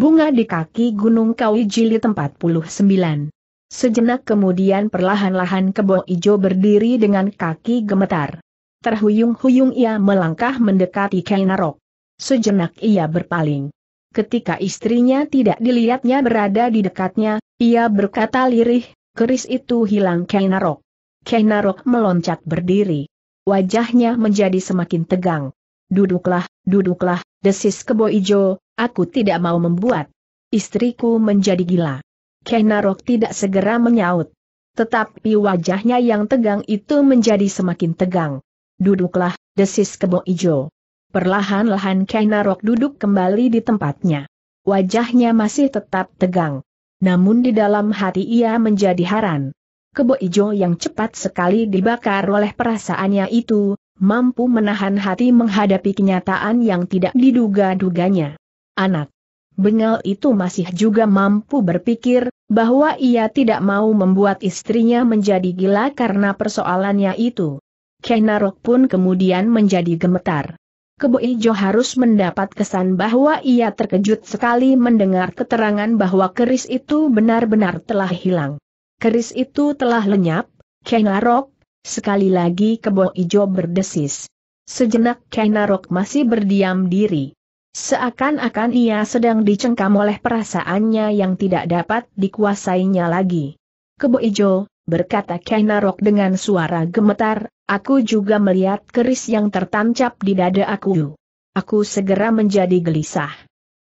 Bunga di kaki Gunung Kawi Jili 49. Sejenak kemudian perlahan-lahan kebo ijo berdiri dengan kaki gemetar. Terhuyung-huyung ia melangkah mendekati Kainarok. Sejenak ia berpaling. Ketika istrinya tidak dilihatnya berada di dekatnya, ia berkata lirih, keris itu hilang Kainarok. Kainarok meloncat berdiri. Wajahnya menjadi semakin tegang. Duduklah, duduklah, desis kebo ijo, Aku tidak mau membuat istriku menjadi gila. Kenarok tidak segera menyaut. Tetapi wajahnya yang tegang itu menjadi semakin tegang. Duduklah, desis kebo ijo. Perlahan-lahan Kenarok duduk kembali di tempatnya. Wajahnya masih tetap tegang. Namun di dalam hati ia menjadi haran. Kebo ijo yang cepat sekali dibakar oleh perasaannya itu, mampu menahan hati menghadapi kenyataan yang tidak diduga-duganya anak. Bengal itu masih juga mampu berpikir, bahwa ia tidak mau membuat istrinya menjadi gila karena persoalannya itu. Kenarok pun kemudian menjadi gemetar. Keboijo harus mendapat kesan bahwa ia terkejut sekali mendengar keterangan bahwa keris itu benar-benar telah hilang. Keris itu telah lenyap, Kenarok, sekali lagi Keboijo berdesis. Sejenak Kenarok masih berdiam diri. Seakan-akan ia sedang dicengkam oleh perasaannya yang tidak dapat dikuasainya lagi. Kebo Ijo, berkata Kainarok dengan suara gemetar, aku juga melihat keris yang tertancap di dada aku. Aku segera menjadi gelisah.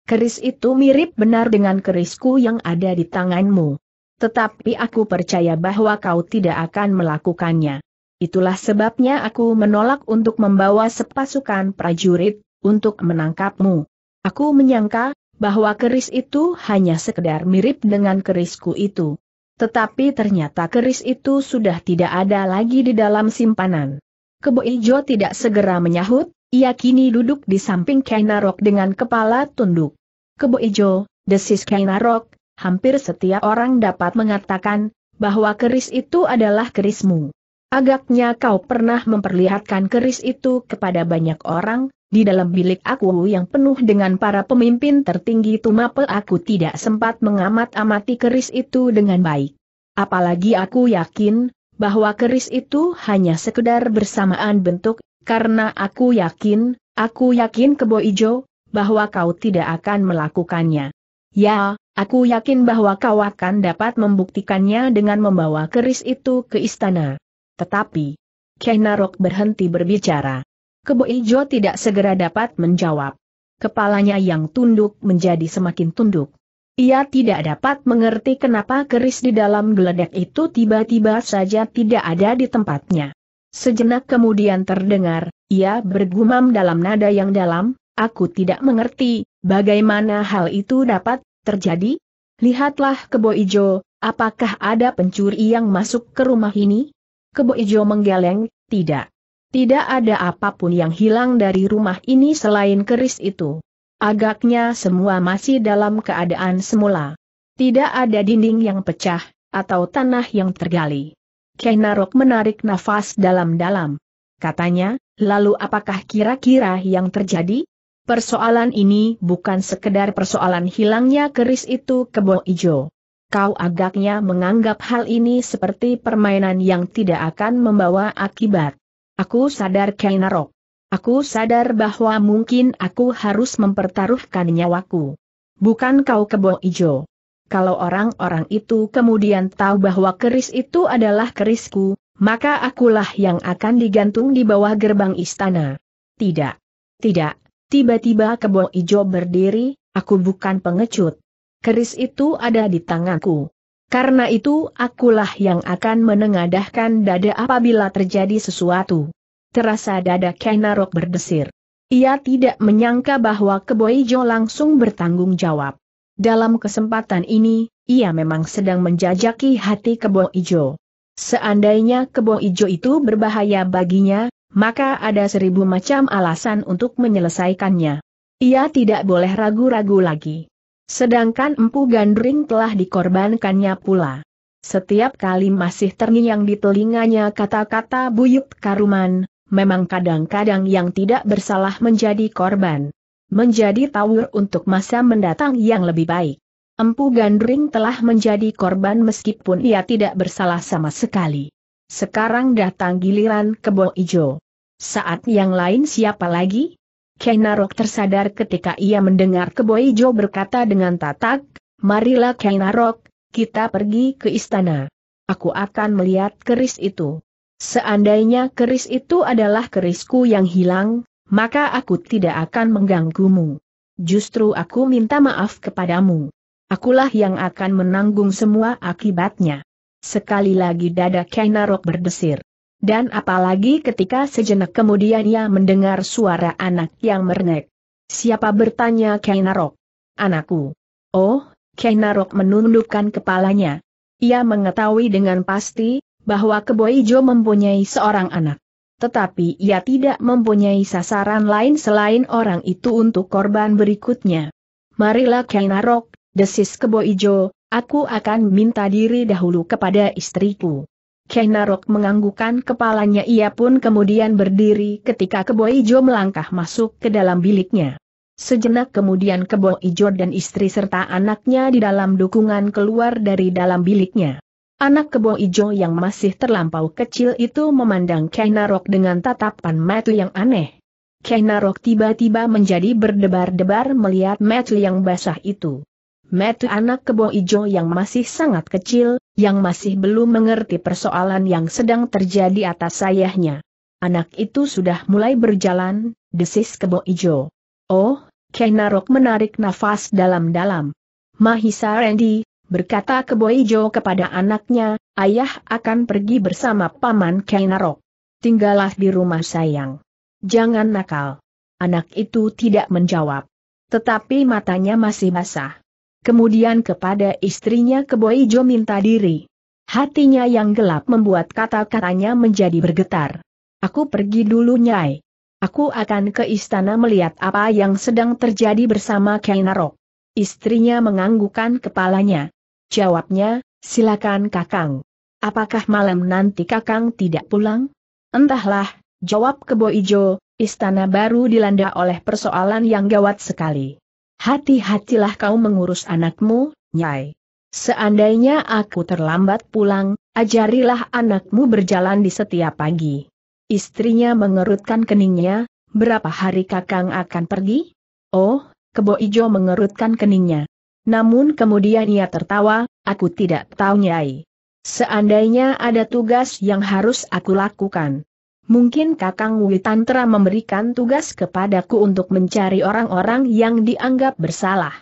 Keris itu mirip benar dengan kerisku yang ada di tanganmu. Tetapi aku percaya bahwa kau tidak akan melakukannya. Itulah sebabnya aku menolak untuk membawa sepasukan prajurit, untuk menangkapmu. Aku menyangka, bahwa keris itu hanya sekedar mirip dengan kerisku itu. Tetapi ternyata keris itu sudah tidak ada lagi di dalam simpanan. Kebo Ijo tidak segera menyahut, ia kini duduk di samping Kainarok dengan kepala tunduk. Kebo Ijo, desis Kainarok, hampir setiap orang dapat mengatakan, bahwa keris itu adalah kerismu. Agaknya kau pernah memperlihatkan keris itu kepada banyak orang, di dalam bilik aku yang penuh dengan para pemimpin tertinggi Tumapel aku tidak sempat mengamat-amati keris itu dengan baik. Apalagi aku yakin, bahwa keris itu hanya sekedar bersamaan bentuk, karena aku yakin, aku yakin kebo ijo, bahwa kau tidak akan melakukannya. Ya, aku yakin bahwa kau akan dapat membuktikannya dengan membawa keris itu ke istana. Tetapi, Kenarok berhenti berbicara. Kebo Ijo tidak segera dapat menjawab. Kepalanya yang tunduk menjadi semakin tunduk. Ia tidak dapat mengerti kenapa keris di dalam geledek itu tiba-tiba saja tidak ada di tempatnya. Sejenak kemudian terdengar, ia bergumam dalam nada yang dalam, aku tidak mengerti, bagaimana hal itu dapat terjadi? Lihatlah Kebo Ijo, apakah ada pencuri yang masuk ke rumah ini? Kebo Ijo menggeleng, tidak. Tidak ada apapun yang hilang dari rumah ini selain keris itu. Agaknya semua masih dalam keadaan semula. Tidak ada dinding yang pecah, atau tanah yang tergali. Kenarok menarik nafas dalam-dalam. Katanya, lalu apakah kira-kira yang terjadi? Persoalan ini bukan sekedar persoalan hilangnya keris itu ke Bo Ijo. Kau agaknya menganggap hal ini seperti permainan yang tidak akan membawa akibat. Aku sadar Kainarok. Aku sadar bahwa mungkin aku harus mempertaruhkan nyawaku. Bukan kau kebo ijo. Kalau orang-orang itu kemudian tahu bahwa keris itu adalah kerisku, maka akulah yang akan digantung di bawah gerbang istana. Tidak. Tidak, tiba-tiba kebo ijo berdiri, aku bukan pengecut. Keris itu ada di tanganku. Karena itu akulah yang akan menengadahkan dada apabila terjadi sesuatu. Terasa dada Kenarok berdesir. Ia tidak menyangka bahwa Keboijo langsung bertanggung jawab. Dalam kesempatan ini, ia memang sedang menjajaki hati Keboijo. Seandainya Keboijo itu berbahaya baginya, maka ada seribu macam alasan untuk menyelesaikannya. Ia tidak boleh ragu-ragu lagi. Sedangkan Empu Gandring telah dikorbankannya pula. Setiap kali masih terngiang di telinganya kata-kata buyut karuman, memang kadang-kadang yang tidak bersalah menjadi korban. Menjadi tawur untuk masa mendatang yang lebih baik. Empu Gandring telah menjadi korban meskipun ia tidak bersalah sama sekali. Sekarang datang giliran kebo ijo. Saat yang lain siapa lagi? Kainarok tersadar ketika ia mendengar Keboijo berkata dengan tatak, Marilah Kainarok, kita pergi ke istana. Aku akan melihat keris itu. Seandainya keris itu adalah kerisku yang hilang, maka aku tidak akan mengganggumu. Justru aku minta maaf kepadamu. Akulah yang akan menanggung semua akibatnya. Sekali lagi dada Kainarok berdesir. Dan apalagi ketika sejenak kemudian ia mendengar suara anak yang merengek. Siapa bertanya Kainarok? Anakku. Oh, Kainarok menundukkan kepalanya. Ia mengetahui dengan pasti, bahwa Kebo Ijo mempunyai seorang anak. Tetapi ia tidak mempunyai sasaran lain selain orang itu untuk korban berikutnya. Marilah Kainarok, desis Kebo Ijo, aku akan minta diri dahulu kepada istriku. Kenarok menganggukan kepalanya ia pun kemudian berdiri ketika Kebo Ijo melangkah masuk ke dalam biliknya. Sejenak kemudian Kebo Ijo dan istri serta anaknya di dalam dukungan keluar dari dalam biliknya. Anak Kebo Ijo yang masih terlampau kecil itu memandang Kenarok dengan tatapan mata yang aneh. Kenarok tiba-tiba menjadi berdebar-debar melihat mata yang basah itu. Mata anak kebo ijo yang masih sangat kecil, yang masih belum mengerti persoalan yang sedang terjadi atas sayahnya. Anak itu sudah mulai berjalan, desis kebo ijo. Oh, Kenarok menarik nafas dalam-dalam. Mahisa Randy, berkata kebo ijo kepada anaknya, ayah akan pergi bersama paman Kenarok. Tinggallah di rumah sayang. Jangan nakal. Anak itu tidak menjawab. Tetapi matanya masih basah kemudian kepada istrinya Keboijo minta diri. Hatinya yang gelap membuat kata-katanya menjadi bergetar. Aku pergi dulu Nyai. Aku akan ke istana melihat apa yang sedang terjadi bersama Kainarok. Istrinya menganggukkan kepalanya. Jawabnya, silakan Kakang. Apakah malam nanti Kakang tidak pulang? Entahlah, jawab Keboijo, istana baru dilanda oleh persoalan yang gawat sekali. Hati-hatilah kau mengurus anakmu, Nyai. Seandainya aku terlambat pulang, ajarilah anakmu berjalan di setiap pagi. Istrinya mengerutkan keningnya, berapa hari kakang akan pergi? Oh, kebo ijo mengerutkan keningnya. Namun kemudian ia tertawa, aku tidak tahu Nyai. Seandainya ada tugas yang harus aku lakukan, Mungkin Kakang Witantra memberikan tugas kepadaku untuk mencari orang-orang yang dianggap bersalah.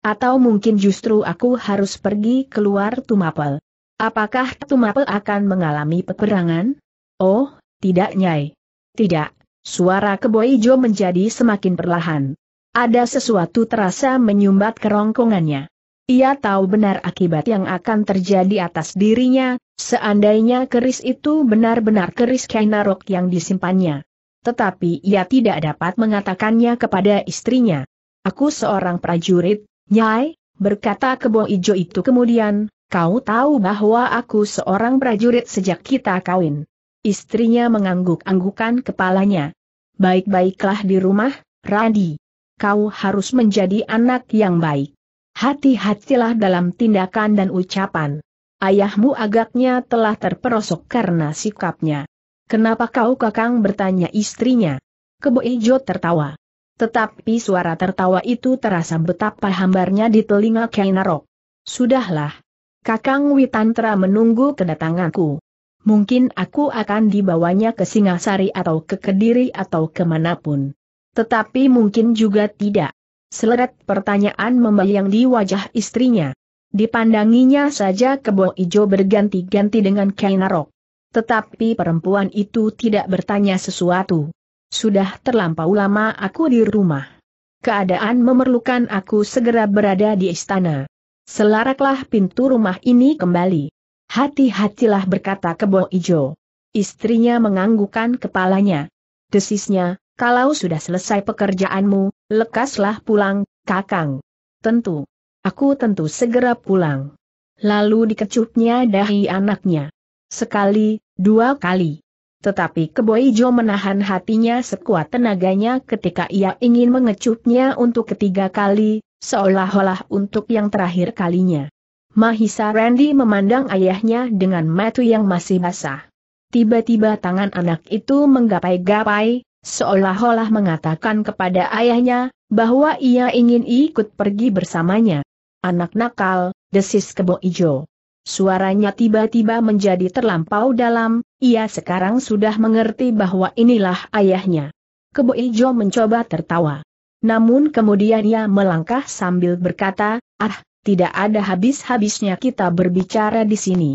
Atau mungkin justru aku harus pergi keluar Tumapel. Apakah Tumapel akan mengalami peperangan? Oh, tidak Nyai. Tidak. Suara Keboijo menjadi semakin perlahan. Ada sesuatu terasa menyumbat kerongkongannya. Ia tahu benar akibat yang akan terjadi atas dirinya, Seandainya keris itu benar-benar keris Kainarok yang disimpannya. Tetapi ia tidak dapat mengatakannya kepada istrinya. Aku seorang prajurit, Nyai, berkata kebo ijo itu kemudian, kau tahu bahwa aku seorang prajurit sejak kita kawin. Istrinya mengangguk-anggukan kepalanya. Baik-baiklah di rumah, Radi. Kau harus menjadi anak yang baik. Hati-hatilah dalam tindakan dan ucapan. Ayahmu agaknya telah terperosok karena sikapnya. Kenapa kau kakang bertanya istrinya? Kebo Keboijo tertawa. Tetapi suara tertawa itu terasa betapa hambarnya di telinga Kainarok. Sudahlah. Kakang Witantra menunggu kedatanganku. Mungkin aku akan dibawanya ke Singasari atau ke Kediri atau kemanapun. Tetapi mungkin juga tidak. Seleret pertanyaan membayang di wajah istrinya. Dipandanginya saja kebo ijo berganti-ganti dengan Kainarok. Tetapi perempuan itu tidak bertanya sesuatu. Sudah terlampau lama aku di rumah. Keadaan memerlukan aku segera berada di istana. Selaraklah pintu rumah ini kembali. Hati-hatilah berkata kebo ijo. Istrinya menganggukan kepalanya. Desisnya, kalau sudah selesai pekerjaanmu, lekaslah pulang, kakang. Tentu. Aku tentu segera pulang. Lalu dikecupnya dahi anaknya. Sekali, dua kali. Tetapi Keboijo menahan hatinya sekuat tenaganya ketika ia ingin mengecupnya untuk ketiga kali, seolah-olah untuk yang terakhir kalinya. Mahisa Randy memandang ayahnya dengan mata yang masih basah. Tiba-tiba tangan anak itu menggapai-gapai, seolah-olah mengatakan kepada ayahnya, bahwa ia ingin ikut pergi bersamanya. Anak nakal, desis kebo ijo. Suaranya tiba-tiba menjadi terlampau dalam, ia sekarang sudah mengerti bahwa inilah ayahnya. Kebo ijo mencoba tertawa. Namun kemudian ia melangkah sambil berkata, ah, tidak ada habis-habisnya kita berbicara di sini.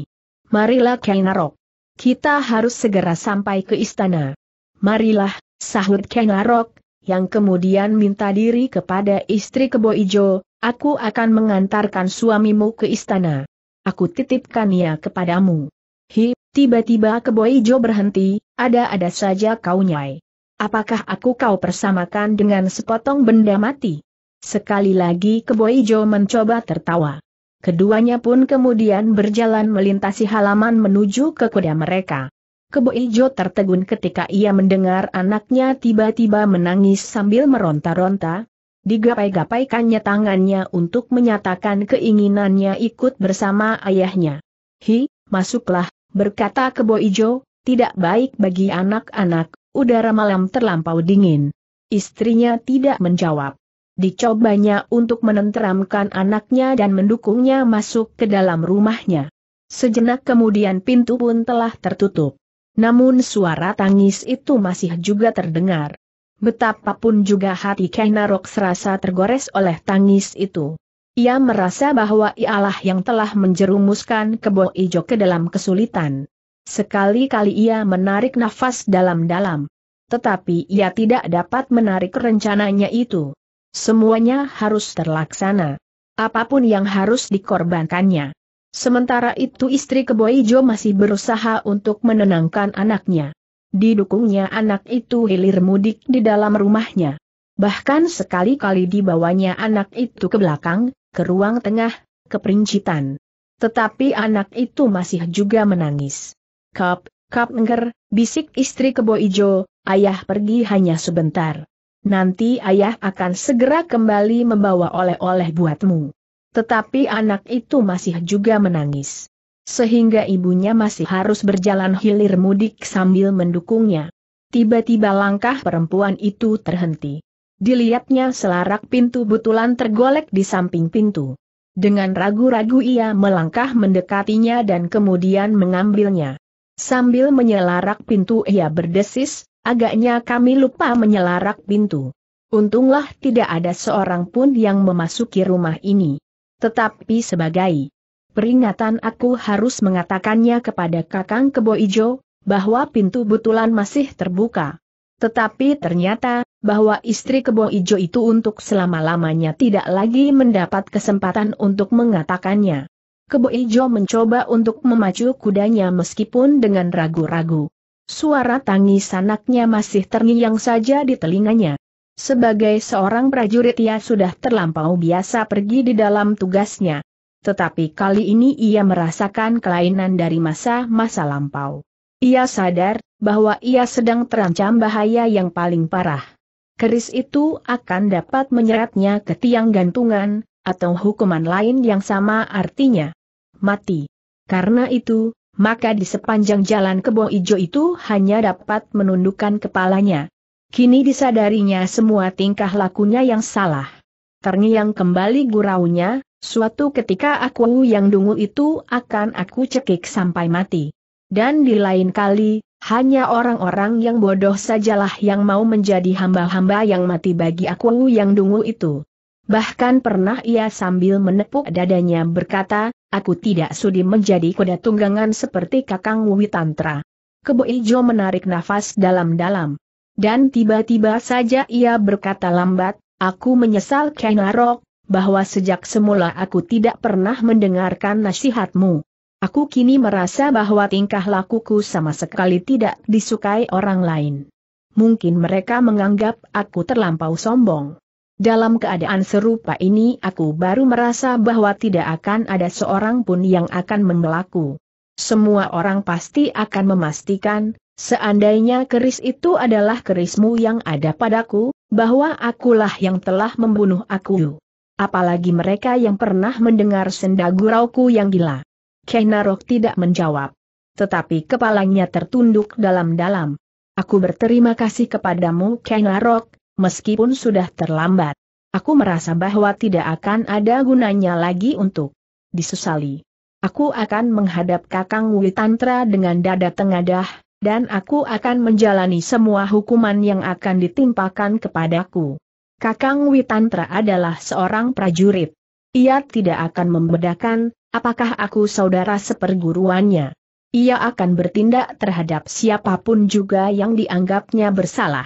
Marilah Kainarok. Kita harus segera sampai ke istana. Marilah, sahut Kenarok, yang kemudian minta diri kepada istri Kebo Ijo, Aku akan mengantarkan suamimu ke istana. Aku titipkan ia kepadamu. Hi, tiba-tiba kebo ijo berhenti, ada-ada saja kau nyai. Apakah aku kau persamakan dengan sepotong benda mati? Sekali lagi kebo ijo mencoba tertawa. Keduanya pun kemudian berjalan melintasi halaman menuju ke kuda mereka. Kebo Ijo tertegun ketika ia mendengar anaknya tiba-tiba menangis sambil meronta-ronta, digapai-gapaikannya tangannya untuk menyatakan keinginannya ikut bersama ayahnya. Hi, masuklah, berkata Kebo Ijo, tidak baik bagi anak-anak, udara malam terlampau dingin. Istrinya tidak menjawab. Dicobanya untuk menenteramkan anaknya dan mendukungnya masuk ke dalam rumahnya. Sejenak kemudian pintu pun telah tertutup. Namun suara tangis itu masih juga terdengar. Betapapun juga hati Kainarok serasa tergores oleh tangis itu. Ia merasa bahwa ialah yang telah menjerumuskan kebo ijo ke dalam kesulitan. Sekali-kali ia menarik nafas dalam-dalam. Tetapi ia tidak dapat menarik rencananya itu. Semuanya harus terlaksana. Apapun yang harus dikorbankannya. Sementara itu istri Keboijo masih berusaha untuk menenangkan anaknya didukungnya anak itu hilir mudik di dalam rumahnya. Bahkan sekali-kali dibawanya anak itu ke belakang, ke ruang tengah, ke perincitan. Tetapi anak itu masih juga menangis. Kap, kap ngger, bisik istri kebo ijo, ayah pergi hanya sebentar. Nanti ayah akan segera kembali membawa oleh-oleh buatmu. Tetapi anak itu masih juga menangis. Sehingga ibunya masih harus berjalan hilir mudik sambil mendukungnya. Tiba-tiba langkah perempuan itu terhenti. Dilihatnya selarak pintu butulan tergolek di samping pintu. Dengan ragu-ragu ia melangkah mendekatinya dan kemudian mengambilnya. Sambil menyelarak pintu ia berdesis, agaknya kami lupa menyelarak pintu. Untunglah tidak ada seorang pun yang memasuki rumah ini. Tetapi sebagai Peringatan aku harus mengatakannya kepada Kakang Kebo Ijo, bahwa pintu butulan masih terbuka. Tetapi ternyata, bahwa istri Kebo Ijo itu untuk selama-lamanya tidak lagi mendapat kesempatan untuk mengatakannya. Kebo Ijo mencoba untuk memacu kudanya meskipun dengan ragu-ragu. Suara tangis anaknya masih terngiang saja di telinganya. Sebagai seorang prajurit ia sudah terlampau biasa pergi di dalam tugasnya tetapi kali ini ia merasakan kelainan dari masa-masa lampau. Ia sadar bahwa ia sedang terancam bahaya yang paling parah. Keris itu akan dapat menyeretnya ke tiang gantungan, atau hukuman lain yang sama artinya mati. Karena itu, maka di sepanjang jalan kebo ijo itu hanya dapat menundukkan kepalanya. Kini disadarinya semua tingkah lakunya yang salah. Terngiang kembali gurau nya. Suatu ketika aku yang dungu itu akan aku cekik sampai mati. Dan di lain kali, hanya orang-orang yang bodoh sajalah yang mau menjadi hamba-hamba yang mati bagi aku yang dungu itu. Bahkan pernah ia sambil menepuk dadanya berkata, aku tidak sudi menjadi kuda tunggangan seperti kakang Witantra. Kebo Ijo menarik nafas dalam-dalam. Dan tiba-tiba saja ia berkata lambat, aku menyesal Kenarok, bahwa sejak semula aku tidak pernah mendengarkan nasihatmu. Aku kini merasa bahwa tingkah lakuku sama sekali tidak disukai orang lain. Mungkin mereka menganggap aku terlampau sombong. Dalam keadaan serupa ini aku baru merasa bahwa tidak akan ada seorang pun yang akan membelaku. Semua orang pasti akan memastikan, seandainya keris itu adalah kerismu yang ada padaku, bahwa akulah yang telah membunuh aku apalagi mereka yang pernah mendengar senda gurauku yang gila. Kenarok tidak menjawab. Tetapi kepalanya tertunduk dalam-dalam. Aku berterima kasih kepadamu Kenarok, meskipun sudah terlambat. Aku merasa bahwa tidak akan ada gunanya lagi untuk disesali. Aku akan menghadap Kakang Witantra dengan dada tengadah, dan aku akan menjalani semua hukuman yang akan ditimpakan kepadaku. Kakang Witantra adalah seorang prajurit. Ia tidak akan membedakan, apakah aku saudara seperguruannya. Ia akan bertindak terhadap siapapun juga yang dianggapnya bersalah.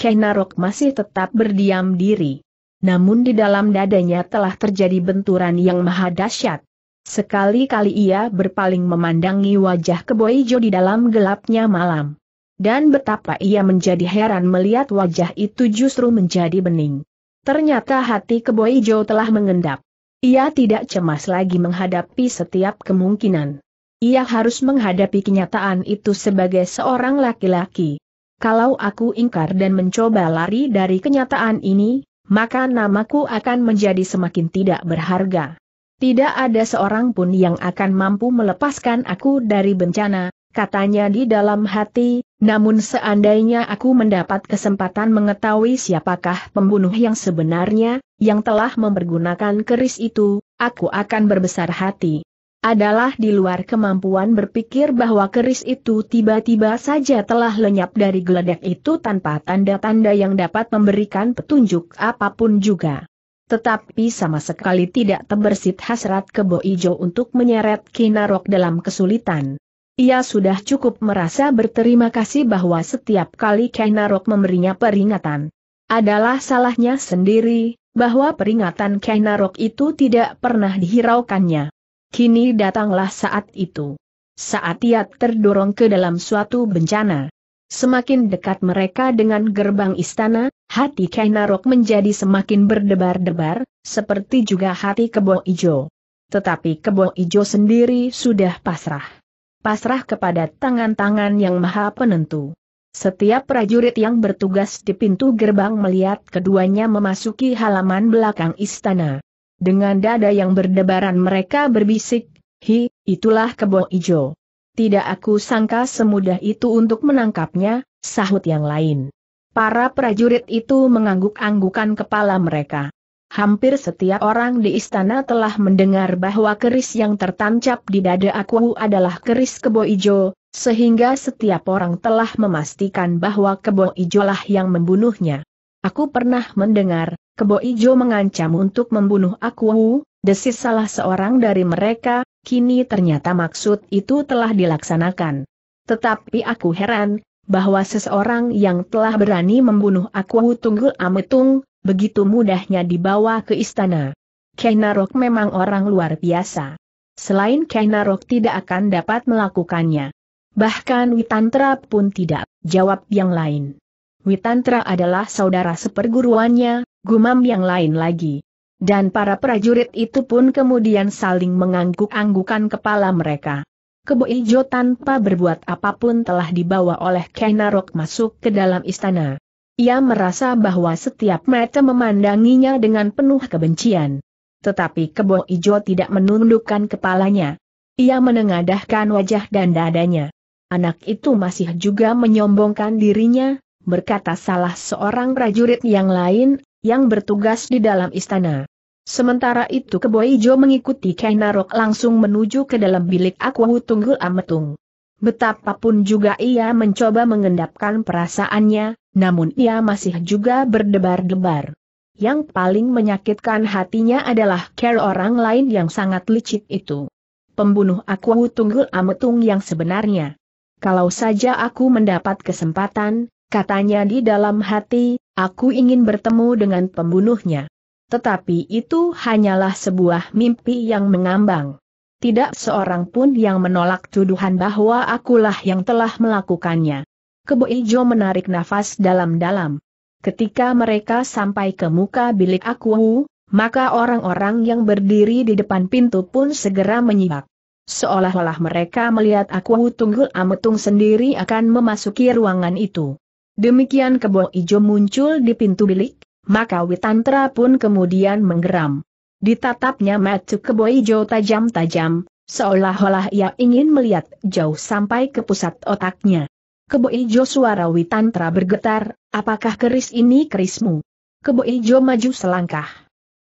Kenarok masih tetap berdiam diri. Namun di dalam dadanya telah terjadi benturan yang maha dahsyat. Sekali-kali ia berpaling memandangi wajah Keboijo di dalam gelapnya malam. Dan betapa ia menjadi heran melihat wajah itu justru menjadi bening. Ternyata hati Keboijo telah mengendap. Ia tidak cemas lagi menghadapi setiap kemungkinan. Ia harus menghadapi kenyataan itu sebagai seorang laki-laki. Kalau aku ingkar dan mencoba lari dari kenyataan ini, maka namaku akan menjadi semakin tidak berharga. Tidak ada seorang pun yang akan mampu melepaskan aku dari bencana, katanya di dalam hati, namun seandainya aku mendapat kesempatan mengetahui siapakah pembunuh yang sebenarnya, yang telah mempergunakan keris itu, aku akan berbesar hati. Adalah di luar kemampuan berpikir bahwa keris itu tiba-tiba saja telah lenyap dari geledek itu tanpa tanda-tanda yang dapat memberikan petunjuk apapun juga tetapi sama sekali tidak terbersit hasrat kebo ijo untuk menyeret Kinarok dalam kesulitan. Ia sudah cukup merasa berterima kasih bahwa setiap kali Kainarok memberinya peringatan. Adalah salahnya sendiri, bahwa peringatan Kainarok itu tidak pernah dihiraukannya. Kini datanglah saat itu. Saat ia terdorong ke dalam suatu bencana. Semakin dekat mereka dengan gerbang istana, hati Kainarok menjadi semakin berdebar-debar, seperti juga hati Kebo Ijo. Tetapi Kebo Ijo sendiri sudah pasrah pasrah kepada tangan-tangan yang maha penentu. Setiap prajurit yang bertugas di pintu gerbang melihat keduanya memasuki halaman belakang istana. Dengan dada yang berdebaran mereka berbisik, Hi, itulah kebo ijo. Tidak aku sangka semudah itu untuk menangkapnya, sahut yang lain. Para prajurit itu mengangguk-anggukan kepala mereka. Hampir setiap orang di istana telah mendengar bahwa keris yang tertancap di dada aku adalah keris kebo ijo, sehingga setiap orang telah memastikan bahwa kebo ijo lah yang membunuhnya. Aku pernah mendengar, kebo ijo mengancam untuk membunuh aku, desis salah seorang dari mereka, kini ternyata maksud itu telah dilaksanakan. Tetapi aku heran, bahwa seseorang yang telah berani membunuh aku Tunggul Ametung, begitu mudahnya dibawa ke istana. Kainarok memang orang luar biasa. Selain Kainarok tidak akan dapat melakukannya. Bahkan Witantra pun tidak, jawab yang lain. Witantra adalah saudara seperguruannya, gumam yang lain lagi. Dan para prajurit itu pun kemudian saling mengangguk-anggukan kepala mereka. Kebo Ijo tanpa berbuat apapun telah dibawa oleh Kainarok masuk ke dalam istana. Ia merasa bahwa setiap mata memandanginya dengan penuh kebencian. Tetapi kebo ijo tidak menundukkan kepalanya. Ia menengadahkan wajah dan dadanya. Anak itu masih juga menyombongkan dirinya, berkata salah seorang prajurit yang lain, yang bertugas di dalam istana. Sementara itu Kebo Ijo mengikuti Kainarok langsung menuju ke dalam bilik Akwahu Tunggul Ametung. Betapapun juga ia mencoba mengendapkan perasaannya, namun ia masih juga berdebar-debar. Yang paling menyakitkan hatinya adalah care orang lain yang sangat licik itu. Pembunuh aku Tunggul Ametung yang sebenarnya. Kalau saja aku mendapat kesempatan, katanya di dalam hati, aku ingin bertemu dengan pembunuhnya. Tetapi itu hanyalah sebuah mimpi yang mengambang. Tidak seorang pun yang menolak tuduhan bahwa akulah yang telah melakukannya. Kebo Ijo menarik nafas dalam-dalam. Ketika mereka sampai ke muka bilik aku, maka orang-orang yang berdiri di depan pintu pun segera menyibak. Seolah-olah mereka melihat aku Tunggul Ametung sendiri akan memasuki ruangan itu. Demikian kebo ijo muncul di pintu bilik, maka Witantra pun kemudian menggeram. Ditatapnya mata kebo ijo tajam-tajam, seolah-olah ia ingin melihat jauh sampai ke pusat otaknya. Kebo Ijo suara Witantra bergetar, apakah keris ini kerismu? Kebo Ijo maju selangkah.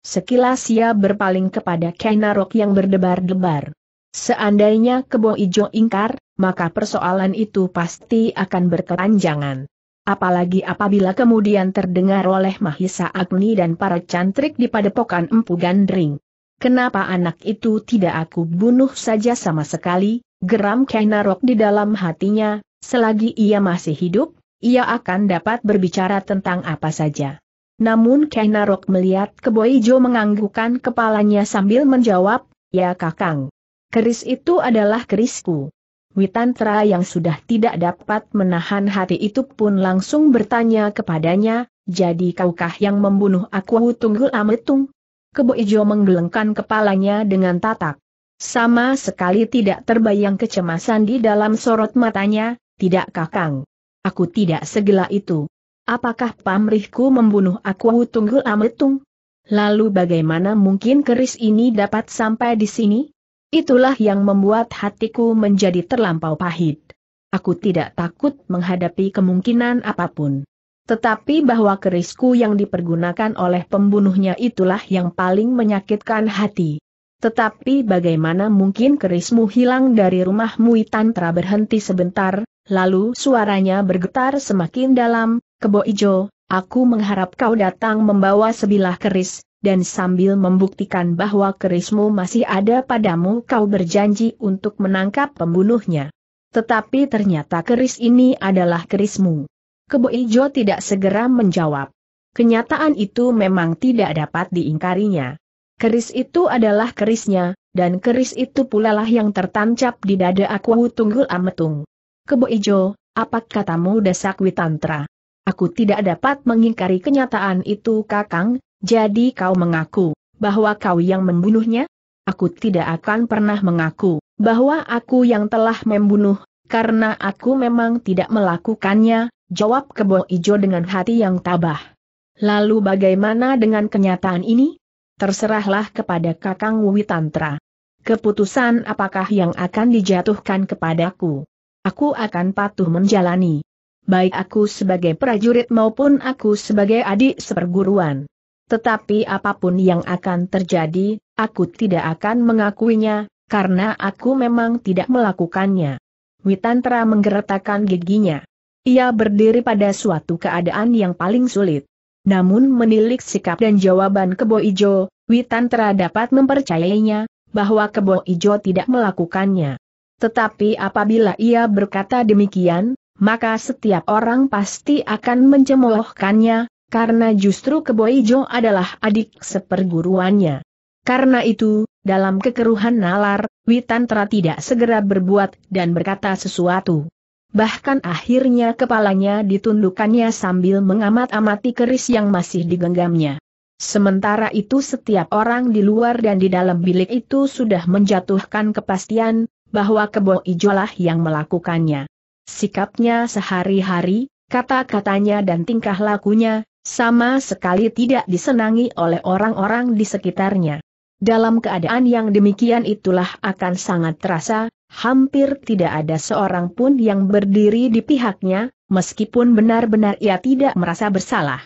Sekilas ia berpaling kepada Kainarok yang berdebar-debar. Seandainya Kebo Ijo ingkar, maka persoalan itu pasti akan berkepanjangan. Apalagi apabila kemudian terdengar oleh Mahisa Agni dan para cantrik di padepokan Empu Gandring. Kenapa anak itu tidak aku bunuh saja sama sekali, geram Kainarok di dalam hatinya, Selagi ia masih hidup, ia akan dapat berbicara tentang apa saja. Namun Kainarok melihat Keboijo menganggukkan kepalanya sambil menjawab, Ya kakang. Keris itu adalah kerisku. Witantra yang sudah tidak dapat menahan hati itu pun langsung bertanya kepadanya, jadi kaukah yang membunuh aku Tunggul Ametung? Keboijo menggelengkan kepalanya dengan tatak. Sama sekali tidak terbayang kecemasan di dalam sorot matanya, tidak kakang. Aku tidak segela itu. Apakah pamrihku membunuh aku tunggul ametung? Lalu bagaimana mungkin keris ini dapat sampai di sini? Itulah yang membuat hatiku menjadi terlampau pahit. Aku tidak takut menghadapi kemungkinan apapun. Tetapi bahwa kerisku yang dipergunakan oleh pembunuhnya itulah yang paling menyakitkan hati. Tetapi bagaimana mungkin kerismu hilang dari rumahmu Tantra berhenti sebentar, Lalu suaranya bergetar semakin dalam, Kebo Ijo, aku mengharap kau datang membawa sebilah keris, dan sambil membuktikan bahwa kerismu masih ada padamu kau berjanji untuk menangkap pembunuhnya. Tetapi ternyata keris ini adalah kerismu. Kebo Ijo tidak segera menjawab. Kenyataan itu memang tidak dapat diingkarinya. Keris itu adalah kerisnya, dan keris itu pula lah yang tertancap di dada aku Tunggul Ametung. Kebo Ijo, apa katamu desak Witantra? Aku tidak dapat mengingkari kenyataan itu kakang, jadi kau mengaku, bahwa kau yang membunuhnya? Aku tidak akan pernah mengaku, bahwa aku yang telah membunuh, karena aku memang tidak melakukannya, jawab Kebo Ijo dengan hati yang tabah. Lalu bagaimana dengan kenyataan ini? Terserahlah kepada Kakang Witantra. Keputusan apakah yang akan dijatuhkan kepadaku? aku akan patuh menjalani. Baik aku sebagai prajurit maupun aku sebagai adik seperguruan. Tetapi apapun yang akan terjadi, aku tidak akan mengakuinya, karena aku memang tidak melakukannya. Witantra menggeretakkan giginya. Ia berdiri pada suatu keadaan yang paling sulit. Namun menilik sikap dan jawaban Kebo Ijo, Witantra dapat mempercayainya, bahwa Kebo Ijo tidak melakukannya. Tetapi apabila ia berkata demikian, maka setiap orang pasti akan mencemoohkannya, karena justru Keboijo adalah adik seperguruannya. Karena itu, dalam kekeruhan nalar, Witantra tidak segera berbuat dan berkata sesuatu. Bahkan akhirnya kepalanya ditundukkannya sambil mengamat-amati keris yang masih digenggamnya. Sementara itu setiap orang di luar dan di dalam bilik itu sudah menjatuhkan kepastian, bahwa kebo ijolah yang melakukannya. Sikapnya sehari-hari, kata-katanya dan tingkah lakunya, sama sekali tidak disenangi oleh orang-orang di sekitarnya. Dalam keadaan yang demikian itulah akan sangat terasa, hampir tidak ada seorang pun yang berdiri di pihaknya, meskipun benar-benar ia tidak merasa bersalah.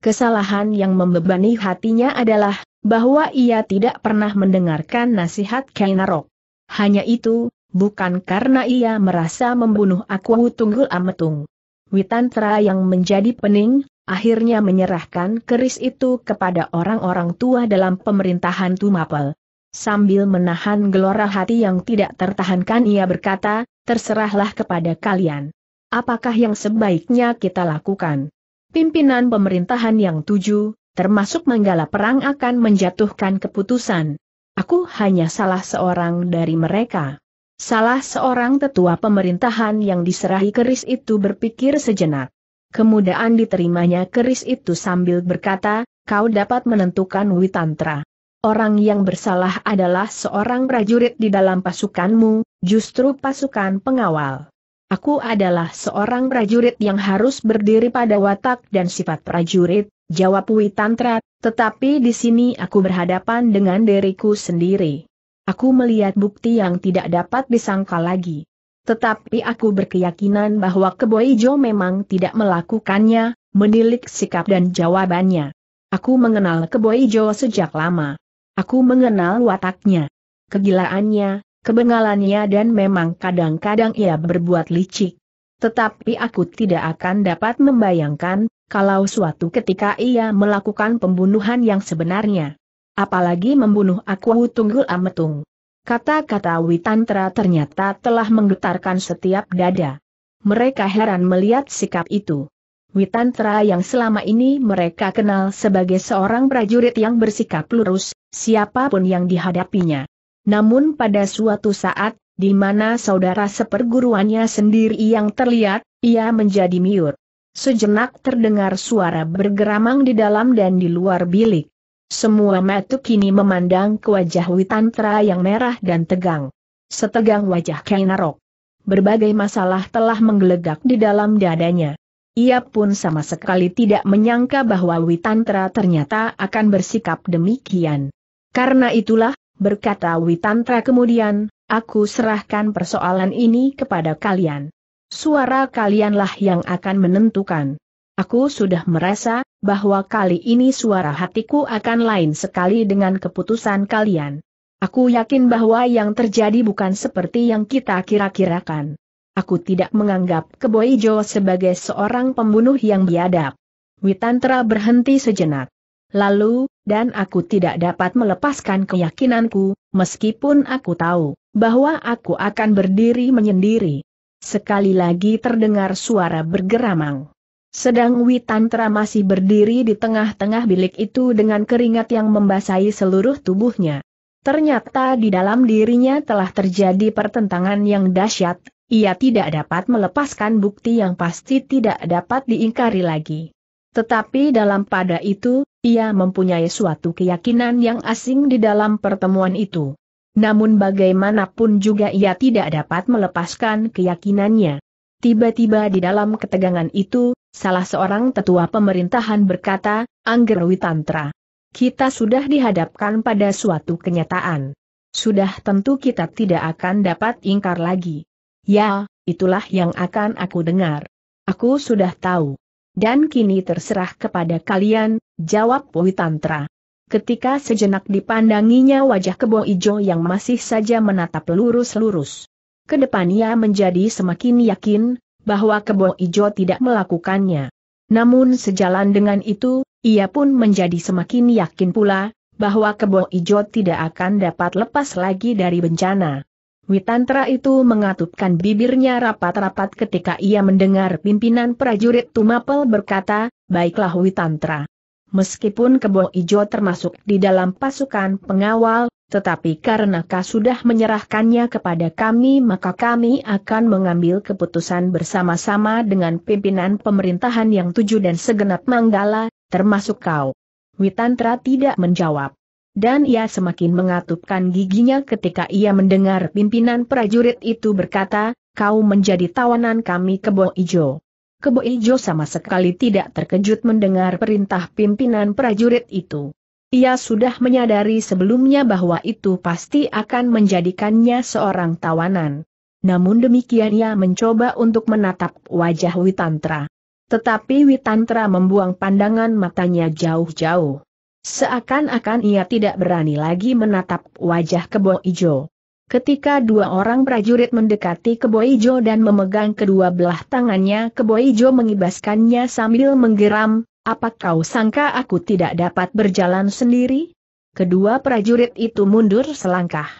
Kesalahan yang membebani hatinya adalah, bahwa ia tidak pernah mendengarkan nasihat Kainarok. Hanya itu, bukan karena ia merasa membunuh aku Tunggul Ametung. Witantra yang menjadi pening, akhirnya menyerahkan keris itu kepada orang-orang tua dalam pemerintahan Tumapel. Sambil menahan gelora hati yang tidak tertahankan ia berkata, terserahlah kepada kalian. Apakah yang sebaiknya kita lakukan? Pimpinan pemerintahan yang tujuh, termasuk menggala Perang akan menjatuhkan keputusan. Aku hanya salah seorang dari mereka. Salah seorang tetua pemerintahan yang diserahi keris itu berpikir sejenak. Kemudian diterimanya keris itu sambil berkata, kau dapat menentukan Witantra. Orang yang bersalah adalah seorang prajurit di dalam pasukanmu, justru pasukan pengawal. Aku adalah seorang prajurit yang harus berdiri pada watak dan sifat prajurit, jawab Wi Tantra, tetapi di sini aku berhadapan dengan diriku sendiri. Aku melihat bukti yang tidak dapat disangkal lagi. Tetapi aku berkeyakinan bahwa Keboijo memang tidak melakukannya, menilik sikap dan jawabannya. Aku mengenal Keboijo sejak lama. Aku mengenal wataknya, kegilaannya, kebengalannya dan memang kadang-kadang ia berbuat licik. Tetapi aku tidak akan dapat membayangkan, kalau suatu ketika ia melakukan pembunuhan yang sebenarnya. Apalagi membunuh aku Tunggul Ametung. Kata-kata Witantra ternyata telah menggetarkan setiap dada. Mereka heran melihat sikap itu. Witantra yang selama ini mereka kenal sebagai seorang prajurit yang bersikap lurus, siapapun yang dihadapinya. Namun pada suatu saat, di mana saudara seperguruannya sendiri yang terlihat, ia menjadi miur. Sejenak terdengar suara bergeramang di dalam dan di luar bilik. Semua mata kini memandang ke wajah Witantra yang merah dan tegang. Setegang wajah Kainarok. Berbagai masalah telah menggelegak di dalam dadanya. Ia pun sama sekali tidak menyangka bahwa Witantra ternyata akan bersikap demikian. Karena itulah, berkata Witantra kemudian, Aku serahkan persoalan ini kepada kalian. Suara kalianlah yang akan menentukan. Aku sudah merasa bahwa kali ini suara hatiku akan lain sekali dengan keputusan kalian. Aku yakin bahwa yang terjadi bukan seperti yang kita kira-kirakan. Aku tidak menganggap Keboijo sebagai seorang pembunuh yang biadab. Witantra berhenti sejenak. Lalu, dan aku tidak dapat melepaskan keyakinanku, meskipun aku tahu bahwa aku akan berdiri menyendiri. Sekali lagi terdengar suara bergeramang. Sedang Witantra masih berdiri di tengah-tengah bilik itu dengan keringat yang membasahi seluruh tubuhnya. Ternyata di dalam dirinya telah terjadi pertentangan yang dahsyat, ia tidak dapat melepaskan bukti yang pasti tidak dapat diingkari lagi. Tetapi dalam pada itu, ia mempunyai suatu keyakinan yang asing di dalam pertemuan itu. Namun bagaimanapun juga ia tidak dapat melepaskan keyakinannya. Tiba-tiba di dalam ketegangan itu, salah seorang tetua pemerintahan berkata, Angger Witantra. Kita sudah dihadapkan pada suatu kenyataan. Sudah tentu kita tidak akan dapat ingkar lagi. Ya, itulah yang akan aku dengar. Aku sudah tahu. Dan kini terserah kepada kalian, jawab Witantra ketika sejenak dipandanginya wajah kebo ijo yang masih saja menatap lurus-lurus. Kedepannya menjadi semakin yakin, bahwa kebo ijo tidak melakukannya. Namun sejalan dengan itu, ia pun menjadi semakin yakin pula, bahwa kebo ijo tidak akan dapat lepas lagi dari bencana. Witantra itu mengatupkan bibirnya rapat-rapat ketika ia mendengar pimpinan prajurit Tumapel berkata, Baiklah Witantra. Meskipun Kebo Ijo termasuk di dalam pasukan pengawal, tetapi karena Kau sudah menyerahkannya kepada kami maka kami akan mengambil keputusan bersama-sama dengan pimpinan pemerintahan yang tujuh dan segenap manggala, termasuk kau. Witantra tidak menjawab. Dan ia semakin mengatupkan giginya ketika ia mendengar pimpinan prajurit itu berkata, kau menjadi tawanan kami Kebo Ijo. Kebo Ijo sama sekali tidak terkejut mendengar perintah pimpinan prajurit itu. Ia sudah menyadari sebelumnya bahwa itu pasti akan menjadikannya seorang tawanan. Namun demikian ia mencoba untuk menatap wajah Witantra. Tetapi Witantra membuang pandangan matanya jauh-jauh. Seakan-akan ia tidak berani lagi menatap wajah kebo ijo. Ketika dua orang prajurit mendekati Keboijo dan memegang kedua belah tangannya Keboijo mengibaskannya sambil menggeram, apa kau sangka aku tidak dapat berjalan sendiri? Kedua prajurit itu mundur selangkah.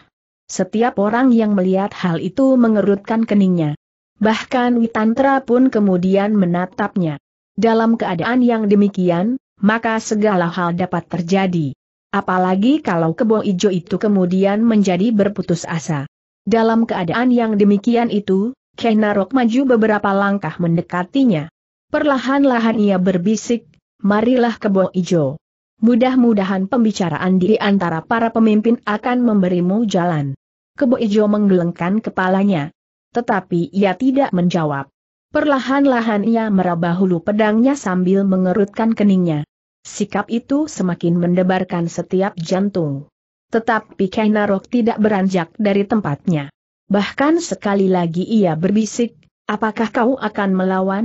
Setiap orang yang melihat hal itu mengerutkan keningnya. Bahkan Witantra pun kemudian menatapnya. Dalam keadaan yang demikian, maka segala hal dapat terjadi. Apalagi kalau kebo ijo itu kemudian menjadi berputus asa. Dalam keadaan yang demikian itu, Kenarok maju beberapa langkah mendekatinya. Perlahan-lahan ia berbisik, marilah kebo ijo. Mudah-mudahan pembicaraan di antara para pemimpin akan memberimu jalan. Kebo ijo menggelengkan kepalanya. Tetapi ia tidak menjawab. Perlahan-lahan ia meraba hulu pedangnya sambil mengerutkan keningnya. Sikap itu semakin mendebarkan setiap jantung. Tetapi Kainarok tidak beranjak dari tempatnya. Bahkan sekali lagi ia berbisik, apakah kau akan melawan?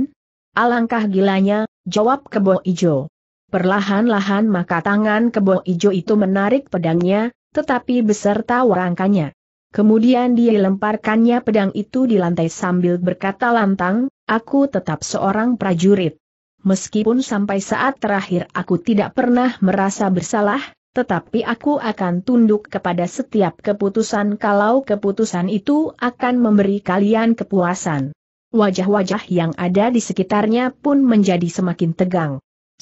Alangkah gilanya, jawab kebo ijo. Perlahan-lahan maka tangan kebo ijo itu menarik pedangnya, tetapi beserta warangkanya. Kemudian dia lemparkannya pedang itu di lantai sambil berkata lantang, aku tetap seorang prajurit meskipun sampai saat terakhir aku tidak pernah merasa bersalah, tetapi aku akan tunduk kepada setiap keputusan kalau keputusan itu akan memberi kalian kepuasan. Wajah-wajah yang ada di sekitarnya pun menjadi semakin tegang.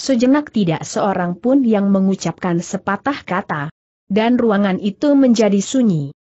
Sejenak tidak seorang pun yang mengucapkan sepatah kata. Dan ruangan itu menjadi sunyi.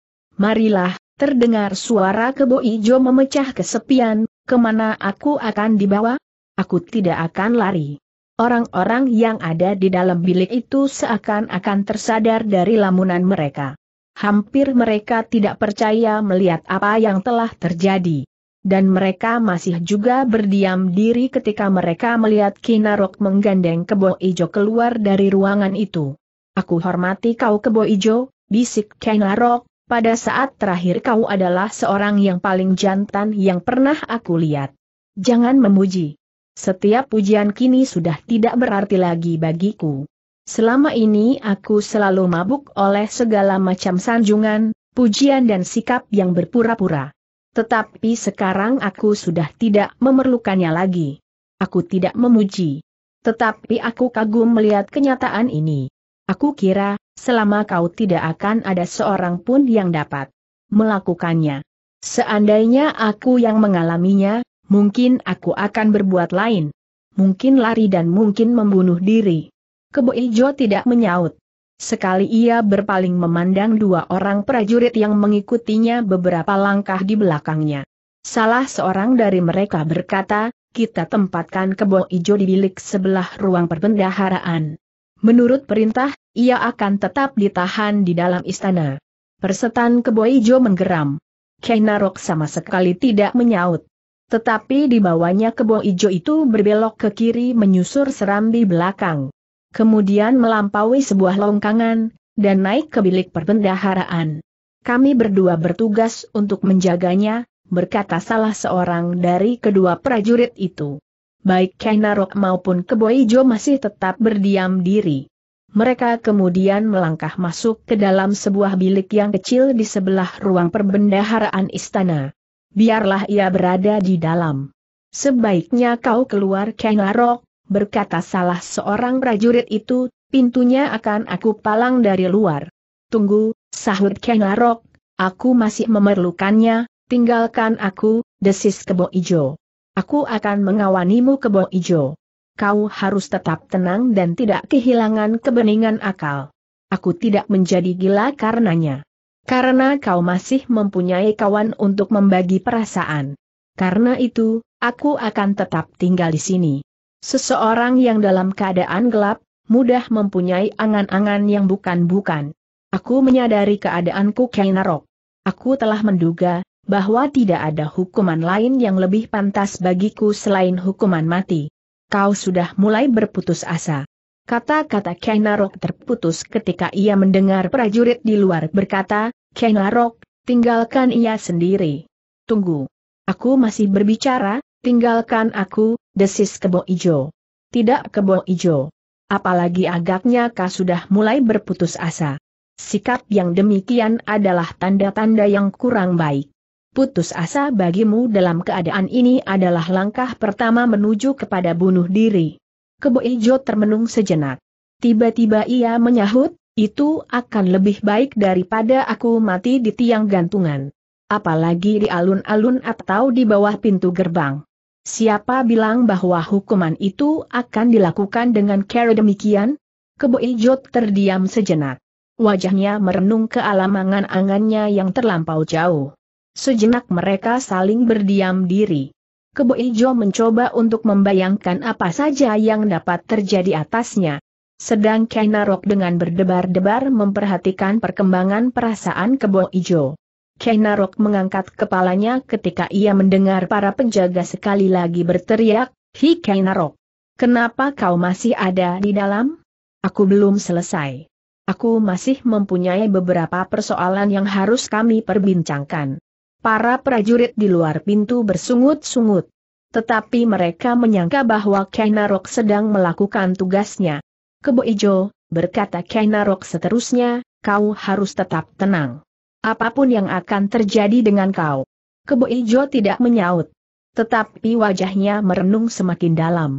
Marilah, terdengar suara kebo ijo memecah kesepian, kemana aku akan dibawa? Aku tidak akan lari. Orang-orang yang ada di dalam bilik itu seakan-akan tersadar dari lamunan mereka. Hampir mereka tidak percaya melihat apa yang telah terjadi. Dan mereka masih juga berdiam diri ketika mereka melihat Kinarok menggandeng kebo ijo keluar dari ruangan itu. Aku hormati kau kebo ijo, bisik Kinarok, pada saat terakhir kau adalah seorang yang paling jantan yang pernah aku lihat. Jangan memuji. Setiap pujian kini sudah tidak berarti lagi bagiku. Selama ini aku selalu mabuk oleh segala macam sanjungan, pujian dan sikap yang berpura-pura. Tetapi sekarang aku sudah tidak memerlukannya lagi. Aku tidak memuji. Tetapi aku kagum melihat kenyataan ini. Aku kira, selama kau tidak akan ada seorang pun yang dapat melakukannya. Seandainya aku yang mengalaminya, Mungkin aku akan berbuat lain. Mungkin lari dan mungkin membunuh diri. Kebo Ijo tidak menyaut. Sekali ia berpaling memandang dua orang prajurit yang mengikutinya beberapa langkah di belakangnya. Salah seorang dari mereka berkata, kita tempatkan kebo ijo di bilik sebelah ruang perbendaharaan. Menurut perintah, ia akan tetap ditahan di dalam istana. Persetan kebo ijo menggeram. Kainarok sama sekali tidak menyaut. Tetapi di bawahnya kebo ijo itu berbelok ke kiri menyusur serambi belakang. Kemudian melampaui sebuah longkangan, dan naik ke bilik perbendaharaan. Kami berdua bertugas untuk menjaganya, berkata salah seorang dari kedua prajurit itu. Baik Kainarok maupun Kebo Ijo masih tetap berdiam diri. Mereka kemudian melangkah masuk ke dalam sebuah bilik yang kecil di sebelah ruang perbendaharaan istana biarlah ia berada di dalam. Sebaiknya kau keluar kengarok, berkata salah seorang prajurit itu, pintunya akan aku palang dari luar. Tunggu, sahut kengarok, aku masih memerlukannya, tinggalkan aku, desis kebo ijo. Aku akan mengawanimu kebo ijo. Kau harus tetap tenang dan tidak kehilangan kebeningan akal. Aku tidak menjadi gila karenanya. Karena kau masih mempunyai kawan untuk membagi perasaan. Karena itu, aku akan tetap tinggal di sini. Seseorang yang dalam keadaan gelap, mudah mempunyai angan-angan yang bukan-bukan. Aku menyadari keadaanku Kainarok. Aku telah menduga, bahwa tidak ada hukuman lain yang lebih pantas bagiku selain hukuman mati. Kau sudah mulai berputus asa. Kata-kata Kenarok terputus ketika ia mendengar prajurit di luar berkata, Kenarok, tinggalkan ia sendiri. Tunggu. Aku masih berbicara, tinggalkan aku, desis kebo ijo. Tidak kebo ijo. Apalagi agaknya kau sudah mulai berputus asa. Sikap yang demikian adalah tanda-tanda yang kurang baik. Putus asa bagimu dalam keadaan ini adalah langkah pertama menuju kepada bunuh diri. Kebo Ijo termenung sejenak. Tiba-tiba ia menyahut, itu akan lebih baik daripada aku mati di tiang gantungan. Apalagi di alun-alun atau di bawah pintu gerbang. Siapa bilang bahwa hukuman itu akan dilakukan dengan cara demikian? Kebo Ijo terdiam sejenak. Wajahnya merenung ke alam angan-angannya yang terlampau jauh. Sejenak mereka saling berdiam diri. Kebo Ijo mencoba untuk membayangkan apa saja yang dapat terjadi atasnya. Sedang Kainarok dengan berdebar-debar memperhatikan perkembangan perasaan Kebo Ijo. Kainarok mengangkat kepalanya ketika ia mendengar para penjaga sekali lagi berteriak, Hi Kainarok, kenapa kau masih ada di dalam? Aku belum selesai. Aku masih mempunyai beberapa persoalan yang harus kami perbincangkan para prajurit di luar pintu bersungut-sungut. Tetapi mereka menyangka bahwa Kainarok sedang melakukan tugasnya. Keboijo, berkata Kainarok seterusnya, kau harus tetap tenang. Apapun yang akan terjadi dengan kau. Keboijo tidak menyaut. Tetapi wajahnya merenung semakin dalam.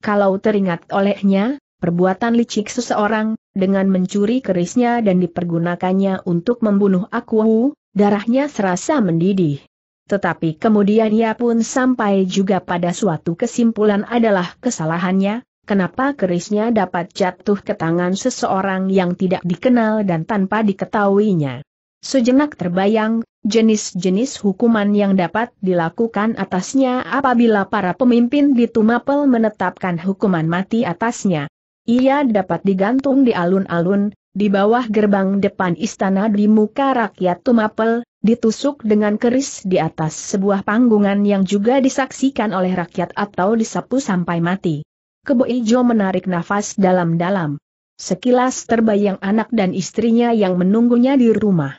Kalau teringat olehnya, perbuatan licik seseorang, dengan mencuri kerisnya dan dipergunakannya untuk membunuh aku, darahnya serasa mendidih. Tetapi kemudian ia pun sampai juga pada suatu kesimpulan adalah kesalahannya, kenapa kerisnya dapat jatuh ke tangan seseorang yang tidak dikenal dan tanpa diketahuinya. Sejenak terbayang, jenis-jenis hukuman yang dapat dilakukan atasnya apabila para pemimpin di Tumapel menetapkan hukuman mati atasnya. Ia dapat digantung di alun-alun, di bawah gerbang depan istana di muka rakyat Tumapel, ditusuk dengan keris di atas sebuah panggungan yang juga disaksikan oleh rakyat atau disapu sampai mati. Kebo Ijo menarik nafas dalam-dalam. Sekilas terbayang anak dan istrinya yang menunggunya di rumah.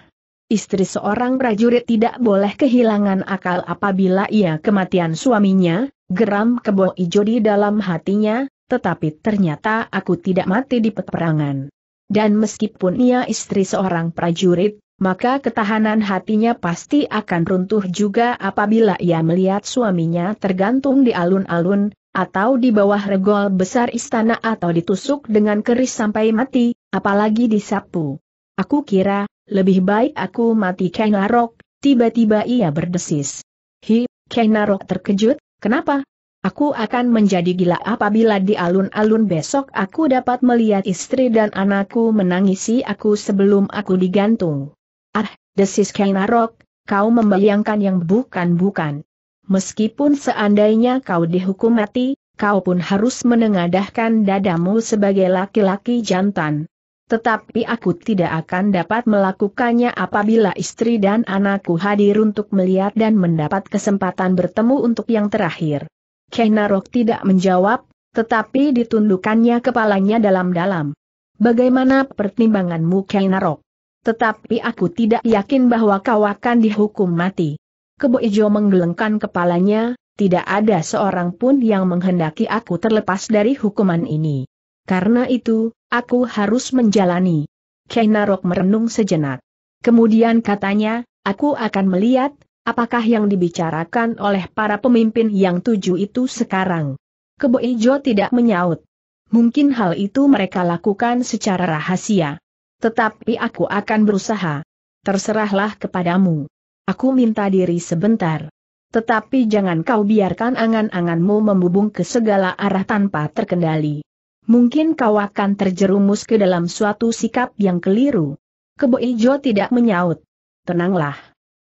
Istri seorang prajurit tidak boleh kehilangan akal apabila ia kematian suaminya, geram kebo ijo di dalam hatinya, tetapi ternyata aku tidak mati di peperangan. Dan meskipun ia istri seorang prajurit, maka ketahanan hatinya pasti akan runtuh juga apabila ia melihat suaminya tergantung di alun-alun, atau di bawah regol besar istana atau ditusuk dengan keris sampai mati, apalagi disapu. Aku kira, lebih baik aku mati Kenarok, tiba-tiba ia berdesis. Hi, Kenarok terkejut, kenapa? Aku akan menjadi gila apabila di alun-alun besok aku dapat melihat istri dan anakku menangisi aku sebelum aku digantung. Ah, desis Kainarok, kau membayangkan yang bukan-bukan. Meskipun seandainya kau dihukum mati, kau pun harus menengadahkan dadamu sebagai laki-laki jantan. Tetapi aku tidak akan dapat melakukannya apabila istri dan anakku hadir untuk melihat dan mendapat kesempatan bertemu untuk yang terakhir. Kenarok tidak menjawab, tetapi ditundukkannya kepalanya dalam-dalam. Bagaimana pertimbanganmu Kenarok? Tetapi aku tidak yakin bahwa kau akan dihukum mati. Kebo Ijo menggelengkan kepalanya, tidak ada seorang pun yang menghendaki aku terlepas dari hukuman ini. Karena itu, aku harus menjalani. Kenarok merenung sejenak. Kemudian katanya, aku akan melihat, Apakah yang dibicarakan oleh para pemimpin yang tujuh itu sekarang? Kebo Ijo tidak menyaut. Mungkin hal itu mereka lakukan secara rahasia. Tetapi aku akan berusaha. Terserahlah kepadamu. Aku minta diri sebentar. Tetapi jangan kau biarkan angan-anganmu membubung ke segala arah tanpa terkendali. Mungkin kau akan terjerumus ke dalam suatu sikap yang keliru. Kebo Ijo tidak menyaut. Tenanglah.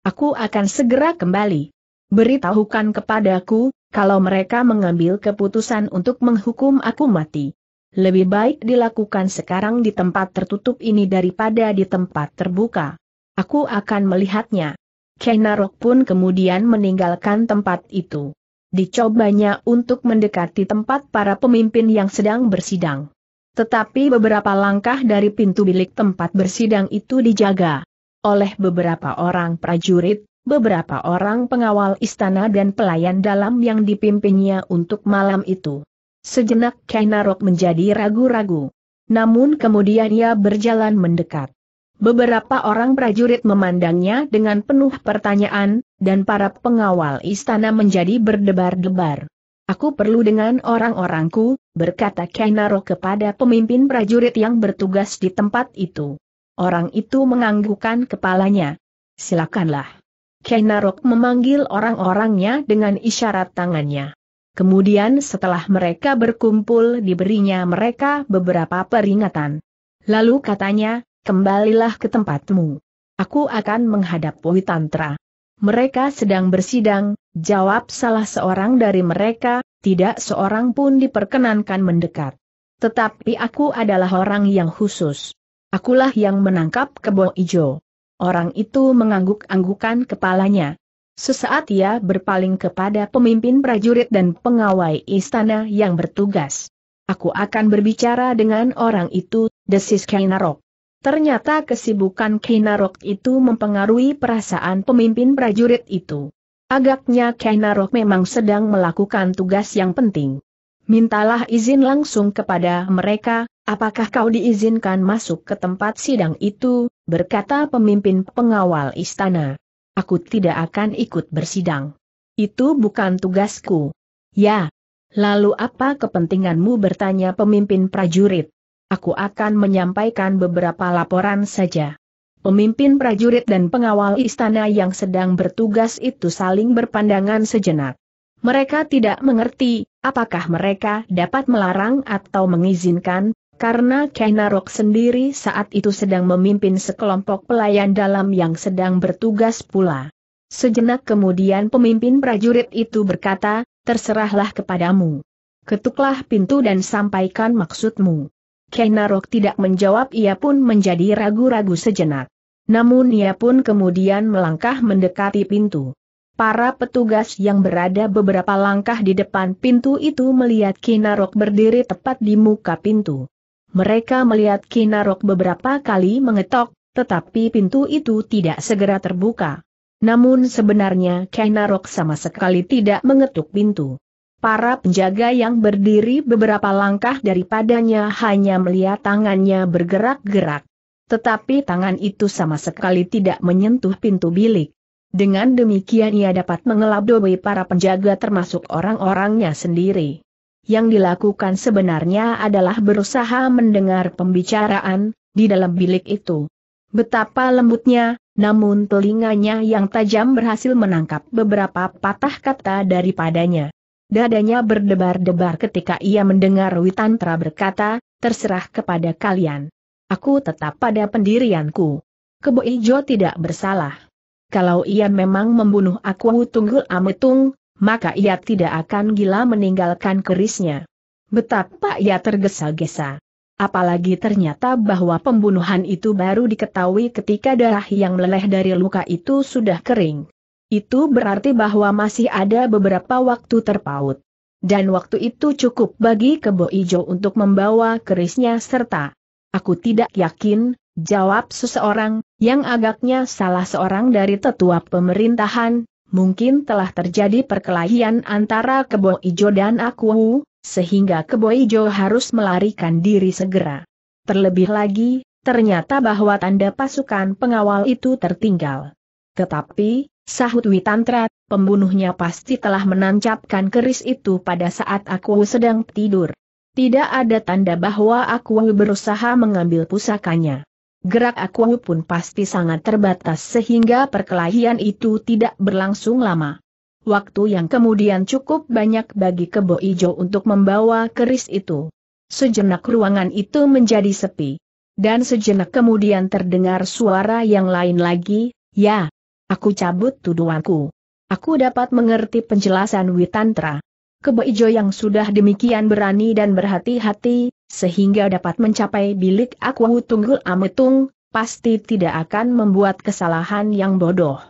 Aku akan segera kembali. Beritahukan kepadaku, kalau mereka mengambil keputusan untuk menghukum aku mati. Lebih baik dilakukan sekarang di tempat tertutup ini daripada di tempat terbuka. Aku akan melihatnya. Kenarok pun kemudian meninggalkan tempat itu. Dicobanya untuk mendekati tempat para pemimpin yang sedang bersidang. Tetapi beberapa langkah dari pintu bilik tempat bersidang itu dijaga oleh beberapa orang prajurit, beberapa orang pengawal istana dan pelayan dalam yang dipimpinnya untuk malam itu. Sejenak Kainarok menjadi ragu-ragu. Namun kemudian ia berjalan mendekat. Beberapa orang prajurit memandangnya dengan penuh pertanyaan, dan para pengawal istana menjadi berdebar-debar. Aku perlu dengan orang-orangku, berkata Kainarok kepada pemimpin prajurit yang bertugas di tempat itu. Orang itu menganggukkan kepalanya. Silakanlah. Kenarok memanggil orang-orangnya dengan isyarat tangannya. Kemudian setelah mereka berkumpul diberinya mereka beberapa peringatan. Lalu katanya, kembalilah ke tempatmu. Aku akan menghadap Witantra. Mereka sedang bersidang, jawab salah seorang dari mereka, tidak seorang pun diperkenankan mendekat. Tetapi aku adalah orang yang khusus. Akulah yang menangkap kebo ijo. Orang itu mengangguk-anggukan kepalanya. Sesaat ia berpaling kepada pemimpin prajurit dan pengawai istana yang bertugas. Aku akan berbicara dengan orang itu, desis Kainarok. Ternyata kesibukan Kainarok itu mempengaruhi perasaan pemimpin prajurit itu. Agaknya Kainarok memang sedang melakukan tugas yang penting. Mintalah izin langsung kepada mereka, Apakah kau diizinkan masuk ke tempat sidang itu, berkata pemimpin pengawal istana. Aku tidak akan ikut bersidang. Itu bukan tugasku. Ya. Lalu apa kepentinganmu bertanya pemimpin prajurit? Aku akan menyampaikan beberapa laporan saja. Pemimpin prajurit dan pengawal istana yang sedang bertugas itu saling berpandangan sejenak. Mereka tidak mengerti, apakah mereka dapat melarang atau mengizinkan, karena Kenarok sendiri saat itu sedang memimpin sekelompok pelayan dalam yang sedang bertugas pula. Sejenak kemudian pemimpin prajurit itu berkata, terserahlah kepadamu. Ketuklah pintu dan sampaikan maksudmu. Kenarok tidak menjawab ia pun menjadi ragu-ragu sejenak. Namun ia pun kemudian melangkah mendekati pintu. Para petugas yang berada beberapa langkah di depan pintu itu melihat Kinarok berdiri tepat di muka pintu. Mereka melihat Kinarok beberapa kali mengetok, tetapi pintu itu tidak segera terbuka. Namun sebenarnya Kinarok sama sekali tidak mengetuk pintu. Para penjaga yang berdiri beberapa langkah daripadanya hanya melihat tangannya bergerak-gerak. Tetapi tangan itu sama sekali tidak menyentuh pintu bilik. Dengan demikian ia dapat mengelabui para penjaga termasuk orang-orangnya sendiri yang dilakukan sebenarnya adalah berusaha mendengar pembicaraan, di dalam bilik itu. Betapa lembutnya, namun telinganya yang tajam berhasil menangkap beberapa patah kata daripadanya. Dadanya berdebar-debar ketika ia mendengar Witantra berkata, terserah kepada kalian. Aku tetap pada pendirianku. Kebo Ijo tidak bersalah. Kalau ia memang membunuh aku Tunggul Ametung, maka ia tidak akan gila meninggalkan kerisnya. Betapa ia tergesa-gesa. Apalagi ternyata bahwa pembunuhan itu baru diketahui ketika darah yang meleleh dari luka itu sudah kering. Itu berarti bahwa masih ada beberapa waktu terpaut. Dan waktu itu cukup bagi Kebo Ijo untuk membawa kerisnya serta. Aku tidak yakin, jawab seseorang, yang agaknya salah seorang dari tetua pemerintahan, mungkin telah terjadi perkelahian antara Kebo Ijo dan aku, sehingga Kebo Ijo harus melarikan diri segera. Terlebih lagi, ternyata bahwa tanda pasukan pengawal itu tertinggal. Tetapi, sahut Witantra, pembunuhnya pasti telah menancapkan keris itu pada saat aku sedang tidur. Tidak ada tanda bahwa aku berusaha mengambil pusakanya. Gerak aku pun pasti sangat terbatas sehingga perkelahian itu tidak berlangsung lama. Waktu yang kemudian cukup banyak bagi kebo ijo untuk membawa keris itu. Sejenak ruangan itu menjadi sepi. Dan sejenak kemudian terdengar suara yang lain lagi, ya, aku cabut tuduhanku. Aku dapat mengerti penjelasan Witantra. Kebo Ijo yang sudah demikian berani dan berhati-hati, sehingga dapat mencapai bilik Aku Tunggul Ametung, pasti tidak akan membuat kesalahan yang bodoh.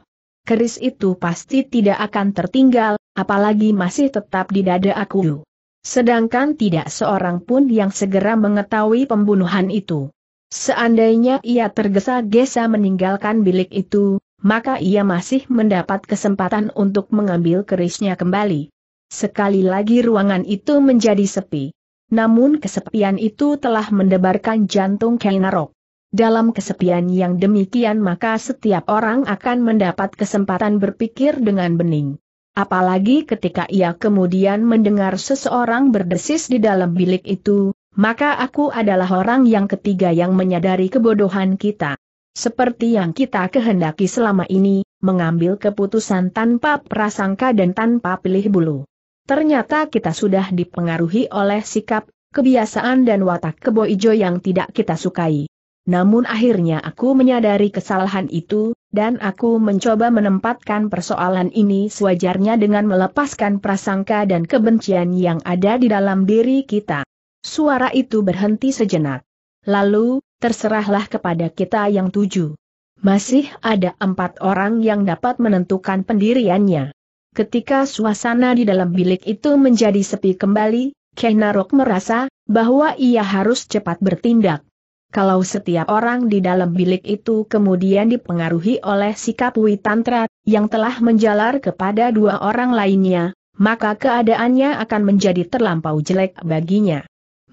Keris itu pasti tidak akan tertinggal, apalagi masih tetap di dada Aku. Sedangkan tidak seorang pun yang segera mengetahui pembunuhan itu. Seandainya ia tergesa-gesa meninggalkan bilik itu, maka ia masih mendapat kesempatan untuk mengambil kerisnya kembali. Sekali lagi ruangan itu menjadi sepi. Namun kesepian itu telah mendebarkan jantung Kainarok. Dalam kesepian yang demikian maka setiap orang akan mendapat kesempatan berpikir dengan bening. Apalagi ketika ia kemudian mendengar seseorang berdesis di dalam bilik itu, maka aku adalah orang yang ketiga yang menyadari kebodohan kita. Seperti yang kita kehendaki selama ini, mengambil keputusan tanpa prasangka dan tanpa pilih bulu. Ternyata kita sudah dipengaruhi oleh sikap, kebiasaan dan watak kebo ijo yang tidak kita sukai. Namun akhirnya aku menyadari kesalahan itu, dan aku mencoba menempatkan persoalan ini sewajarnya dengan melepaskan prasangka dan kebencian yang ada di dalam diri kita. Suara itu berhenti sejenak. Lalu, terserahlah kepada kita yang tuju. Masih ada empat orang yang dapat menentukan pendiriannya. Ketika suasana di dalam bilik itu menjadi sepi kembali, Kenarok merasa bahwa ia harus cepat bertindak. Kalau setiap orang di dalam bilik itu kemudian dipengaruhi oleh sikap Witantra, yang telah menjalar kepada dua orang lainnya, maka keadaannya akan menjadi terlampau jelek baginya.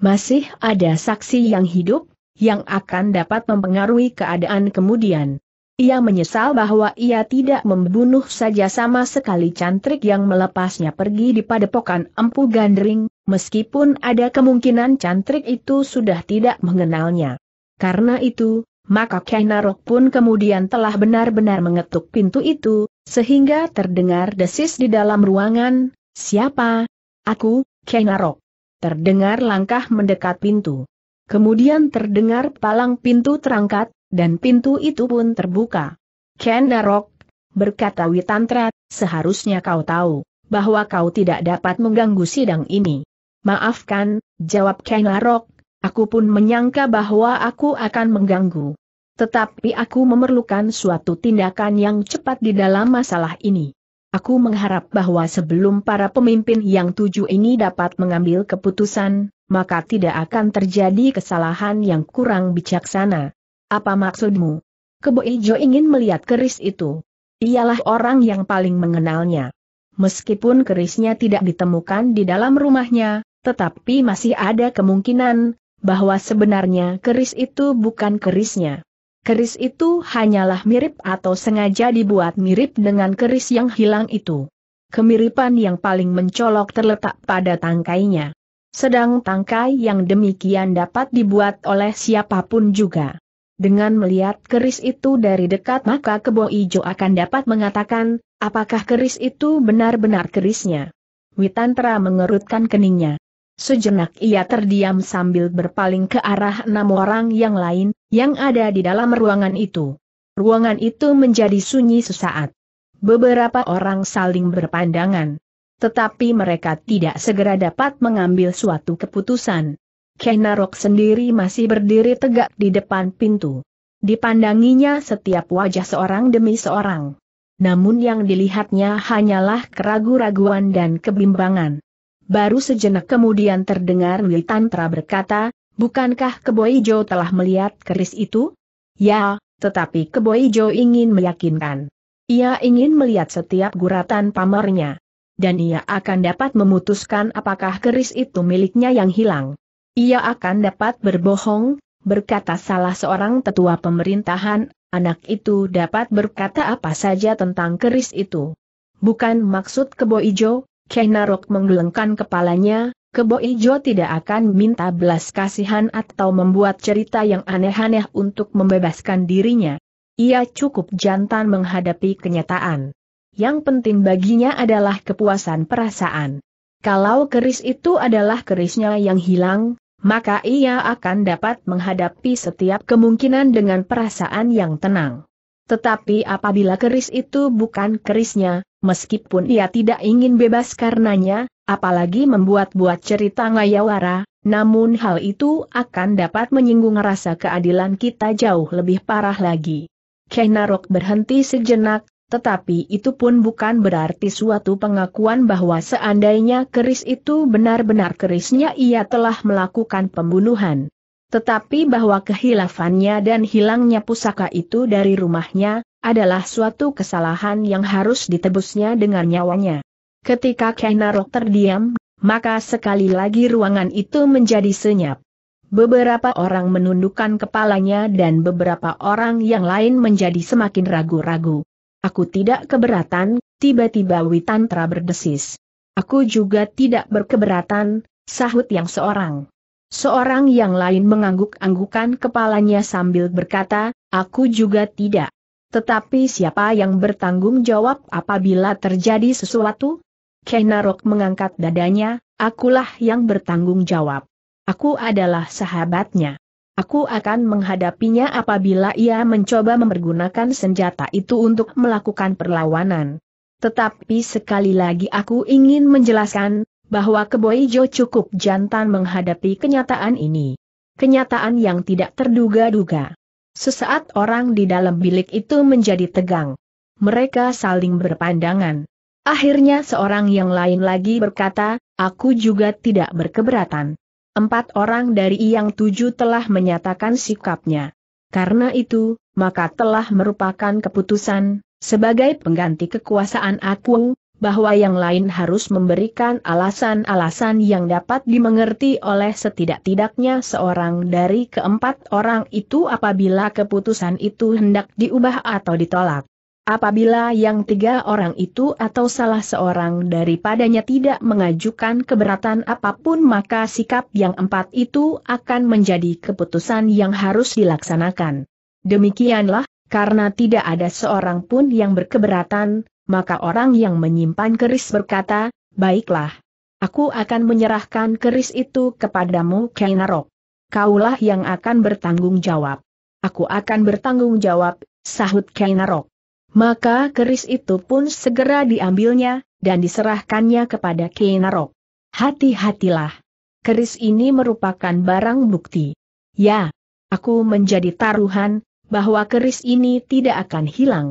Masih ada saksi yang hidup, yang akan dapat mempengaruhi keadaan kemudian. Ia menyesal bahwa ia tidak membunuh saja sama sekali cantrik yang melepasnya pergi di padepokan Empu Gandring, meskipun ada kemungkinan cantrik itu sudah tidak mengenalnya. Karena itu, maka Kainarok pun kemudian telah benar-benar mengetuk pintu itu, sehingga terdengar desis di dalam ruangan, siapa? Aku, Kainarok. Terdengar langkah mendekat pintu. Kemudian terdengar palang pintu terangkat, dan pintu itu pun terbuka. Kendarok, berkata Witantra, seharusnya kau tahu, bahwa kau tidak dapat mengganggu sidang ini. Maafkan, jawab Kendarok, aku pun menyangka bahwa aku akan mengganggu. Tetapi aku memerlukan suatu tindakan yang cepat di dalam masalah ini. Aku mengharap bahwa sebelum para pemimpin yang tujuh ini dapat mengambil keputusan, maka tidak akan terjadi kesalahan yang kurang bijaksana. Apa maksudmu? Kebo Ijo ingin melihat keris itu. Ialah orang yang paling mengenalnya. Meskipun kerisnya tidak ditemukan di dalam rumahnya, tetapi masih ada kemungkinan bahwa sebenarnya keris itu bukan kerisnya. Keris itu hanyalah mirip atau sengaja dibuat mirip dengan keris yang hilang itu. Kemiripan yang paling mencolok terletak pada tangkainya. Sedang tangkai yang demikian dapat dibuat oleh siapapun juga. Dengan melihat keris itu dari dekat maka kebo ijo akan dapat mengatakan, apakah keris itu benar-benar kerisnya. Witantra mengerutkan keningnya. Sejenak ia terdiam sambil berpaling ke arah enam orang yang lain, yang ada di dalam ruangan itu. Ruangan itu menjadi sunyi sesaat. Beberapa orang saling berpandangan. Tetapi mereka tidak segera dapat mengambil suatu keputusan. Kenarok sendiri masih berdiri tegak di depan pintu. Dipandanginya setiap wajah seorang demi seorang. Namun yang dilihatnya hanyalah keragu-raguan dan kebimbangan. Baru sejenak kemudian terdengar Tantra berkata, Bukankah Keboijo telah melihat keris itu? Ya, tetapi Keboijo ingin meyakinkan. Ia ingin melihat setiap guratan pamernya. Dan ia akan dapat memutuskan apakah keris itu miliknya yang hilang. Ia akan dapat berbohong, berkata salah seorang tetua pemerintahan, anak itu dapat berkata apa saja tentang keris itu. Bukan maksud kebo ijo, Kenarok menggelengkan kepalanya, kebo ijo tidak akan minta belas kasihan atau membuat cerita yang aneh-aneh untuk membebaskan dirinya. Ia cukup jantan menghadapi kenyataan. Yang penting baginya adalah kepuasan perasaan. Kalau keris itu adalah kerisnya yang hilang, maka ia akan dapat menghadapi setiap kemungkinan dengan perasaan yang tenang. Tetapi apabila keris itu bukan kerisnya, meskipun ia tidak ingin bebas karenanya, apalagi membuat-buat cerita ngayawara, namun hal itu akan dapat menyinggung rasa keadilan kita jauh lebih parah lagi. Kenarok berhenti sejenak, tetapi itu pun bukan berarti suatu pengakuan bahwa seandainya keris itu benar-benar kerisnya ia telah melakukan pembunuhan. Tetapi bahwa kehilafannya dan hilangnya pusaka itu dari rumahnya, adalah suatu kesalahan yang harus ditebusnya dengan nyawanya. Ketika Kenarok terdiam, maka sekali lagi ruangan itu menjadi senyap. Beberapa orang menundukkan kepalanya dan beberapa orang yang lain menjadi semakin ragu-ragu. Aku tidak keberatan, tiba-tiba Witantra berdesis. Aku juga tidak berkeberatan, sahut yang seorang. Seorang yang lain mengangguk-anggukan kepalanya sambil berkata, aku juga tidak. Tetapi siapa yang bertanggung jawab apabila terjadi sesuatu? Kenarok mengangkat dadanya, akulah yang bertanggung jawab. Aku adalah sahabatnya. Aku akan menghadapinya apabila ia mencoba mempergunakan senjata itu untuk melakukan perlawanan. Tetapi sekali lagi aku ingin menjelaskan, bahwa Keboijo cukup jantan menghadapi kenyataan ini. Kenyataan yang tidak terduga-duga. Sesaat orang di dalam bilik itu menjadi tegang. Mereka saling berpandangan. Akhirnya seorang yang lain lagi berkata, aku juga tidak berkeberatan. Empat orang dari yang tujuh telah menyatakan sikapnya. Karena itu, maka telah merupakan keputusan, sebagai pengganti kekuasaan aku, bahwa yang lain harus memberikan alasan-alasan yang dapat dimengerti oleh setidak-tidaknya seorang dari keempat orang itu apabila keputusan itu hendak diubah atau ditolak. Apabila yang tiga orang itu atau salah seorang daripadanya tidak mengajukan keberatan apapun maka sikap yang empat itu akan menjadi keputusan yang harus dilaksanakan. Demikianlah, karena tidak ada seorang pun yang berkeberatan, maka orang yang menyimpan keris berkata, baiklah. Aku akan menyerahkan keris itu kepadamu Kainarok. Kaulah yang akan bertanggung jawab. Aku akan bertanggung jawab, sahut Kainarok. Maka keris itu pun segera diambilnya, dan diserahkannya kepada Kinarok. Hati-hatilah. Keris ini merupakan barang bukti. Ya, aku menjadi taruhan, bahwa keris ini tidak akan hilang.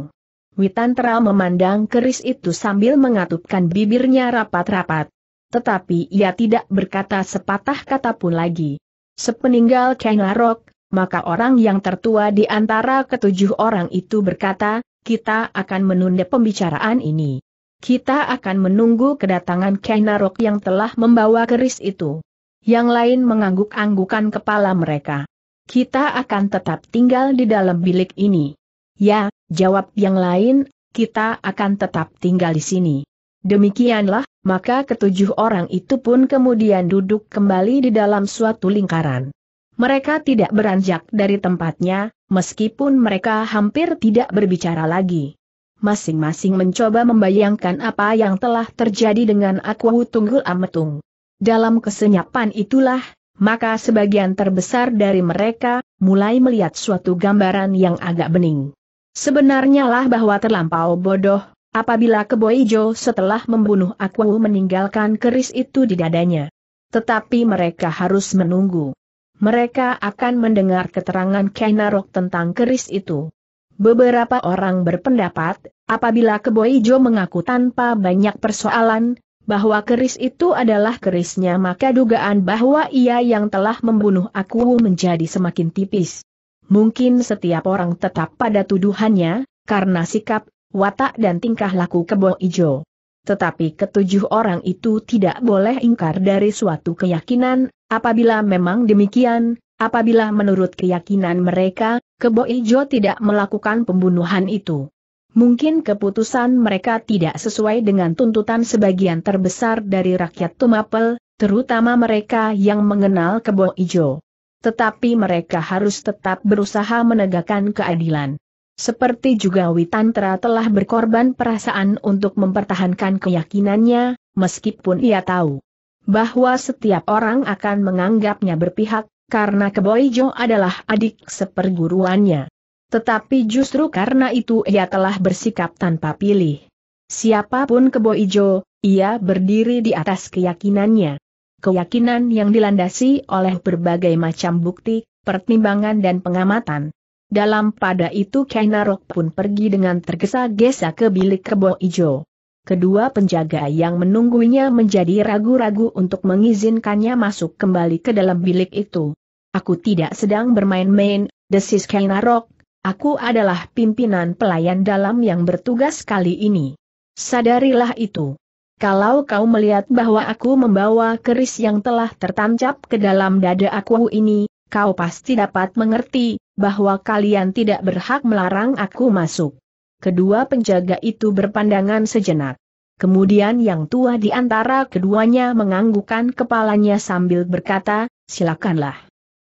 Witantra memandang keris itu sambil mengatupkan bibirnya rapat-rapat. Tetapi ia tidak berkata sepatah kata pun lagi. Sepeninggal Kenarok, maka orang yang tertua di antara ketujuh orang itu berkata, kita akan menunda pembicaraan ini. Kita akan menunggu kedatangan Kainarok yang telah membawa keris itu. Yang lain mengangguk-anggukan kepala mereka. Kita akan tetap tinggal di dalam bilik ini. Ya, jawab yang lain, kita akan tetap tinggal di sini. Demikianlah, maka ketujuh orang itu pun kemudian duduk kembali di dalam suatu lingkaran. Mereka tidak beranjak dari tempatnya, meskipun mereka hampir tidak berbicara lagi. Masing-masing mencoba membayangkan apa yang telah terjadi dengan Akwahu Tunggul Ametung. Dalam kesenyapan itulah, maka sebagian terbesar dari mereka, mulai melihat suatu gambaran yang agak bening. Sebenarnya lah bahwa terlampau bodoh, apabila Keboijo setelah membunuh Akwahu meninggalkan keris itu di dadanya. Tetapi mereka harus menunggu mereka akan mendengar keterangan Kenarok tentang keris itu. Beberapa orang berpendapat, apabila Keboijo mengaku tanpa banyak persoalan, bahwa keris itu adalah kerisnya maka dugaan bahwa ia yang telah membunuh aku menjadi semakin tipis. Mungkin setiap orang tetap pada tuduhannya, karena sikap, watak dan tingkah laku Keboijo tetapi ketujuh orang itu tidak boleh ingkar dari suatu keyakinan, apabila memang demikian, apabila menurut keyakinan mereka, Kebo Ijo tidak melakukan pembunuhan itu. Mungkin keputusan mereka tidak sesuai dengan tuntutan sebagian terbesar dari rakyat Tumapel, terutama mereka yang mengenal Kebo Ijo. Tetapi mereka harus tetap berusaha menegakkan keadilan. Seperti juga Witantra telah berkorban perasaan untuk mempertahankan keyakinannya, meskipun ia tahu bahwa setiap orang akan menganggapnya berpihak, karena Keboijo adalah adik seperguruannya. Tetapi justru karena itu ia telah bersikap tanpa pilih. Siapapun Keboijo, ia berdiri di atas keyakinannya. Keyakinan yang dilandasi oleh berbagai macam bukti, pertimbangan dan pengamatan. Dalam pada itu Kainarok pun pergi dengan tergesa-gesa ke bilik kebo ijo. Kedua penjaga yang menunggunya menjadi ragu-ragu untuk mengizinkannya masuk kembali ke dalam bilik itu. Aku tidak sedang bermain-main, desis Kainarok, aku adalah pimpinan pelayan dalam yang bertugas kali ini. Sadarilah itu. Kalau kau melihat bahwa aku membawa keris yang telah tertancap ke dalam dada aku ini, kau pasti dapat mengerti, bahwa kalian tidak berhak melarang aku masuk. Kedua penjaga itu berpandangan sejenak. Kemudian yang tua di antara keduanya menganggukkan kepalanya sambil berkata, silakanlah.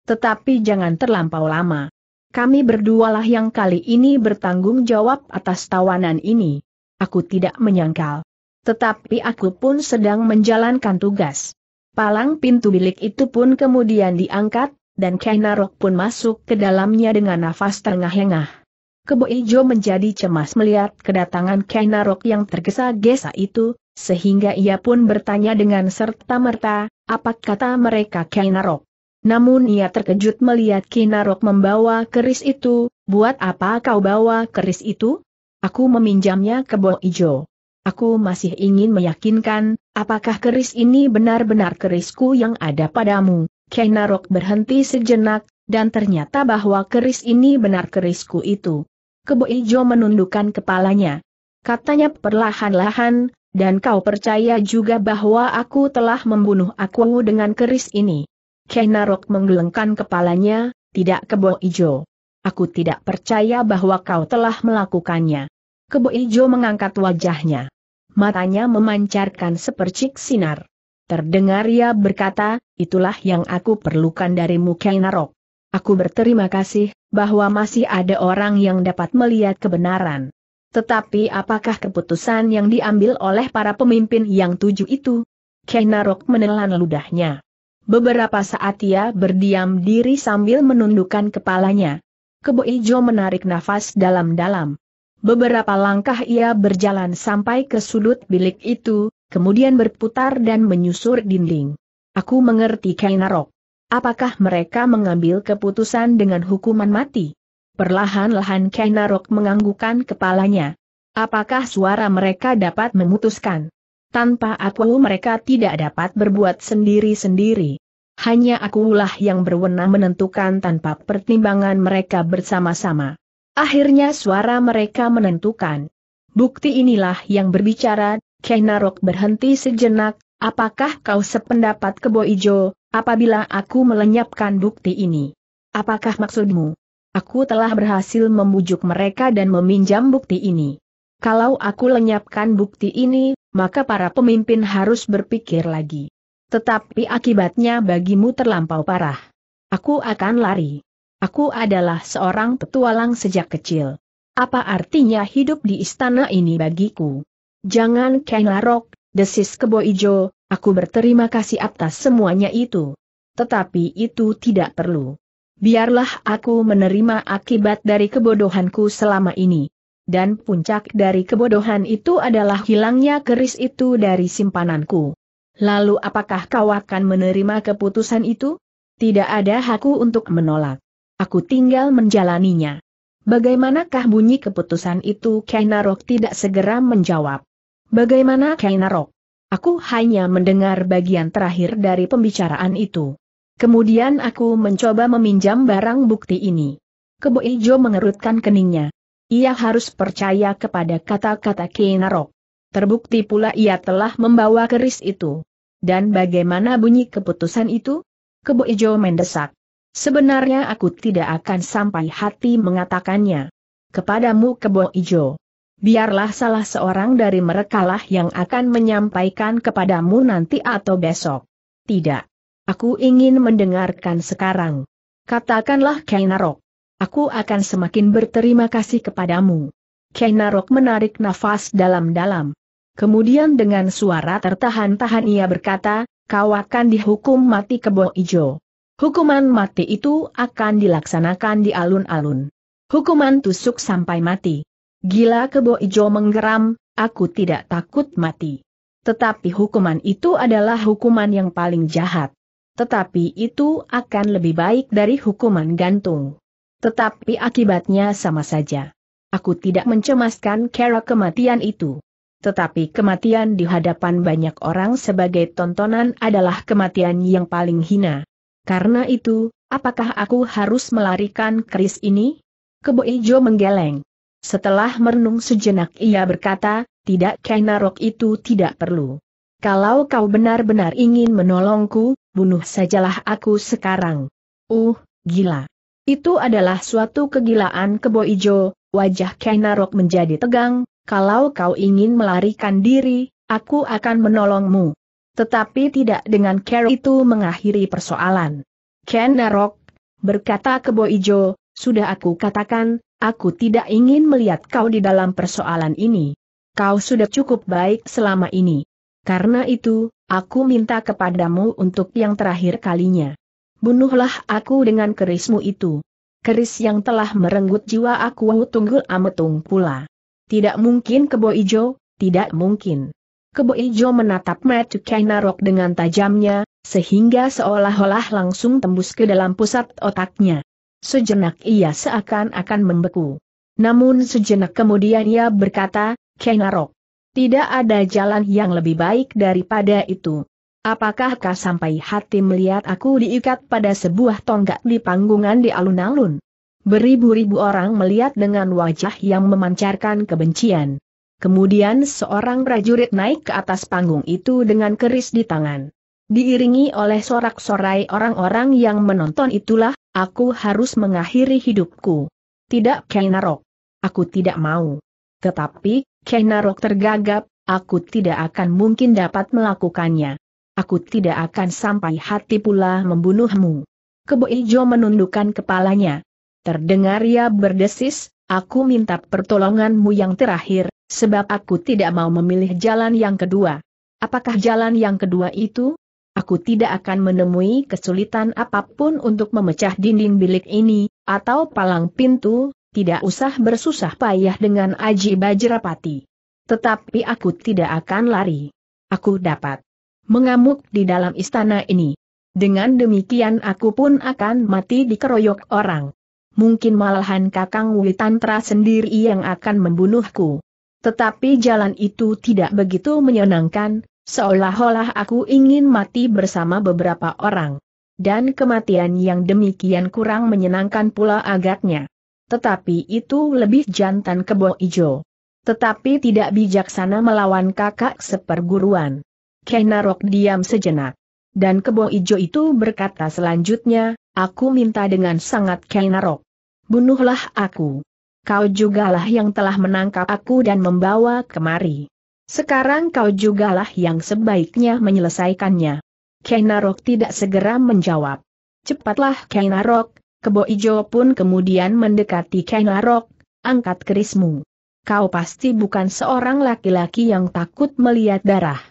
Tetapi jangan terlampau lama. Kami berdualah yang kali ini bertanggung jawab atas tawanan ini. Aku tidak menyangkal. Tetapi aku pun sedang menjalankan tugas. Palang pintu bilik itu pun kemudian diangkat, dan Kainarok pun masuk ke dalamnya dengan nafas terengah-engah. Kebo Ijo menjadi cemas melihat kedatangan Kainarok yang tergesa-gesa itu, sehingga ia pun bertanya dengan serta-merta, apa kata mereka Kainarok? Namun ia terkejut melihat Kainarok membawa keris itu, buat apa kau bawa keris itu? Aku meminjamnya ke Bo Ijo. Aku masih ingin meyakinkan, apakah keris ini benar-benar kerisku yang ada padamu, Kenarok berhenti sejenak, dan ternyata bahwa keris ini benar kerisku itu. Kebo Ijo menundukkan kepalanya. Katanya perlahan-lahan, dan kau percaya juga bahwa aku telah membunuh aku dengan keris ini. Kenarok menggelengkan kepalanya, tidak Kebo Ijo. Aku tidak percaya bahwa kau telah melakukannya. Kebo Ijo mengangkat wajahnya. Matanya memancarkan sepercik sinar. Terdengar ia berkata, itulah yang aku perlukan darimu Kainarok. Aku berterima kasih, bahwa masih ada orang yang dapat melihat kebenaran. Tetapi apakah keputusan yang diambil oleh para pemimpin yang tujuh itu? Kainarok menelan ludahnya. Beberapa saat ia berdiam diri sambil menundukkan kepalanya. Kebo Ijo menarik nafas dalam-dalam. Beberapa langkah ia berjalan sampai ke sudut bilik itu, kemudian berputar dan menyusur dinding. Aku mengerti Kainarok. Apakah mereka mengambil keputusan dengan hukuman mati? Perlahan-lahan Kainarok menganggukkan kepalanya. Apakah suara mereka dapat memutuskan? Tanpa aku mereka tidak dapat berbuat sendiri-sendiri. Hanya akulah yang berwenang menentukan tanpa pertimbangan mereka bersama-sama. Akhirnya suara mereka menentukan. Bukti inilah yang berbicara, Kainarok berhenti sejenak, Apakah kau sependapat kebo ijo, apabila aku melenyapkan bukti ini? Apakah maksudmu? Aku telah berhasil membujuk mereka dan meminjam bukti ini. Kalau aku lenyapkan bukti ini, maka para pemimpin harus berpikir lagi. Tetapi akibatnya bagimu terlampau parah. Aku akan lari. Aku adalah seorang petualang sejak kecil. Apa artinya hidup di istana ini bagiku? Jangan Ken Larok, desis kebo ijo, aku berterima kasih atas semuanya itu. Tetapi itu tidak perlu. Biarlah aku menerima akibat dari kebodohanku selama ini. Dan puncak dari kebodohan itu adalah hilangnya keris itu dari simpananku. Lalu apakah kau akan menerima keputusan itu? Tidak ada hakku untuk menolak. Aku tinggal menjalaninya. Bagaimanakah bunyi keputusan itu Kainarok tidak segera menjawab. Bagaimana Kainarok? Aku hanya mendengar bagian terakhir dari pembicaraan itu. Kemudian aku mencoba meminjam barang bukti ini. Kebo Ijo mengerutkan keningnya. Ia harus percaya kepada kata-kata Kainarok. Terbukti pula ia telah membawa keris itu. Dan bagaimana bunyi keputusan itu? Kebo Ijo mendesak. Sebenarnya aku tidak akan sampai hati mengatakannya. Kepadamu Kebo Ijo biarlah salah seorang dari merekalah yang akan menyampaikan kepadamu nanti atau besok. Tidak. Aku ingin mendengarkan sekarang. Katakanlah Kainarok. Aku akan semakin berterima kasih kepadamu. Kainarok menarik nafas dalam-dalam. Kemudian dengan suara tertahan-tahan ia berkata, kau akan dihukum mati kebo ijo. Hukuman mati itu akan dilaksanakan di alun-alun. Hukuman tusuk sampai mati. Gila kebo ijo menggeram, aku tidak takut mati. Tetapi hukuman itu adalah hukuman yang paling jahat. Tetapi itu akan lebih baik dari hukuman gantung. Tetapi akibatnya sama saja. Aku tidak mencemaskan kera kematian itu. Tetapi kematian di hadapan banyak orang sebagai tontonan adalah kematian yang paling hina. Karena itu, apakah aku harus melarikan keris ini? Kebo Ijo menggeleng. Setelah merenung sejenak ia berkata, tidak Kainarok itu tidak perlu. Kalau kau benar-benar ingin menolongku, bunuh sajalah aku sekarang. Uh, gila. Itu adalah suatu kegilaan kebo ijo, wajah Kainarok menjadi tegang, kalau kau ingin melarikan diri, aku akan menolongmu. Tetapi tidak dengan care itu mengakhiri persoalan. Kainarok berkata Kebo Ijo, sudah aku katakan, aku tidak ingin melihat kau di dalam persoalan ini. Kau sudah cukup baik selama ini. Karena itu, aku minta kepadamu untuk yang terakhir kalinya. Bunuhlah aku dengan kerismu itu. Keris yang telah merenggut jiwa aku tunggul ametung pula. Tidak mungkin kebo ijo, tidak mungkin. Kebo ijo menatap Matu Kainarok dengan tajamnya, sehingga seolah-olah langsung tembus ke dalam pusat otaknya. Sejenak ia seakan-akan membeku. Namun sejenak kemudian ia berkata, Kenarok. Tidak ada jalan yang lebih baik daripada itu. Apakah kau sampai hati melihat aku diikat pada sebuah tonggak di panggungan di alun-alun? Beribu-ribu orang melihat dengan wajah yang memancarkan kebencian. Kemudian seorang prajurit naik ke atas panggung itu dengan keris di tangan. Diiringi oleh sorak-sorai orang-orang yang menonton itulah, Aku harus mengakhiri hidupku. Tidak Kainarok. Aku tidak mau. Tetapi, Kainarok tergagap, aku tidak akan mungkin dapat melakukannya. Aku tidak akan sampai hati pula membunuhmu. Keboijo menundukkan kepalanya. Terdengar ia berdesis, aku minta pertolonganmu yang terakhir, sebab aku tidak mau memilih jalan yang kedua. Apakah jalan yang kedua itu? aku tidak akan menemui kesulitan apapun untuk memecah dinding bilik ini, atau palang pintu, tidak usah bersusah payah dengan Aji Bajrapati. Tetapi aku tidak akan lari. Aku dapat mengamuk di dalam istana ini. Dengan demikian aku pun akan mati dikeroyok orang. Mungkin malahan Kakang Witantra sendiri yang akan membunuhku. Tetapi jalan itu tidak begitu menyenangkan, Seolah-olah aku ingin mati bersama beberapa orang. Dan kematian yang demikian kurang menyenangkan pula agaknya. Tetapi itu lebih jantan kebo ijo. Tetapi tidak bijaksana melawan kakak seperguruan. Kenarok diam sejenak. Dan kebo ijo itu berkata selanjutnya, aku minta dengan sangat Kenarok. Bunuhlah aku. Kau jugalah yang telah menangkap aku dan membawa kemari. Sekarang kau jugalah yang sebaiknya menyelesaikannya. Kainarok tidak segera menjawab. Cepatlah Kainarok. Kebo Ijo pun kemudian mendekati Kainarok. angkat kerismu. Kau pasti bukan seorang laki-laki yang takut melihat darah.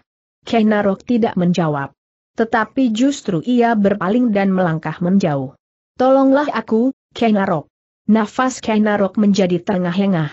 Kainarok tidak menjawab. Tetapi justru ia berpaling dan melangkah menjauh. Tolonglah aku, Kainarok. Nafas Kainarok menjadi tengah engah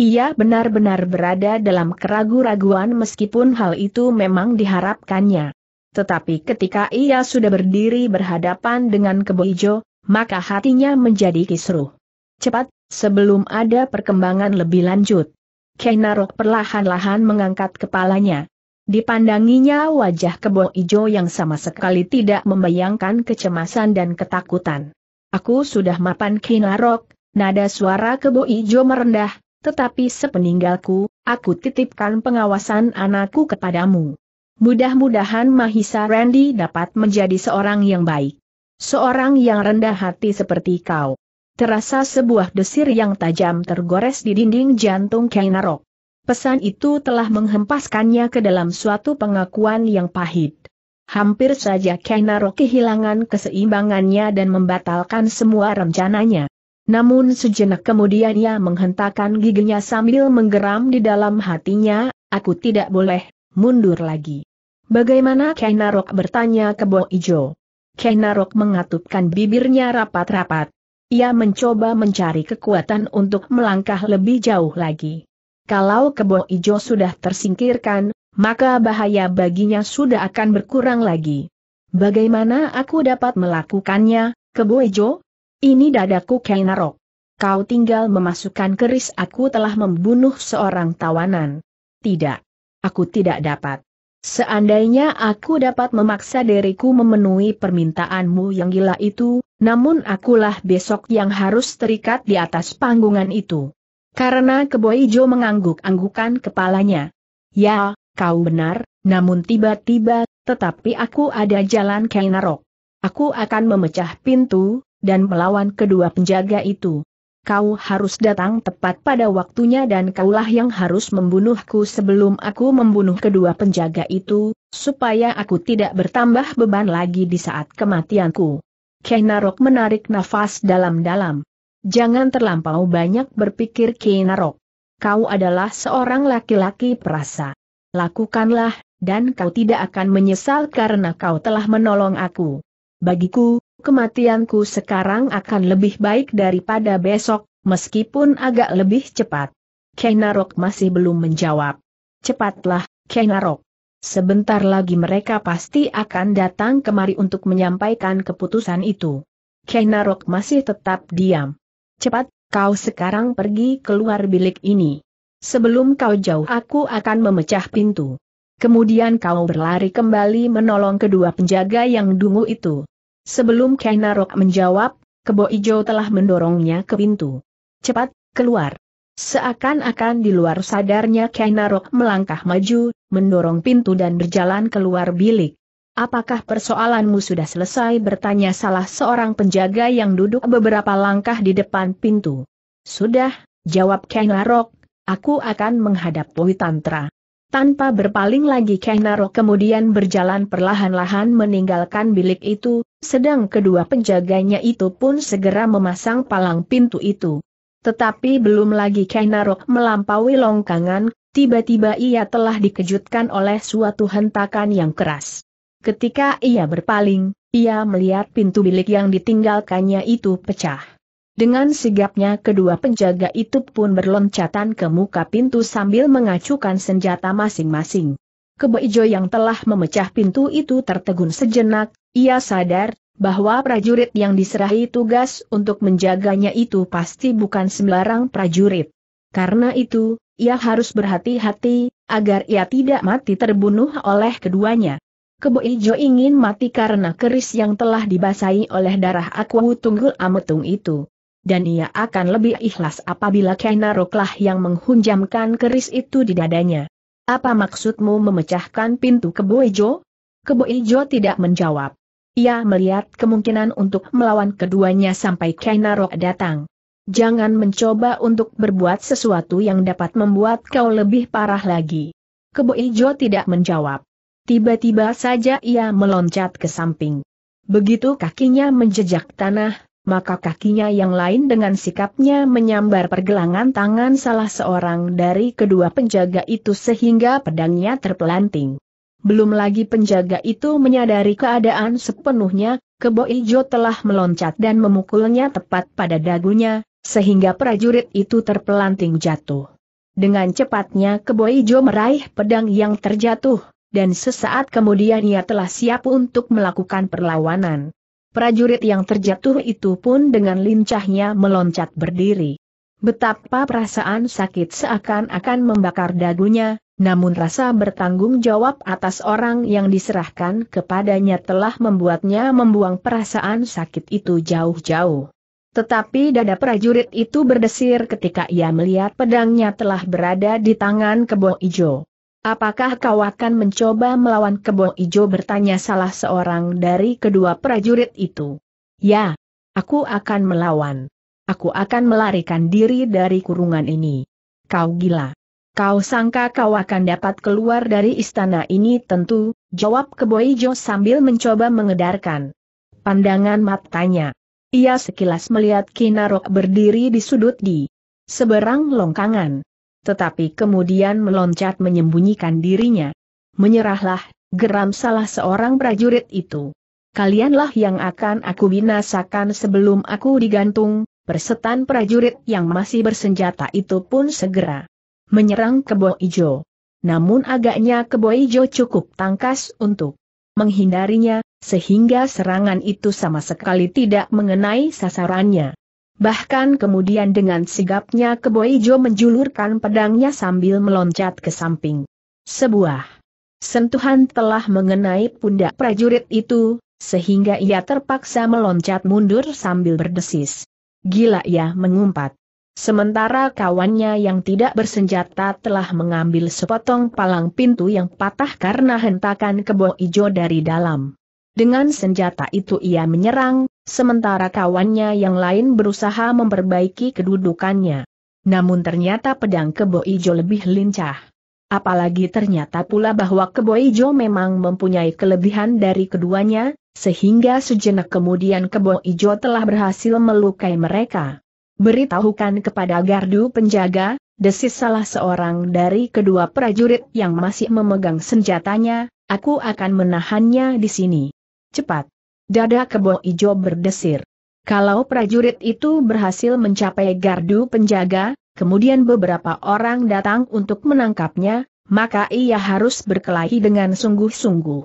ia benar-benar berada dalam keragu-raguan meskipun hal itu memang diharapkannya. Tetapi ketika ia sudah berdiri berhadapan dengan kebo Ijo, maka hatinya menjadi kisruh. Cepat, sebelum ada perkembangan lebih lanjut. Kenarok perlahan-lahan mengangkat kepalanya. Dipandanginya wajah kebo ijo yang sama sekali tidak membayangkan kecemasan dan ketakutan. Aku sudah mapan Kinarok, nada suara kebo ijo merendah, tetapi sepeninggalku, aku titipkan pengawasan anakku kepadamu. Mudah-mudahan Mahisa Randy dapat menjadi seorang yang baik. Seorang yang rendah hati seperti kau. Terasa sebuah desir yang tajam tergores di dinding jantung Kainarok. Pesan itu telah menghempaskannya ke dalam suatu pengakuan yang pahit. Hampir saja Kainarok kehilangan keseimbangannya dan membatalkan semua rencananya. Namun sejenak kemudian ia menghentakkan giginya sambil menggeram di dalam hatinya, aku tidak boleh, mundur lagi. Bagaimana Kainarok bertanya ke Bo Ijo. Kenarok mengatupkan bibirnya rapat-rapat. Ia mencoba mencari kekuatan untuk melangkah lebih jauh lagi. Kalau kebo ijo sudah tersingkirkan, maka bahaya baginya sudah akan berkurang lagi. Bagaimana aku dapat melakukannya, kebo ijo? Ini dadaku Kainarok. Kau tinggal memasukkan keris aku telah membunuh seorang tawanan. Tidak. Aku tidak dapat. Seandainya aku dapat memaksa diriku memenuhi permintaanmu yang gila itu, namun akulah besok yang harus terikat di atas panggungan itu. Karena Keboijo mengangguk-anggukan kepalanya. Ya, kau benar, namun tiba-tiba, tetapi aku ada jalan Kainarok. Aku akan memecah pintu, dan melawan kedua penjaga itu. Kau harus datang tepat pada waktunya dan kaulah yang harus membunuhku sebelum aku membunuh kedua penjaga itu, supaya aku tidak bertambah beban lagi di saat kematianku. Kenarok menarik nafas dalam-dalam. Jangan terlampau banyak berpikir Kenarok. Kau adalah seorang laki-laki perasa. Lakukanlah, dan kau tidak akan menyesal karena kau telah menolong aku. Bagiku, kematianku sekarang akan lebih baik daripada besok, meskipun agak lebih cepat. Kenarok masih belum menjawab. Cepatlah, Kenarok. Sebentar lagi mereka pasti akan datang kemari untuk menyampaikan keputusan itu. Kenarok masih tetap diam. Cepat, kau sekarang pergi keluar bilik ini. Sebelum kau jauh aku akan memecah pintu. Kemudian kau berlari kembali menolong kedua penjaga yang dungu itu. Sebelum Kainarok menjawab, Kebo Ijo telah mendorongnya ke pintu. Cepat, keluar. Seakan-akan di luar sadarnya Kainarok melangkah maju, mendorong pintu dan berjalan keluar bilik. Apakah persoalanmu sudah selesai bertanya salah seorang penjaga yang duduk beberapa langkah di depan pintu. Sudah, jawab Kainarok, aku akan menghadap Witantra. Tanpa berpaling lagi Kehnaro kemudian berjalan perlahan-lahan meninggalkan bilik itu, sedang kedua penjaganya itu pun segera memasang palang pintu itu. Tetapi belum lagi Kehnaro melampaui longkangan, tiba-tiba ia telah dikejutkan oleh suatu hentakan yang keras. Ketika ia berpaling, ia melihat pintu bilik yang ditinggalkannya itu pecah. Dengan sigapnya kedua penjaga itu pun berloncatan ke muka pintu sambil mengacukan senjata masing-masing. Keboijo yang telah memecah pintu itu tertegun sejenak, ia sadar, bahwa prajurit yang diserahi tugas untuk menjaganya itu pasti bukan sembarang prajurit. Karena itu, ia harus berhati-hati, agar ia tidak mati terbunuh oleh keduanya. Keboijo ingin mati karena keris yang telah dibasahi oleh darah aku Tunggul Ametung itu dan ia akan lebih ikhlas apabila Kainaroklah yang menghunjamkan keris itu di dadanya. Apa maksudmu memecahkan pintu ke Ijo? Ke Ijo tidak menjawab. Ia melihat kemungkinan untuk melawan keduanya sampai Kainarok datang. Jangan mencoba untuk berbuat sesuatu yang dapat membuat kau lebih parah lagi. Ke Ijo tidak menjawab. Tiba-tiba saja ia meloncat ke samping. Begitu kakinya menjejak tanah, maka kakinya yang lain dengan sikapnya menyambar pergelangan tangan salah seorang dari kedua penjaga itu sehingga pedangnya terpelanting. Belum lagi penjaga itu menyadari keadaan sepenuhnya, kebo ijo telah meloncat dan memukulnya tepat pada dagunya, sehingga prajurit itu terpelanting jatuh. Dengan cepatnya kebo ijo meraih pedang yang terjatuh, dan sesaat kemudian ia telah siap untuk melakukan perlawanan. Prajurit yang terjatuh itu pun dengan lincahnya meloncat berdiri. Betapa perasaan sakit seakan-akan membakar dagunya, namun rasa bertanggung jawab atas orang yang diserahkan kepadanya telah membuatnya membuang perasaan sakit itu jauh-jauh. Tetapi dada prajurit itu berdesir ketika ia melihat pedangnya telah berada di tangan kebo ijo. Apakah kau akan mencoba melawan kebo ijo bertanya salah seorang dari kedua prajurit itu? Ya, aku akan melawan. Aku akan melarikan diri dari kurungan ini. Kau gila. Kau sangka kau akan dapat keluar dari istana ini tentu, jawab kebo ijo sambil mencoba mengedarkan pandangan matanya. Ia sekilas melihat Kinarok berdiri di sudut di seberang longkangan tetapi kemudian meloncat menyembunyikan dirinya. Menyerahlah, geram salah seorang prajurit itu. Kalianlah yang akan aku binasakan sebelum aku digantung, persetan prajurit yang masih bersenjata itu pun segera menyerang Kebo Ijo. Namun agaknya Kebo Ijo cukup tangkas untuk menghindarinya, sehingga serangan itu sama sekali tidak mengenai sasarannya. Bahkan kemudian dengan sigapnya Keboijo menjulurkan pedangnya sambil meloncat ke samping. Sebuah sentuhan telah mengenai pundak prajurit itu, sehingga ia terpaksa meloncat mundur sambil berdesis. Gila ya mengumpat. Sementara kawannya yang tidak bersenjata telah mengambil sepotong palang pintu yang patah karena hentakan kebo ijo dari dalam. Dengan senjata itu ia menyerang, sementara kawannya yang lain berusaha memperbaiki kedudukannya. Namun ternyata pedang kebo ijo lebih lincah. Apalagi ternyata pula bahwa kebo ijo memang mempunyai kelebihan dari keduanya, sehingga sejenak kemudian kebo ijo telah berhasil melukai mereka. Beritahukan kepada gardu penjaga, desis salah seorang dari kedua prajurit yang masih memegang senjatanya, aku akan menahannya di sini. Cepat! Dada kebo ijo berdesir. Kalau prajurit itu berhasil mencapai gardu penjaga, kemudian beberapa orang datang untuk menangkapnya, maka ia harus berkelahi dengan sungguh-sungguh.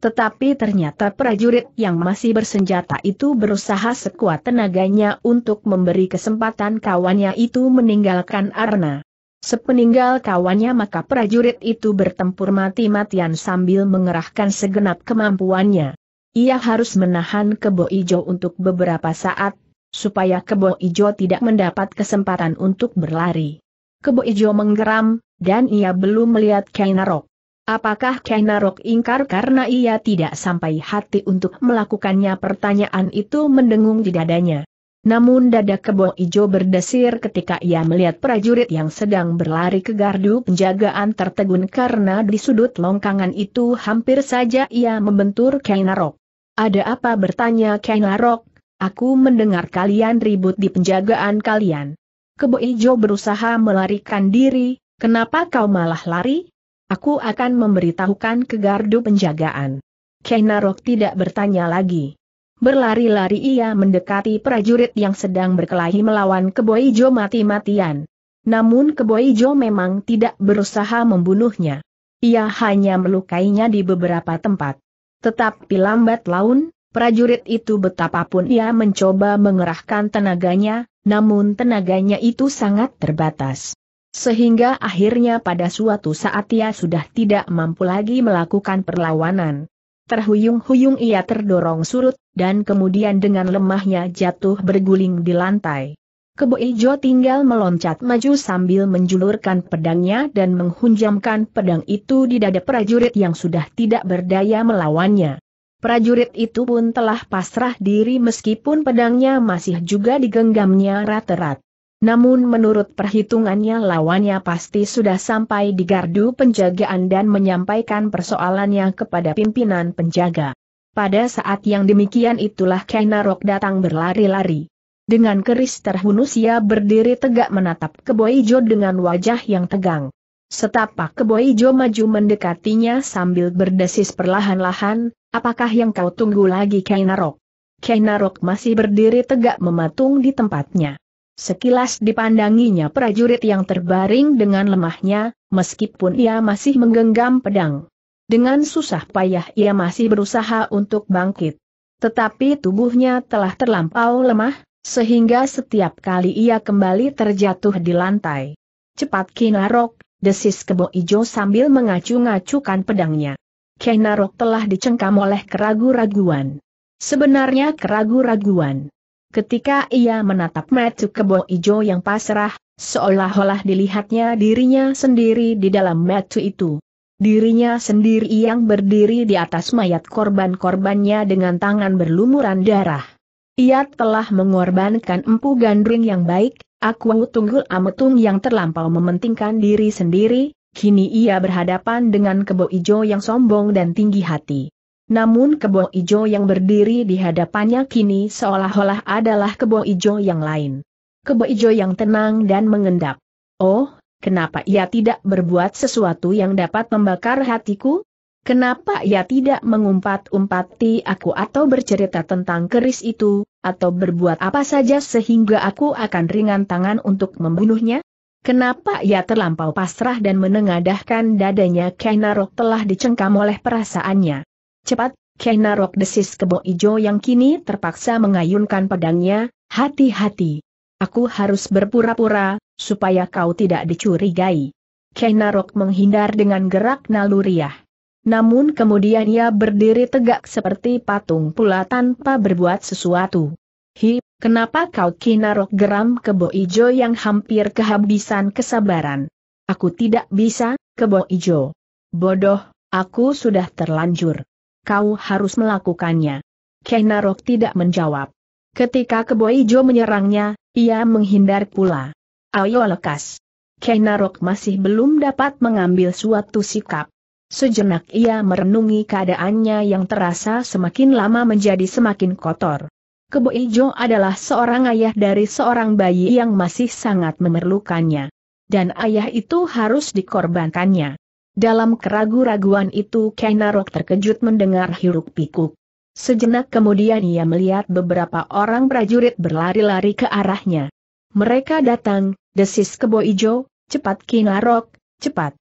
Tetapi ternyata prajurit yang masih bersenjata itu berusaha sekuat tenaganya untuk memberi kesempatan kawannya itu meninggalkan Arna. Sepeninggal kawannya maka prajurit itu bertempur mati-matian sambil mengerahkan segenap kemampuannya. Ia harus menahan kebo ijo untuk beberapa saat, supaya kebo ijo tidak mendapat kesempatan untuk berlari. Kebo ijo menggeram, dan ia belum melihat Kainarok. Apakah Kainarok ingkar karena ia tidak sampai hati untuk melakukannya pertanyaan itu mendengung di dadanya. Namun dada kebo ijo berdesir ketika ia melihat prajurit yang sedang berlari ke gardu penjagaan tertegun karena di sudut longkangan itu hampir saja ia membentur Kainarok. Ada apa bertanya Kang Larok? Aku mendengar kalian ribut di penjagaan kalian. Kebo Ijo berusaha melarikan diri, kenapa kau malah lari? Aku akan memberitahukan ke gardu penjagaan. Kenarok tidak bertanya lagi. Berlari-lari ia mendekati prajurit yang sedang berkelahi melawan Kebo Ijo mati-matian. Namun Kebo Ijo memang tidak berusaha membunuhnya. Ia hanya melukainya di beberapa tempat. Tetapi lambat laun, prajurit itu betapapun ia mencoba mengerahkan tenaganya, namun tenaganya itu sangat terbatas. Sehingga akhirnya pada suatu saat ia sudah tidak mampu lagi melakukan perlawanan. Terhuyung-huyung ia terdorong surut, dan kemudian dengan lemahnya jatuh berguling di lantai. Kebo Ijo tinggal meloncat maju sambil menjulurkan pedangnya dan menghunjamkan pedang itu di dada prajurit yang sudah tidak berdaya melawannya. Prajurit itu pun telah pasrah diri meskipun pedangnya masih juga digenggamnya rat-rat. Namun menurut perhitungannya lawannya pasti sudah sampai di gardu penjagaan dan menyampaikan persoalannya kepada pimpinan penjaga. Pada saat yang demikian itulah Kainarok datang berlari-lari. Dengan keris terhunus ia berdiri tegak menatap Keboijo dengan wajah yang tegang. Setapak Keboijo maju mendekatinya sambil berdesis perlahan-lahan, apakah yang kau tunggu lagi Kainarok? Kainarok masih berdiri tegak mematung di tempatnya. Sekilas dipandanginya prajurit yang terbaring dengan lemahnya, meskipun ia masih menggenggam pedang. Dengan susah payah ia masih berusaha untuk bangkit. Tetapi tubuhnya telah terlampau lemah, sehingga setiap kali ia kembali terjatuh di lantai. Cepat Kinarok, desis kebo ijo sambil mengacu-ngacukan pedangnya. Kinarok telah dicengkam oleh keragu-raguan. Sebenarnya keragu-raguan. Ketika ia menatap metu kebo ijo yang pasrah, seolah-olah dilihatnya dirinya sendiri di dalam metu itu. Dirinya sendiri yang berdiri di atas mayat korban-korbannya dengan tangan berlumuran darah. Ia telah mengorbankan empu gandring yang baik, aku tunggul ametung yang terlampau mementingkan diri sendiri, kini ia berhadapan dengan kebo ijo yang sombong dan tinggi hati. Namun kebo ijo yang berdiri di hadapannya kini seolah-olah adalah kebo ijo yang lain. Kebo ijo yang tenang dan mengendap. Oh, kenapa ia tidak berbuat sesuatu yang dapat membakar hatiku? Kenapa ia tidak mengumpat-umpati aku atau bercerita tentang keris itu, atau berbuat apa saja sehingga aku akan ringan tangan untuk membunuhnya? Kenapa ia terlampau pasrah dan menengadahkan dadanya Kainarok telah dicengkam oleh perasaannya? Cepat, Kainarok desis kebo ijo yang kini terpaksa mengayunkan pedangnya, hati-hati. Aku harus berpura-pura, supaya kau tidak dicurigai. Kainarok menghindar dengan gerak naluriah. Namun kemudian ia berdiri tegak seperti patung pula tanpa berbuat sesuatu. Hi, kenapa kau kinarok geram kebo ijo yang hampir kehabisan kesabaran? Aku tidak bisa, kebo ijo. Bodoh, aku sudah terlanjur. Kau harus melakukannya. Kinarok tidak menjawab. Ketika kebo ijo menyerangnya, ia menghindar pula. Ayo lekas. Kinarok masih belum dapat mengambil suatu sikap. Sejenak ia merenungi keadaannya yang terasa semakin lama menjadi semakin kotor. Kebo Ijo adalah seorang ayah dari seorang bayi yang masih sangat memerlukannya. Dan ayah itu harus dikorbankannya. Dalam keragu-raguan itu Kenarok terkejut mendengar hiruk pikuk. Sejenak kemudian ia melihat beberapa orang prajurit berlari-lari ke arahnya. Mereka datang, desis Kebo Ijo, cepat Kinarok, cepat.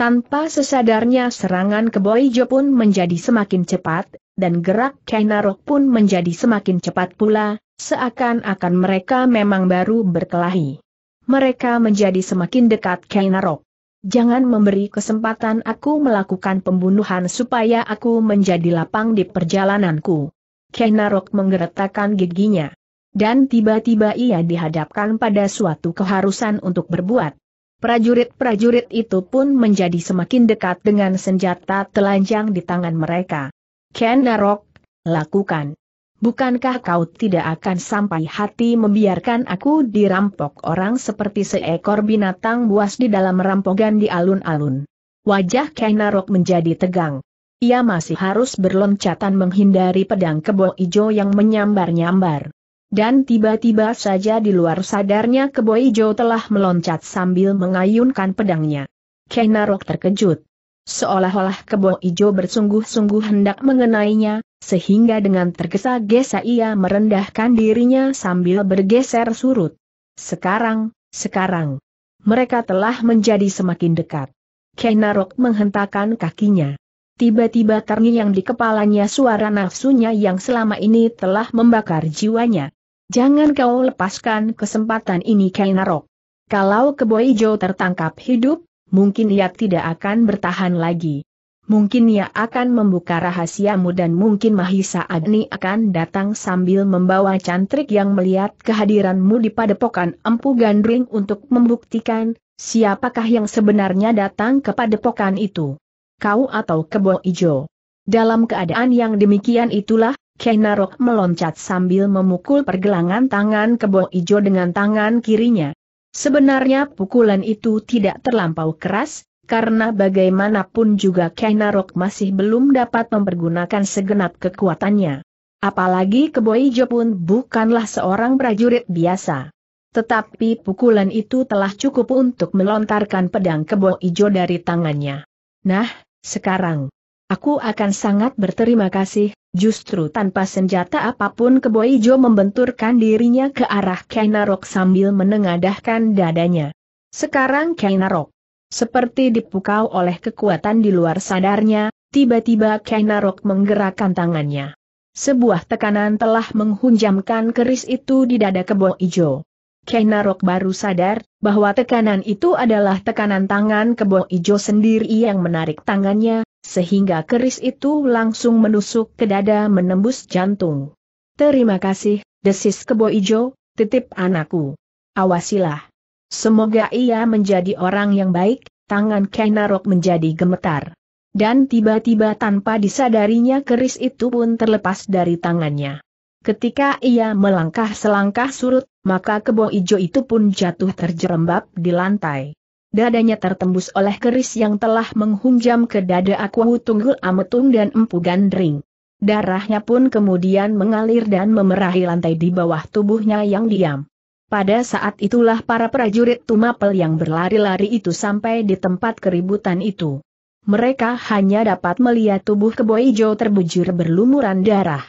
Tanpa sesadarnya serangan ke Keboijo pun menjadi semakin cepat, dan gerak Kainarok pun menjadi semakin cepat pula, seakan-akan mereka memang baru berkelahi. Mereka menjadi semakin dekat Kainarok. Jangan memberi kesempatan aku melakukan pembunuhan supaya aku menjadi lapang di perjalananku. Kainarok menggeretakkan giginya. Dan tiba-tiba ia dihadapkan pada suatu keharusan untuk berbuat Prajurit-prajurit itu pun menjadi semakin dekat dengan senjata telanjang di tangan mereka. Ken Narok, lakukan. Bukankah kau tidak akan sampai hati membiarkan aku dirampok orang seperti seekor binatang buas di dalam rampogan di alun-alun? Wajah Kenarok menjadi tegang. Ia masih harus berloncatan menghindari pedang kebo ijo yang menyambar-nyambar. Dan tiba-tiba saja di luar sadarnya Keboijo telah meloncat sambil mengayunkan pedangnya. Kenarok terkejut. Seolah-olah Kebo Ijo bersungguh-sungguh hendak mengenainya, sehingga dengan tergesa-gesa ia merendahkan dirinya sambil bergeser surut. Sekarang, sekarang. Mereka telah menjadi semakin dekat. Kenarok menghentakkan kakinya. Tiba-tiba terngiang di kepalanya suara nafsunya yang selama ini telah membakar jiwanya. Jangan kau lepaskan kesempatan ini Kainarok. Kalau Keboijo tertangkap hidup, mungkin ia tidak akan bertahan lagi. Mungkin ia akan membuka rahasiamu dan mungkin Mahisa Agni akan datang sambil membawa cantrik yang melihat kehadiranmu di padepokan Empu Gandring untuk membuktikan siapakah yang sebenarnya datang ke padepokan itu. Kau atau Kebo Ijo. Dalam keadaan yang demikian itulah Kenarok meloncat sambil memukul pergelangan tangan kebo ijo dengan tangan kirinya. Sebenarnya pukulan itu tidak terlampau keras, karena bagaimanapun juga Kenarok masih belum dapat mempergunakan segenap kekuatannya. Apalagi kebo ijo pun bukanlah seorang prajurit biasa. Tetapi pukulan itu telah cukup untuk melontarkan pedang kebo ijo dari tangannya. Nah, sekarang, Aku akan sangat berterima kasih, justru tanpa senjata apapun Kebo Ijo membenturkan dirinya ke arah Kainarok sambil menengadahkan dadanya. Sekarang Kainarok. Seperti dipukau oleh kekuatan di luar sadarnya, tiba-tiba Kainarok menggerakkan tangannya. Sebuah tekanan telah menghunjamkan keris itu di dada Kebo Ijo. Kainarok baru sadar bahwa tekanan itu adalah tekanan tangan Kebo Ijo sendiri yang menarik tangannya, sehingga keris itu langsung menusuk ke dada menembus jantung. Terima kasih, desis kebo ijo, titip anakku. Awasilah. Semoga ia menjadi orang yang baik, tangan Kenarok menjadi gemetar. Dan tiba-tiba tanpa disadarinya keris itu pun terlepas dari tangannya. Ketika ia melangkah selangkah surut, maka kebo ijo itu pun jatuh terjerembab di lantai dadanya tertembus oleh keris yang telah menghunjam ke dada Aku Tunggul Ametung dan Empu Gandring. Darahnya pun kemudian mengalir dan memerahi lantai di bawah tubuhnya yang diam. Pada saat itulah para prajurit Tumapel yang berlari-lari itu sampai di tempat keributan itu. Mereka hanya dapat melihat tubuh Keboijo terbujur berlumuran darah.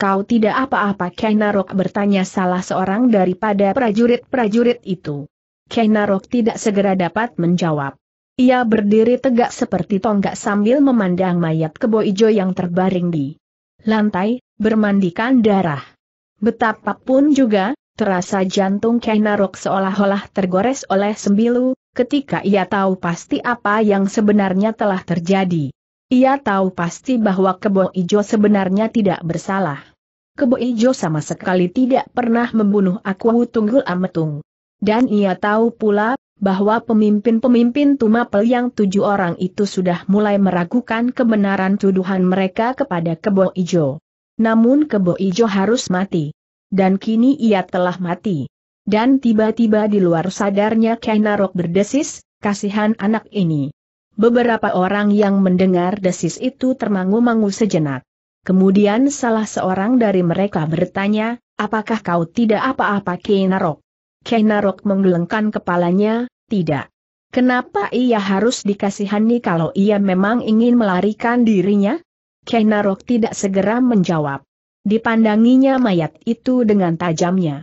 Kau tidak apa-apa Kainarok?" bertanya salah seorang daripada prajurit-prajurit itu. Kenarok tidak segera dapat menjawab. Ia berdiri tegak seperti tonggak sambil memandang mayat kebo ijo yang terbaring di lantai, bermandikan darah. Betapapun juga, terasa jantung Kenarok seolah-olah tergores oleh sembilu, ketika ia tahu pasti apa yang sebenarnya telah terjadi. Ia tahu pasti bahwa kebo ijo sebenarnya tidak bersalah. Kebo ijo sama sekali tidak pernah membunuh aku Tunggul Ametung. Dan ia tahu pula, bahwa pemimpin-pemimpin Tumapel yang tujuh orang itu sudah mulai meragukan kebenaran tuduhan mereka kepada Kebo Ijo. Namun Kebo Ijo harus mati. Dan kini ia telah mati. Dan tiba-tiba di luar sadarnya Kainarok berdesis, kasihan anak ini. Beberapa orang yang mendengar desis itu termangu-mangu sejenak. Kemudian salah seorang dari mereka bertanya, apakah kau tidak apa-apa Kainarok? Kenarok menggelengkan kepalanya, tidak. Kenapa ia harus dikasihani kalau ia memang ingin melarikan dirinya? Kenarok tidak segera menjawab. Dipandanginya mayat itu dengan tajamnya.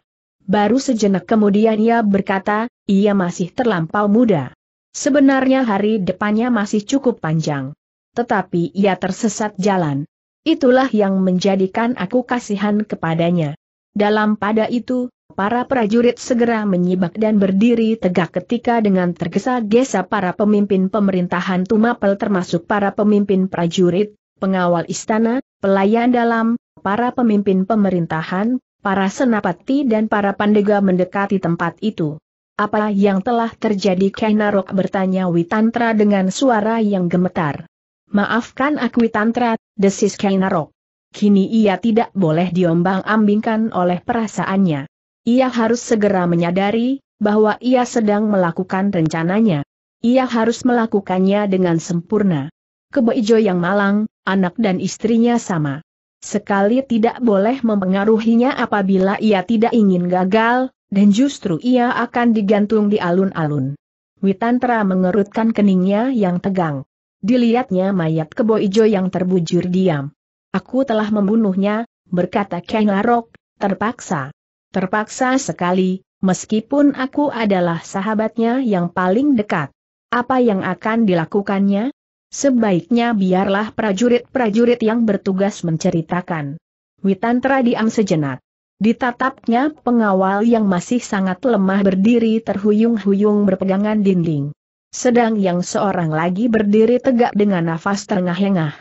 Baru sejenak kemudian ia berkata, ia masih terlampau muda. Sebenarnya hari depannya masih cukup panjang. Tetapi ia tersesat jalan. Itulah yang menjadikan aku kasihan kepadanya. Dalam pada itu, Para prajurit segera menyibak dan berdiri tegak ketika dengan tergesa-gesa para pemimpin pemerintahan Tumapel termasuk para pemimpin prajurit, pengawal istana, pelayan dalam, para pemimpin pemerintahan, para senapati dan para pandega mendekati tempat itu. Apa yang telah terjadi Kainarok bertanya Witantra dengan suara yang gemetar. Maafkan aku Witantra, desis Kainarok. Kini ia tidak boleh diombang-ambingkan oleh perasaannya. Ia harus segera menyadari bahwa ia sedang melakukan rencananya. Ia harus melakukannya dengan sempurna. Keboijo yang malang, anak dan istrinya sama. Sekali tidak boleh mempengaruhinya apabila ia tidak ingin gagal, dan justru ia akan digantung di alun-alun. Witantra mengerutkan keningnya yang tegang. Dilihatnya mayat kebo ijo yang terbujur diam. Aku telah membunuhnya, berkata Kengarok, terpaksa. Terpaksa sekali, meskipun aku adalah sahabatnya yang paling dekat. Apa yang akan dilakukannya? Sebaiknya biarlah prajurit-prajurit yang bertugas menceritakan. Witantra diam sejenak. Ditatapnya pengawal yang masih sangat lemah berdiri terhuyung-huyung berpegangan dinding. Sedang yang seorang lagi berdiri tegak dengan nafas terengah-engah.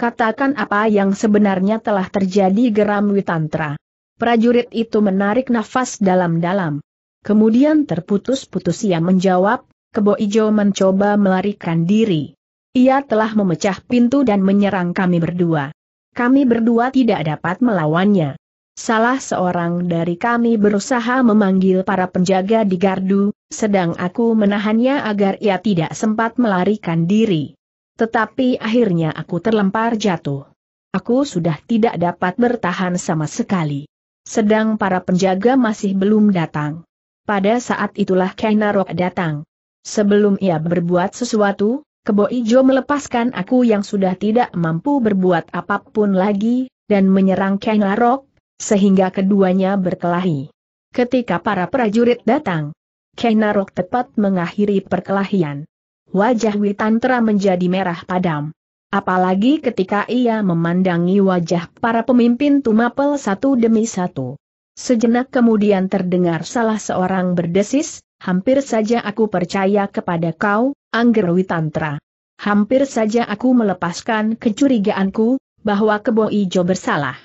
Katakan apa yang sebenarnya telah terjadi geram Witantra. Prajurit itu menarik nafas dalam-dalam. Kemudian terputus-putus ia menjawab, Kebo Ijo mencoba melarikan diri. Ia telah memecah pintu dan menyerang kami berdua. Kami berdua tidak dapat melawannya. Salah seorang dari kami berusaha memanggil para penjaga di gardu, sedang aku menahannya agar ia tidak sempat melarikan diri. Tetapi akhirnya aku terlempar jatuh. Aku sudah tidak dapat bertahan sama sekali. Sedang para penjaga masih belum datang. Pada saat itulah Kainarok datang. Sebelum ia berbuat sesuatu, Kebo Ijo melepaskan aku yang sudah tidak mampu berbuat apapun lagi, dan menyerang Kainarok, sehingga keduanya berkelahi. Ketika para prajurit datang, Kainarok tepat mengakhiri perkelahian. Wajah Witantra menjadi merah padam apalagi ketika ia memandangi wajah para pemimpin Tumapel satu demi satu. Sejenak kemudian terdengar salah seorang berdesis, hampir saja aku percaya kepada kau, Angger Witantra. Hampir saja aku melepaskan kecurigaanku, bahwa Kebo Ijo bersalah.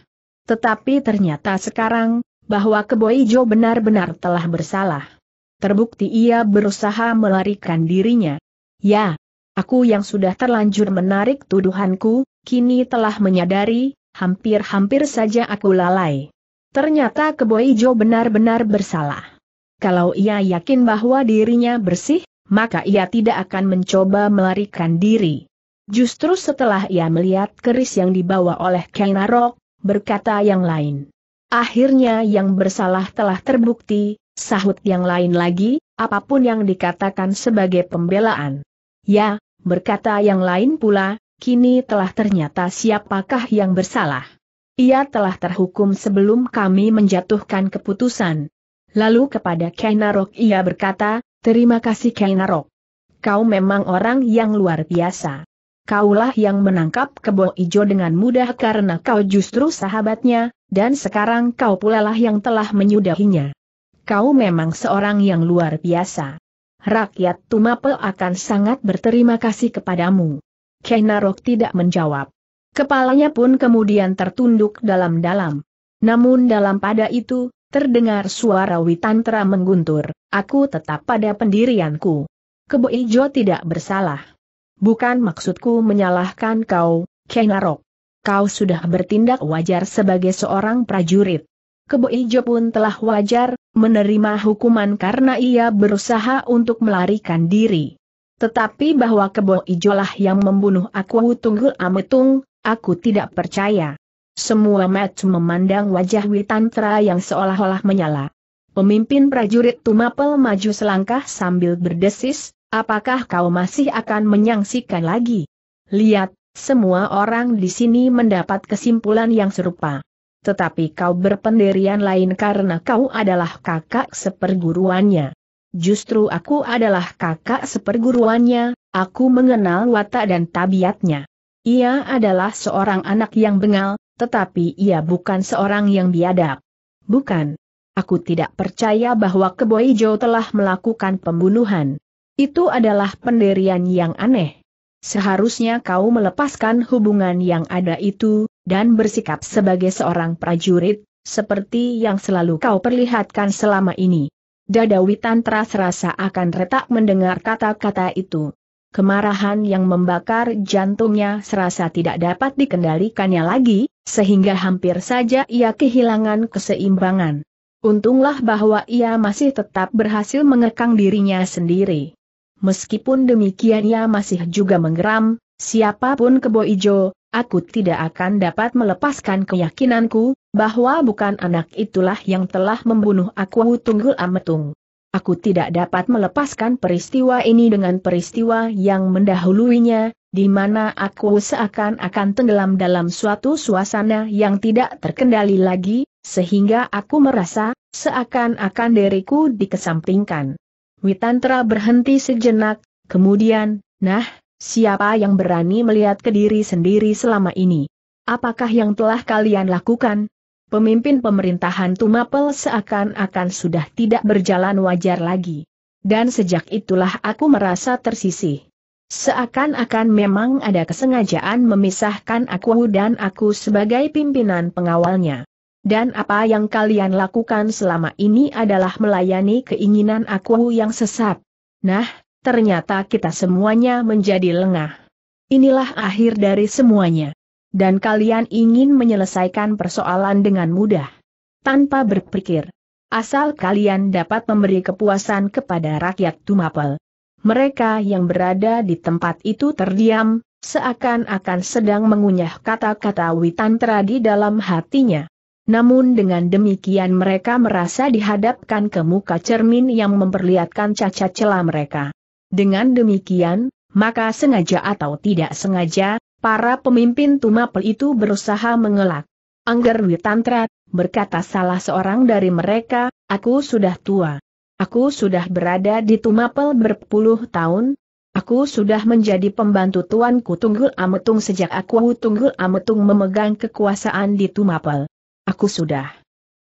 Tetapi ternyata sekarang, bahwa Kebo Ijo benar-benar telah bersalah. Terbukti ia berusaha melarikan dirinya. Ya, Aku yang sudah terlanjur menarik tuduhanku, kini telah menyadari, hampir-hampir saja aku lalai. Ternyata Keboijo benar-benar bersalah. Kalau ia yakin bahwa dirinya bersih, maka ia tidak akan mencoba melarikan diri. Justru setelah ia melihat keris yang dibawa oleh Kenarok, berkata yang lain. Akhirnya yang bersalah telah terbukti, sahut yang lain lagi, apapun yang dikatakan sebagai pembelaan. Ya, Berkata yang lain pula, kini telah ternyata siapakah yang bersalah. Ia telah terhukum sebelum kami menjatuhkan keputusan. Lalu kepada Kainarok ia berkata, terima kasih Kainarok. Kau memang orang yang luar biasa. Kaulah yang menangkap kebo ijo dengan mudah karena kau justru sahabatnya, dan sekarang kau pulalah yang telah menyudahinya. Kau memang seorang yang luar biasa rakyat Tumapel akan sangat berterima kasih kepadamu. Kenarok tidak menjawab. Kepalanya pun kemudian tertunduk dalam-dalam. Namun dalam pada itu, terdengar suara Witantra mengguntur, aku tetap pada pendirianku. Keboijo tidak bersalah. Bukan maksudku menyalahkan kau, Kenarok. Kau sudah bertindak wajar sebagai seorang prajurit. Kebo Ijo pun telah wajar, menerima hukuman karena ia berusaha untuk melarikan diri. Tetapi bahwa Kebo Ijo lah yang membunuh aku Tunggul Ametung, aku tidak percaya. Semua match memandang wajah Witantra yang seolah-olah menyala. Pemimpin prajurit Tumapel maju selangkah sambil berdesis, apakah kau masih akan menyangsikan lagi? Lihat, semua orang di sini mendapat kesimpulan yang serupa tetapi kau berpendirian lain karena kau adalah kakak seperguruannya. Justru aku adalah kakak seperguruannya, aku mengenal watak dan tabiatnya. Ia adalah seorang anak yang bengal, tetapi ia bukan seorang yang biadab. Bukan. Aku tidak percaya bahwa Keboijo telah melakukan pembunuhan. Itu adalah pendirian yang aneh. Seharusnya kau melepaskan hubungan yang ada itu, dan bersikap sebagai seorang prajurit, seperti yang selalu kau perlihatkan selama ini. Dada Witan terasa akan retak mendengar kata-kata itu. Kemarahan yang membakar jantungnya serasa tidak dapat dikendalikannya lagi, sehingga hampir saja ia kehilangan keseimbangan. Untunglah bahwa ia masih tetap berhasil mengekang dirinya sendiri. Meskipun demikian ia masih juga menggeram, siapapun kebo ijo, aku tidak akan dapat melepaskan keyakinanku, bahwa bukan anak itulah yang telah membunuh aku Tunggul Ametung. Aku tidak dapat melepaskan peristiwa ini dengan peristiwa yang mendahuluinya, di mana aku seakan-akan tenggelam dalam suatu suasana yang tidak terkendali lagi, sehingga aku merasa, seakan-akan diriku dikesampingkan. Witantra berhenti sejenak, kemudian, nah, Siapa yang berani melihat ke diri sendiri selama ini? Apakah yang telah kalian lakukan? Pemimpin pemerintahan Tumapel seakan-akan sudah tidak berjalan wajar lagi. Dan sejak itulah aku merasa tersisih. Seakan-akan memang ada kesengajaan memisahkan aku dan aku sebagai pimpinan pengawalnya. Dan apa yang kalian lakukan selama ini adalah melayani keinginan aku yang sesat. Nah, ternyata kita semuanya menjadi lengah. Inilah akhir dari semuanya. Dan kalian ingin menyelesaikan persoalan dengan mudah. Tanpa berpikir. Asal kalian dapat memberi kepuasan kepada rakyat Tumapel. Mereka yang berada di tempat itu terdiam, seakan-akan sedang mengunyah kata-kata Witantra di dalam hatinya. Namun dengan demikian mereka merasa dihadapkan ke muka cermin yang memperlihatkan cacat celah mereka. Dengan demikian, maka sengaja atau tidak sengaja, para pemimpin Tumapel itu berusaha mengelak. Angger Witantra, berkata salah seorang dari mereka, aku sudah tua. Aku sudah berada di Tumapel berpuluh tahun, Aku sudah menjadi pembantu tuanku Tunggul Ametung sejak aku Tunggul Ametung memegang kekuasaan di Tumapel. Aku sudah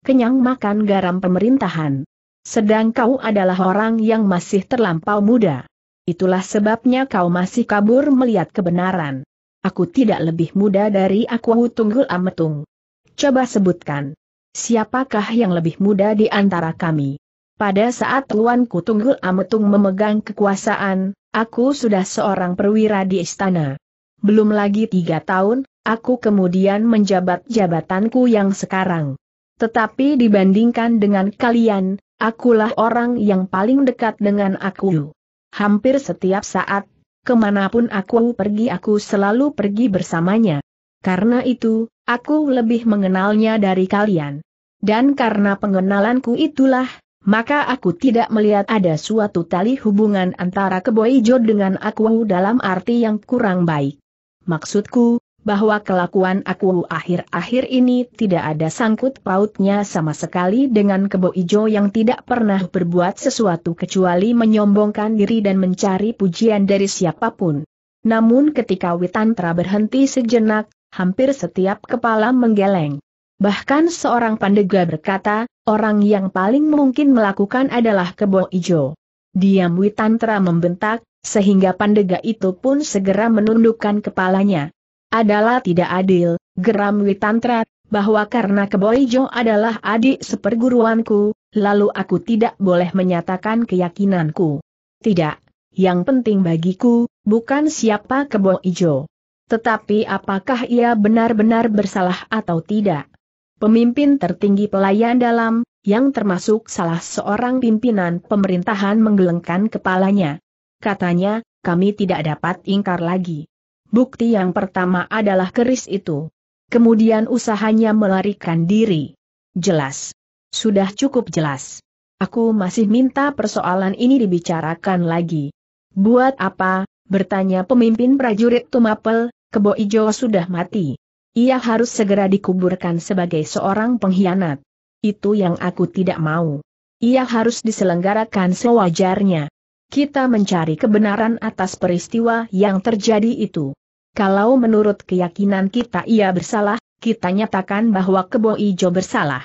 kenyang makan garam pemerintahan. Sedang kau adalah orang yang masih terlampau muda. Itulah sebabnya kau masih kabur melihat kebenaran. Aku tidak lebih muda dari aku Tunggul Ametung. Coba sebutkan. Siapakah yang lebih muda di antara kami? Pada saat tuanku Tunggul Ametung memegang kekuasaan, aku sudah seorang perwira di istana. Belum lagi tiga tahun, aku kemudian menjabat jabatanku yang sekarang. Tetapi dibandingkan dengan kalian, akulah orang yang paling dekat dengan aku. Hampir setiap saat, kemanapun aku pergi aku selalu pergi bersamanya. Karena itu, aku lebih mengenalnya dari kalian. Dan karena pengenalanku itulah, maka aku tidak melihat ada suatu tali hubungan antara Keboijo dengan aku dalam arti yang kurang baik. Maksudku, bahwa kelakuan aku akhir-akhir ini tidak ada sangkut pautnya sama sekali dengan kebo ijo yang tidak pernah berbuat sesuatu kecuali menyombongkan diri dan mencari pujian dari siapapun. Namun ketika Witantra berhenti sejenak, hampir setiap kepala menggeleng. Bahkan seorang pandega berkata, orang yang paling mungkin melakukan adalah kebo ijo. Diam Witantra membentak, sehingga pandega itu pun segera menundukkan kepalanya adalah tidak adil, geram Witantra, bahwa karena Keboijo adalah adik seperguruanku, lalu aku tidak boleh menyatakan keyakinanku. Tidak, yang penting bagiku, bukan siapa Keboijo. Tetapi apakah ia benar-benar bersalah atau tidak? Pemimpin tertinggi pelayan dalam, yang termasuk salah seorang pimpinan pemerintahan menggelengkan kepalanya. Katanya, kami tidak dapat ingkar lagi. Bukti yang pertama adalah keris itu. Kemudian usahanya melarikan diri. Jelas. Sudah cukup jelas. Aku masih minta persoalan ini dibicarakan lagi. Buat apa, bertanya pemimpin prajurit Tumapel, Kebo Ijo sudah mati. Ia harus segera dikuburkan sebagai seorang pengkhianat. Itu yang aku tidak mau. Ia harus diselenggarakan sewajarnya. Kita mencari kebenaran atas peristiwa yang terjadi itu. Kalau menurut keyakinan kita ia bersalah, kita nyatakan bahwa Kebo Ijo bersalah.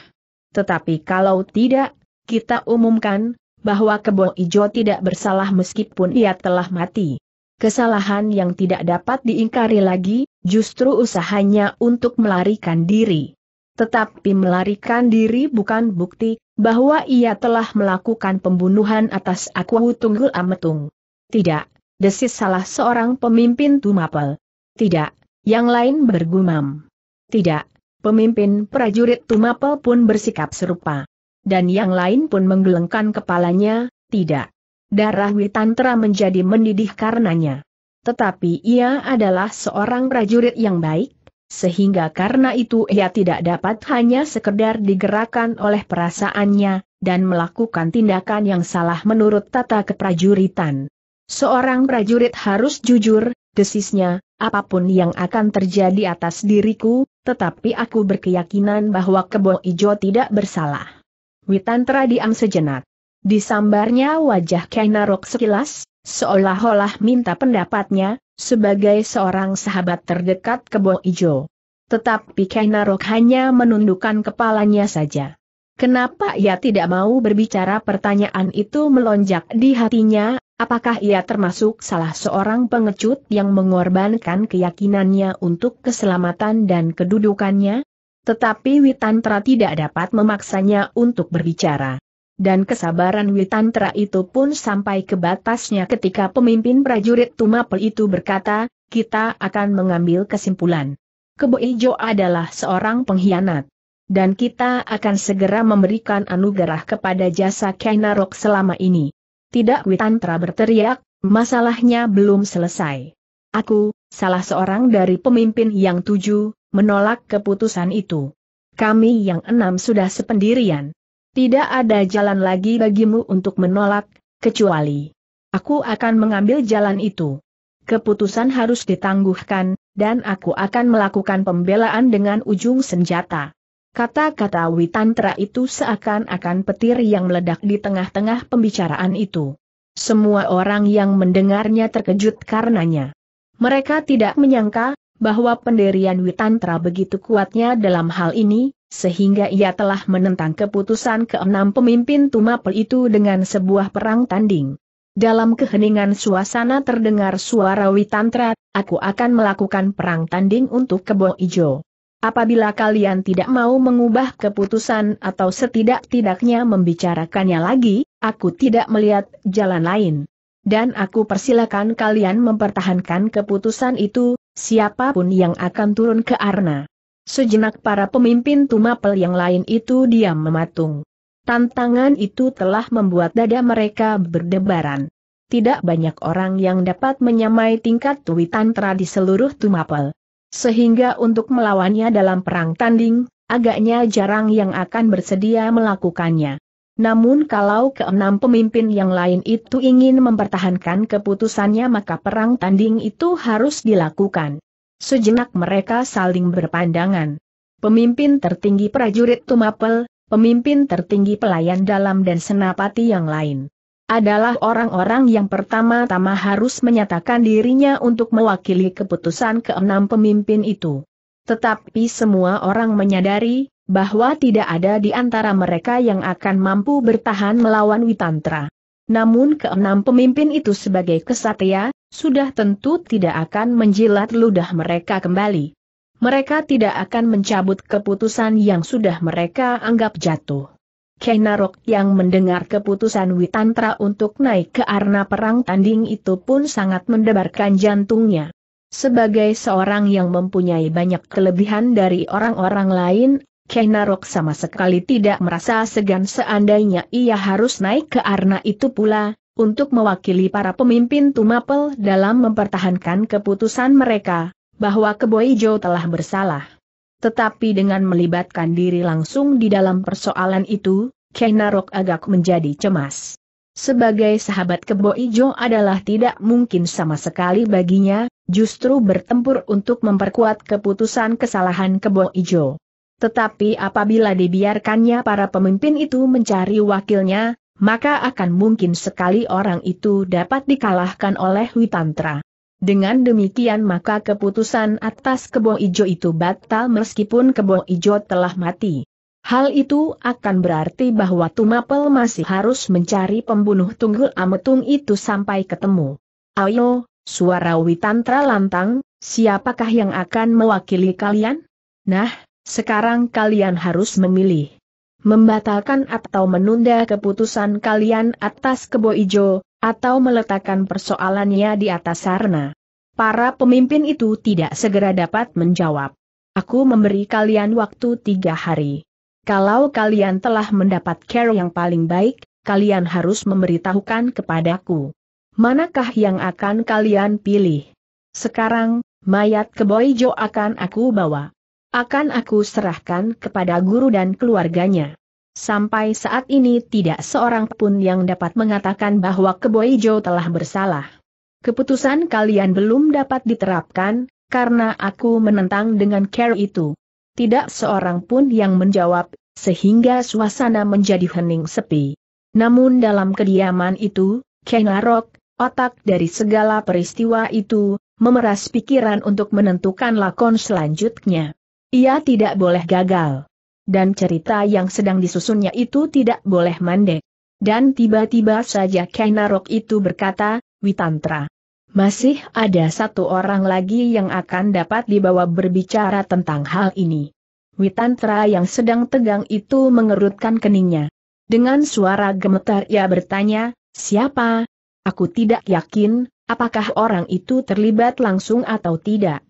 Tetapi kalau tidak, kita umumkan, bahwa Kebo Ijo tidak bersalah meskipun ia telah mati. Kesalahan yang tidak dapat diingkari lagi, justru usahanya untuk melarikan diri. Tetapi melarikan diri bukan bukti, bahwa ia telah melakukan pembunuhan atas Aku Tunggul Ametung. Tidak, desis salah seorang pemimpin Tumapel. Tidak, yang lain bergumam. Tidak, pemimpin prajurit Tumapel pun bersikap serupa. Dan yang lain pun menggelengkan kepalanya, tidak. Darah Witantra menjadi mendidih karenanya. Tetapi ia adalah seorang prajurit yang baik, sehingga karena itu ia tidak dapat hanya sekedar digerakkan oleh perasaannya, dan melakukan tindakan yang salah menurut tata keprajuritan. Seorang prajurit harus jujur, desisnya, apapun yang akan terjadi atas diriku, tetapi aku berkeyakinan bahwa Kebo Ijo tidak bersalah. Witantra diam sejenak. Disambarnya wajah Kainarok sekilas, seolah-olah minta pendapatnya, sebagai seorang sahabat terdekat Kebo Ijo. Tetapi Kainarok hanya menundukkan kepalanya saja. Kenapa ia tidak mau berbicara pertanyaan itu melonjak di hatinya, Apakah ia termasuk salah seorang pengecut yang mengorbankan keyakinannya untuk keselamatan dan kedudukannya? Tetapi Witantra tidak dapat memaksanya untuk berbicara. Dan kesabaran Witantra itu pun sampai ke batasnya ketika pemimpin prajurit Tumapel itu berkata, kita akan mengambil kesimpulan. Kebo Ijo adalah seorang pengkhianat. Dan kita akan segera memberikan anugerah kepada jasa Kainarok selama ini. Tidak Witantra berteriak, masalahnya belum selesai. Aku, salah seorang dari pemimpin yang tujuh, menolak keputusan itu. Kami yang enam sudah sependirian. Tidak ada jalan lagi bagimu untuk menolak, kecuali aku akan mengambil jalan itu. Keputusan harus ditangguhkan, dan aku akan melakukan pembelaan dengan ujung senjata. Kata-kata Witantra itu seakan-akan petir yang meledak di tengah-tengah pembicaraan itu. Semua orang yang mendengarnya terkejut karenanya. Mereka tidak menyangka bahwa pendirian Witantra begitu kuatnya dalam hal ini, sehingga ia telah menentang keputusan keenam pemimpin Tumapel itu dengan sebuah perang tanding. Dalam keheningan suasana terdengar suara Witantra, aku akan melakukan perang tanding untuk kebo ijo. Apabila kalian tidak mau mengubah keputusan atau setidak-tidaknya membicarakannya lagi, aku tidak melihat jalan lain. Dan aku persilakan kalian mempertahankan keputusan itu, siapapun yang akan turun ke arna. Sejenak para pemimpin tumapel yang lain itu diam mematung. Tantangan itu telah membuat dada mereka berdebaran. Tidak banyak orang yang dapat menyamai tingkat tuwitantra di seluruh tumapel. Sehingga untuk melawannya dalam perang tanding, agaknya jarang yang akan bersedia melakukannya. Namun kalau keenam pemimpin yang lain itu ingin mempertahankan keputusannya maka perang tanding itu harus dilakukan. Sejenak mereka saling berpandangan. Pemimpin tertinggi prajurit Tumapel, pemimpin tertinggi pelayan dalam dan senapati yang lain adalah orang-orang yang pertama-tama harus menyatakan dirinya untuk mewakili keputusan keenam pemimpin itu. Tetapi semua orang menyadari, bahwa tidak ada di antara mereka yang akan mampu bertahan melawan Witantra. Namun keenam pemimpin itu sebagai kesatria, sudah tentu tidak akan menjilat ludah mereka kembali. Mereka tidak akan mencabut keputusan yang sudah mereka anggap jatuh. Kenarok yang mendengar keputusan Witantra untuk naik ke arena perang tanding itu pun sangat mendebarkan jantungnya. Sebagai seorang yang mempunyai banyak kelebihan dari orang-orang lain, Kenarok sama sekali tidak merasa segan seandainya ia harus naik ke arena itu pula, untuk mewakili para pemimpin Tumapel dalam mempertahankan keputusan mereka, bahwa Keboijo telah bersalah. Tetapi dengan melibatkan diri langsung di dalam persoalan itu, Kenarok agak menjadi cemas. Sebagai sahabat Kebo Ijo adalah tidak mungkin sama sekali baginya, justru bertempur untuk memperkuat keputusan kesalahan Kebo Ijo. Tetapi apabila dibiarkannya para pemimpin itu mencari wakilnya, maka akan mungkin sekali orang itu dapat dikalahkan oleh Witantra. Dengan demikian maka keputusan atas kebo ijo itu batal meskipun kebo ijo telah mati. Hal itu akan berarti bahwa Tumapel masih harus mencari pembunuh Tunggul Ametung itu sampai ketemu. Ayo, suara Witantra lantang, siapakah yang akan mewakili kalian? Nah, sekarang kalian harus memilih. Membatalkan atau menunda keputusan kalian atas kebo ijo, atau meletakkan persoalannya di atas sarna. Para pemimpin itu tidak segera dapat menjawab. Aku memberi kalian waktu tiga hari. Kalau kalian telah mendapat care yang paling baik, kalian harus memberitahukan kepadaku. Manakah yang akan kalian pilih? Sekarang, mayat keboijo akan aku bawa. Akan aku serahkan kepada guru dan keluarganya. Sampai saat ini tidak seorang pun yang dapat mengatakan bahwa Keboijo telah bersalah. Keputusan kalian belum dapat diterapkan, karena aku menentang dengan care itu. Tidak seorang pun yang menjawab, sehingga suasana menjadi hening sepi. Namun dalam kediaman itu, Kenarok, otak dari segala peristiwa itu, memeras pikiran untuk menentukan lakon selanjutnya. Ia tidak boleh gagal dan cerita yang sedang disusunnya itu tidak boleh mandek. Dan tiba-tiba saja Kainarok itu berkata, Witantra. Masih ada satu orang lagi yang akan dapat dibawa berbicara tentang hal ini. Witantra yang sedang tegang itu mengerutkan keningnya. Dengan suara gemetar ia bertanya, siapa? Aku tidak yakin, apakah orang itu terlibat langsung atau tidak.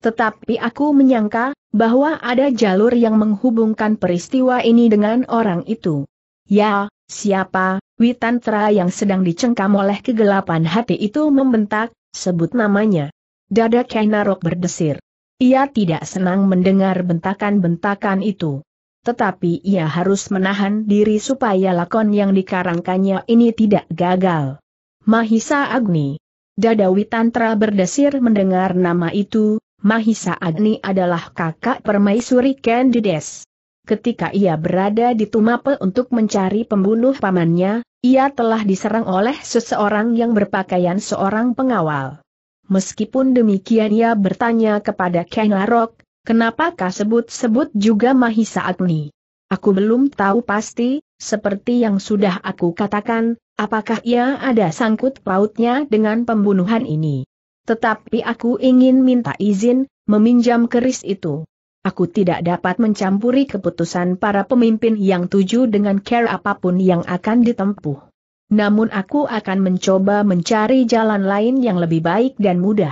Tetapi aku menyangka, bahwa ada jalur yang menghubungkan peristiwa ini dengan orang itu. Ya, siapa, Witantra yang sedang dicengkam oleh kegelapan hati itu membentak, sebut namanya. Dada Kainarok berdesir. Ia tidak senang mendengar bentakan-bentakan itu. Tetapi ia harus menahan diri supaya lakon yang dikarangkannya ini tidak gagal. Mahisa Agni. Dada Witantra berdesir mendengar nama itu, Mahisa Agni adalah kakak permaisuri Candides. Ketika ia berada di Tumapel untuk mencari pembunuh pamannya, ia telah diserang oleh seseorang yang berpakaian seorang pengawal. Meskipun demikian ia bertanya kepada Ken Larok, kenapakah sebut-sebut juga Mahisa Agni? Aku belum tahu pasti, seperti yang sudah aku katakan, apakah ia ada sangkut pautnya dengan pembunuhan ini. Tetapi aku ingin minta izin, meminjam keris itu. Aku tidak dapat mencampuri keputusan para pemimpin yang tuju dengan care apapun yang akan ditempuh. Namun aku akan mencoba mencari jalan lain yang lebih baik dan mudah.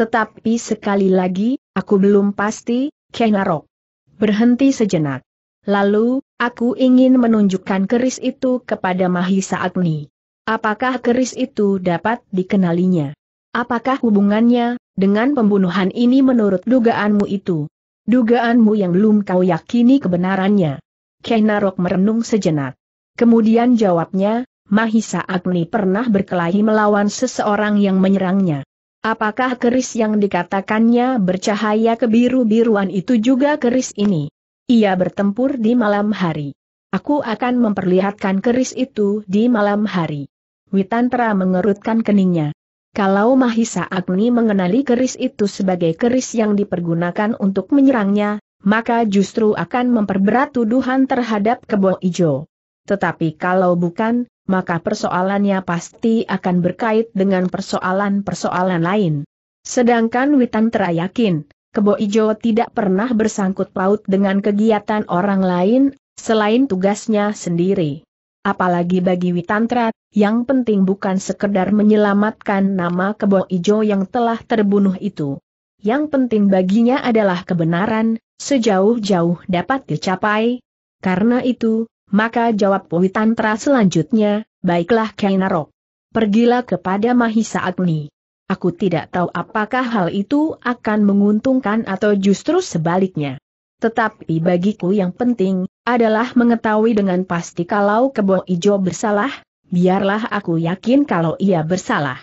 Tetapi sekali lagi, aku belum pasti, Kenarok. Berhenti sejenak. Lalu, aku ingin menunjukkan keris itu kepada Mahisa Agni. Apakah keris itu dapat dikenalinya? Apakah hubungannya dengan pembunuhan ini menurut dugaanmu itu? Dugaanmu yang belum kau yakini kebenarannya. Kenarok merenung sejenak. Kemudian jawabnya, Mahisa Agni pernah berkelahi melawan seseorang yang menyerangnya. Apakah keris yang dikatakannya bercahaya kebiru-biruan itu juga keris ini? Ia bertempur di malam hari. Aku akan memperlihatkan keris itu di malam hari. Witantra mengerutkan keningnya. Kalau Mahisa Agni mengenali keris itu sebagai keris yang dipergunakan untuk menyerangnya, maka justru akan memperberat tuduhan terhadap kebo ijo. Tetapi kalau bukan, maka persoalannya pasti akan berkait dengan persoalan-persoalan lain. Sedangkan Witan yakin, kebo ijo tidak pernah bersangkut paut dengan kegiatan orang lain, selain tugasnya sendiri. Apalagi bagi Witantra, yang penting bukan sekedar menyelamatkan nama kebo ijo yang telah terbunuh itu. Yang penting baginya adalah kebenaran, sejauh-jauh dapat dicapai. Karena itu, maka jawab Witantra selanjutnya, baiklah Kainarok. Pergilah kepada Mahisa Agni. Aku tidak tahu apakah hal itu akan menguntungkan atau justru sebaliknya. Tetapi bagiku yang penting, adalah mengetahui dengan pasti kalau Kebo Ijo bersalah, biarlah aku yakin kalau ia bersalah.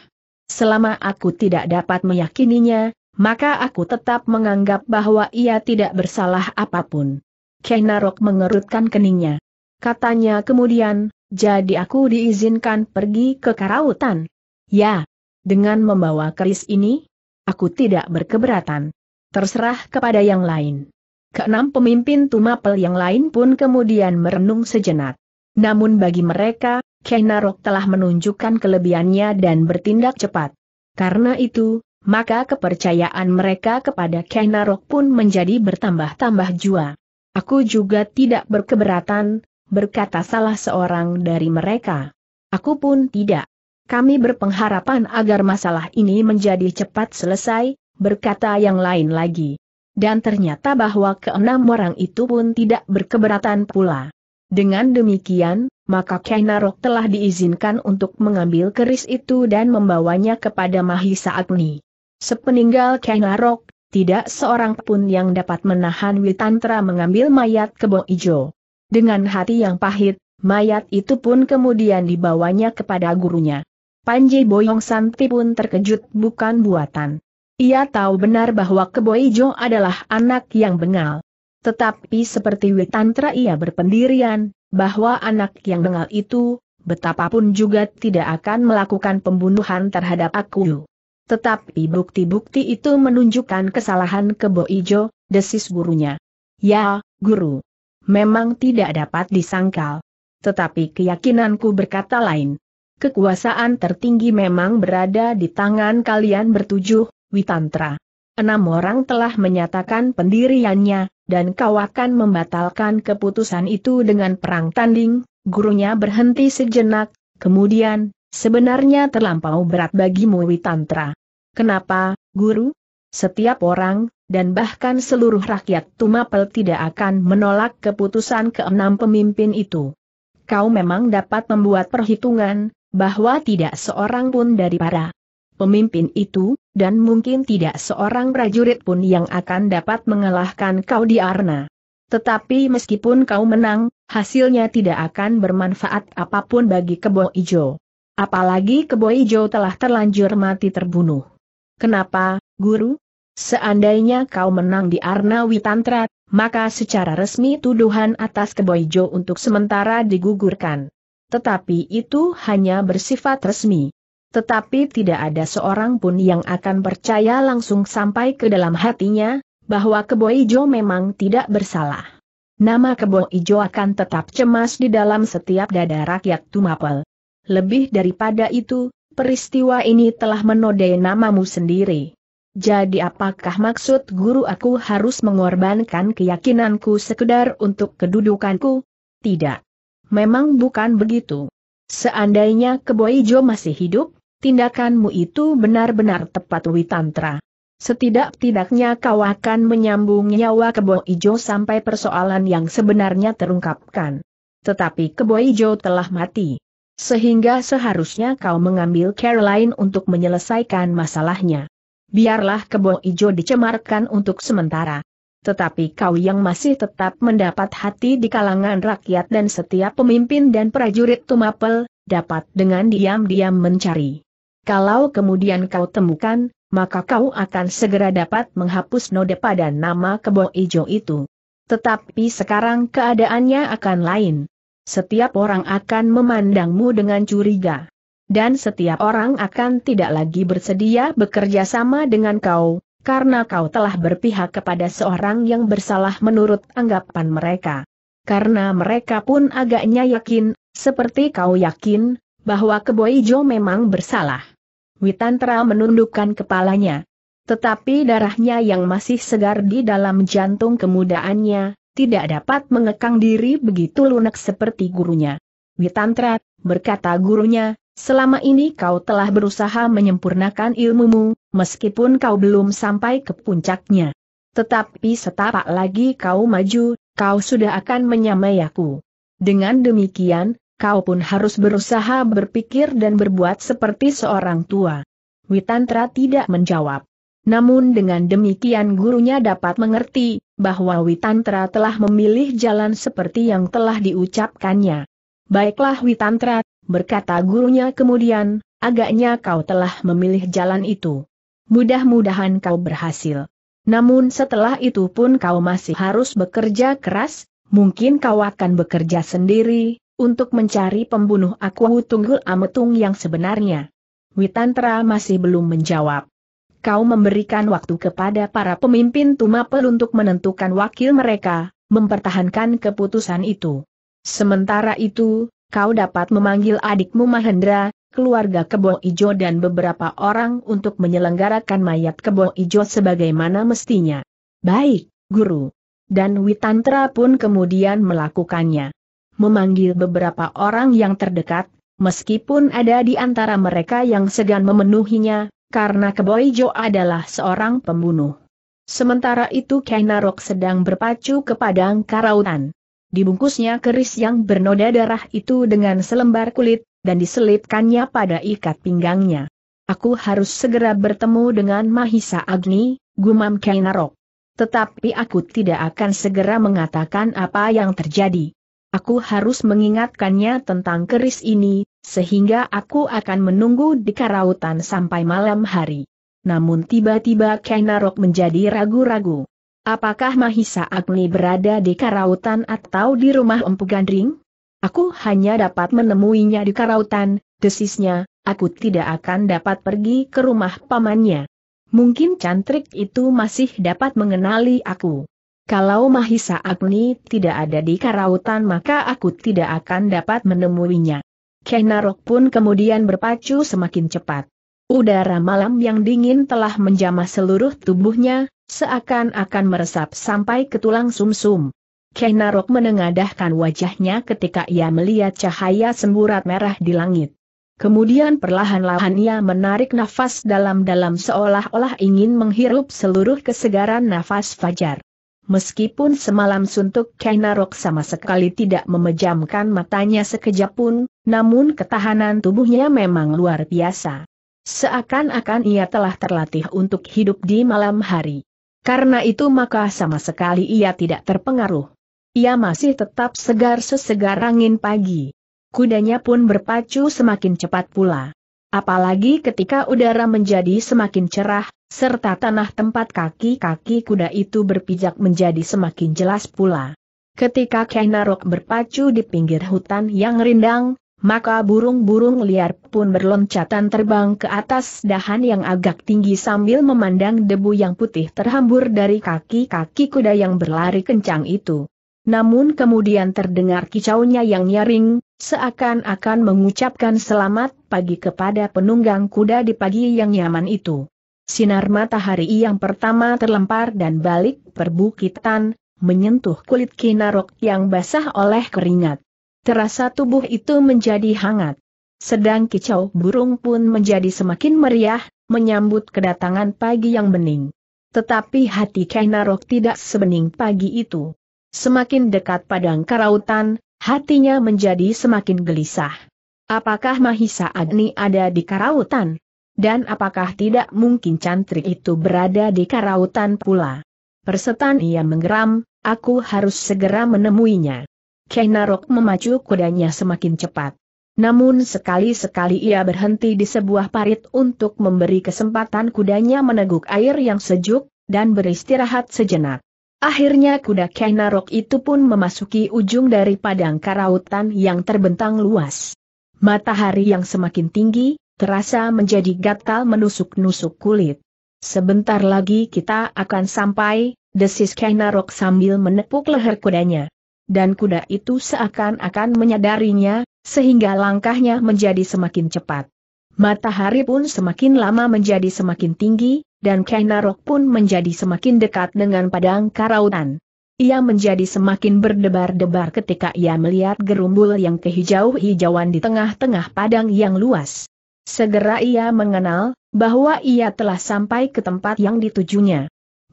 Selama aku tidak dapat meyakininya, maka aku tetap menganggap bahwa ia tidak bersalah apapun. Kenarok mengerutkan keningnya. Katanya kemudian, jadi aku diizinkan pergi ke Karautan. Ya, dengan membawa keris ini, aku tidak berkeberatan. Terserah kepada yang lain keenam pemimpin Tumapel yang lain pun kemudian merenung sejenak. Namun bagi mereka, Kenarok telah menunjukkan kelebihannya dan bertindak cepat. Karena itu, maka kepercayaan mereka kepada Kenarok pun menjadi bertambah-tambah jua. Aku juga tidak berkeberatan, berkata salah seorang dari mereka. Aku pun tidak. Kami berpengharapan agar masalah ini menjadi cepat selesai, berkata yang lain lagi. Dan ternyata bahwa keenam orang itu pun tidak berkeberatan pula. Dengan demikian, maka Kainarok telah diizinkan untuk mengambil keris itu dan membawanya kepada Mahisa Agni. Sepeninggal Kainarok, tidak seorang pun yang dapat menahan Witantra mengambil mayat kebo ijo. Dengan hati yang pahit, mayat itu pun kemudian dibawanya kepada gurunya. Panji Boyong Santi pun terkejut bukan buatan. Ia tahu benar bahwa keboijo adalah anak yang bengal. Tetapi seperti Witantra ia berpendirian, bahwa anak yang bengal itu, betapapun juga tidak akan melakukan pembunuhan terhadap aku. Tetapi bukti-bukti itu menunjukkan kesalahan keboijo, desis gurunya. Ya, guru. Memang tidak dapat disangkal. Tetapi keyakinanku berkata lain. Kekuasaan tertinggi memang berada di tangan kalian bertujuh, Witantra. Enam orang telah menyatakan pendiriannya, dan kau akan membatalkan keputusan itu dengan perang tanding, gurunya berhenti sejenak, kemudian, sebenarnya terlampau berat bagimu Witantra. Kenapa, guru? Setiap orang, dan bahkan seluruh rakyat Tumapel tidak akan menolak keputusan keenam pemimpin itu. Kau memang dapat membuat perhitungan, bahwa tidak seorang pun dari para pemimpin itu, dan mungkin tidak seorang prajurit pun yang akan dapat mengalahkan kau di Arna. Tetapi meskipun kau menang, hasilnya tidak akan bermanfaat apapun bagi Kebo Ijo. Apalagi Kebo Ijo telah terlanjur mati terbunuh. Kenapa, Guru? Seandainya kau menang di Arna Witantra, maka secara resmi tuduhan atas Kebo Ijo untuk sementara digugurkan. Tetapi itu hanya bersifat resmi. Tetapi tidak ada seorang pun yang akan percaya langsung sampai ke dalam hatinya, bahwa Kebo Ijo memang tidak bersalah. Nama Kebo Ijo akan tetap cemas di dalam setiap dada rakyat Tumapel. Lebih daripada itu, peristiwa ini telah menodai namamu sendiri. Jadi apakah maksud guru aku harus mengorbankan keyakinanku sekedar untuk kedudukanku? Tidak. Memang bukan begitu. Seandainya Kebo Ijo masih hidup, tindakanmu itu benar-benar tepat Witantra. Setidak-tidaknya kau akan menyambung nyawa Kebo Ijo sampai persoalan yang sebenarnya terungkapkan. Tetapi Kebo Ijo telah mati. Sehingga seharusnya kau mengambil Caroline untuk menyelesaikan masalahnya. Biarlah Kebo Ijo dicemarkan untuk sementara. Tetapi kau yang masih tetap mendapat hati di kalangan rakyat dan setiap pemimpin dan prajurit Tumapel, dapat dengan diam-diam mencari kalau kemudian kau temukan, maka kau akan segera dapat menghapus noda pada nama kebo ijo itu. Tetapi sekarang keadaannya akan lain. Setiap orang akan memandangmu dengan curiga. Dan setiap orang akan tidak lagi bersedia bekerja sama dengan kau, karena kau telah berpihak kepada seorang yang bersalah menurut anggapan mereka. Karena mereka pun agaknya yakin, seperti kau yakin, bahwa Keboijo memang bersalah. Witantra menundukkan kepalanya. Tetapi darahnya yang masih segar di dalam jantung kemudaannya, tidak dapat mengekang diri begitu lunak seperti gurunya. Witantra, berkata gurunya, selama ini kau telah berusaha menyempurnakan ilmumu, meskipun kau belum sampai ke puncaknya. Tetapi setapak lagi kau maju, kau sudah akan menyamai aku. Dengan demikian, kau pun harus berusaha berpikir dan berbuat seperti seorang tua. Witantra tidak menjawab. Namun dengan demikian gurunya dapat mengerti, bahwa Witantra telah memilih jalan seperti yang telah diucapkannya. Baiklah Witantra, berkata gurunya kemudian, agaknya kau telah memilih jalan itu. Mudah-mudahan kau berhasil. Namun setelah itu pun kau masih harus bekerja keras, mungkin kau akan bekerja sendiri, untuk mencari pembunuh aku Tunggul Ametung yang sebenarnya. Witantra masih belum menjawab. Kau memberikan waktu kepada para pemimpin Tumapel untuk menentukan wakil mereka, mempertahankan keputusan itu. Sementara itu, kau dapat memanggil adikmu Mahendra, keluarga Kebo Ijo dan beberapa orang untuk menyelenggarakan mayat Kebo Ijo sebagaimana mestinya. Baik, Guru. Dan Witantra pun kemudian melakukannya memanggil beberapa orang yang terdekat, meskipun ada di antara mereka yang segan memenuhinya, karena Keboijo adalah seorang pembunuh. Sementara itu Kainarok sedang berpacu ke padang karautan. Dibungkusnya keris yang bernoda darah itu dengan selembar kulit, dan diselipkannya pada ikat pinggangnya. Aku harus segera bertemu dengan Mahisa Agni, gumam Kainarok. Tetapi aku tidak akan segera mengatakan apa yang terjadi. Aku harus mengingatkannya tentang keris ini, sehingga aku akan menunggu di karautan sampai malam hari. Namun tiba-tiba Kainarok menjadi ragu-ragu. Apakah Mahisa Agni berada di karautan atau di rumah Empu Gandring? Aku hanya dapat menemuinya di karautan, desisnya, aku tidak akan dapat pergi ke rumah pamannya. Mungkin cantrik itu masih dapat mengenali aku. Kalau Mahisa Agni tidak ada di Karautan maka aku tidak akan dapat menemuinya. Kenarok pun kemudian berpacu semakin cepat. Udara malam yang dingin telah menjamah seluruh tubuhnya, seakan-akan meresap sampai ke tulang sumsum. Kenarok menengadahkan wajahnya ketika ia melihat cahaya semburat merah di langit. Kemudian perlahan-lahan ia menarik nafas dalam-dalam seolah-olah ingin menghirup seluruh kesegaran nafas fajar. Meskipun semalam suntuk Kainarok sama sekali tidak memejamkan matanya sekejap pun, namun ketahanan tubuhnya memang luar biasa. Seakan-akan ia telah terlatih untuk hidup di malam hari. Karena itu maka sama sekali ia tidak terpengaruh. Ia masih tetap segar sesegar angin pagi. Kudanya pun berpacu semakin cepat pula. Apalagi ketika udara menjadi semakin cerah, serta tanah tempat kaki-kaki kuda itu berpijak menjadi semakin jelas pula. Ketika Kainarok berpacu di pinggir hutan yang rindang, maka burung-burung liar pun berloncatan terbang ke atas dahan yang agak tinggi sambil memandang debu yang putih terhambur dari kaki-kaki kuda yang berlari kencang itu. Namun kemudian terdengar kicaunya yang nyaring, seakan-akan mengucapkan selamat pagi kepada penunggang kuda di pagi yang nyaman itu. Sinar matahari yang pertama terlempar dan balik perbukitan, menyentuh kulit kinarok yang basah oleh keringat. Terasa tubuh itu menjadi hangat. Sedang kicau burung pun menjadi semakin meriah, menyambut kedatangan pagi yang bening. Tetapi hati kinarok tidak sebening pagi itu. Semakin dekat padang karautan, hatinya menjadi semakin gelisah. Apakah Mahisa Agni ada di karautan? Dan apakah tidak mungkin cantrik itu berada di karautan pula? Persetan ia menggeram, aku harus segera menemuinya. Kenarok memacu kudanya semakin cepat. Namun sekali-sekali ia berhenti di sebuah parit untuk memberi kesempatan kudanya meneguk air yang sejuk, dan beristirahat sejenak. Akhirnya kuda Kenarok itu pun memasuki ujung dari padang karautan yang terbentang luas. Matahari yang semakin tinggi, terasa menjadi gatal menusuk-nusuk kulit. Sebentar lagi kita akan sampai, desis Kainarok sambil menepuk leher kudanya. Dan kuda itu seakan-akan menyadarinya, sehingga langkahnya menjadi semakin cepat. Matahari pun semakin lama menjadi semakin tinggi, dan Kainarok pun menjadi semakin dekat dengan padang karautan. Ia menjadi semakin berdebar-debar ketika ia melihat gerumbul yang kehijau-hijauan di tengah-tengah padang yang luas. Segera ia mengenal, bahwa ia telah sampai ke tempat yang ditujunya.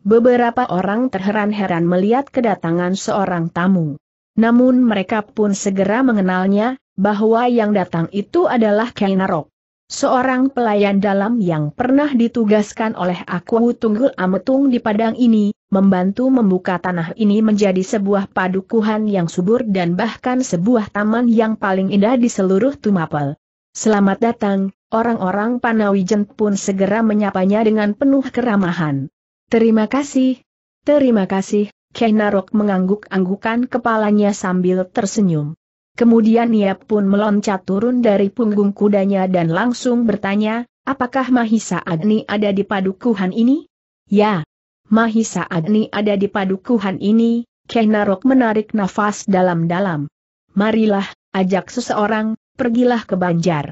Beberapa orang terheran-heran melihat kedatangan seorang tamu. Namun mereka pun segera mengenalnya, bahwa yang datang itu adalah Kainarok. Seorang pelayan dalam yang pernah ditugaskan oleh Aku Tunggul Ametung di Padang ini, membantu membuka tanah ini menjadi sebuah padukuhan yang subur dan bahkan sebuah taman yang paling indah di seluruh Tumapel. Selamat datang, Orang-orang Panawijen pun segera menyapanya dengan penuh keramahan. Terima kasih. Terima kasih, Kenarok mengangguk-anggukan kepalanya sambil tersenyum. Kemudian ia pun meloncat turun dari punggung kudanya dan langsung bertanya, apakah Mahisa Agni ada di padukuhan ini? Ya, Mahisa Agni ada di padukuhan ini, Kenarok menarik nafas dalam-dalam. Marilah, ajak seseorang, pergilah ke Banjar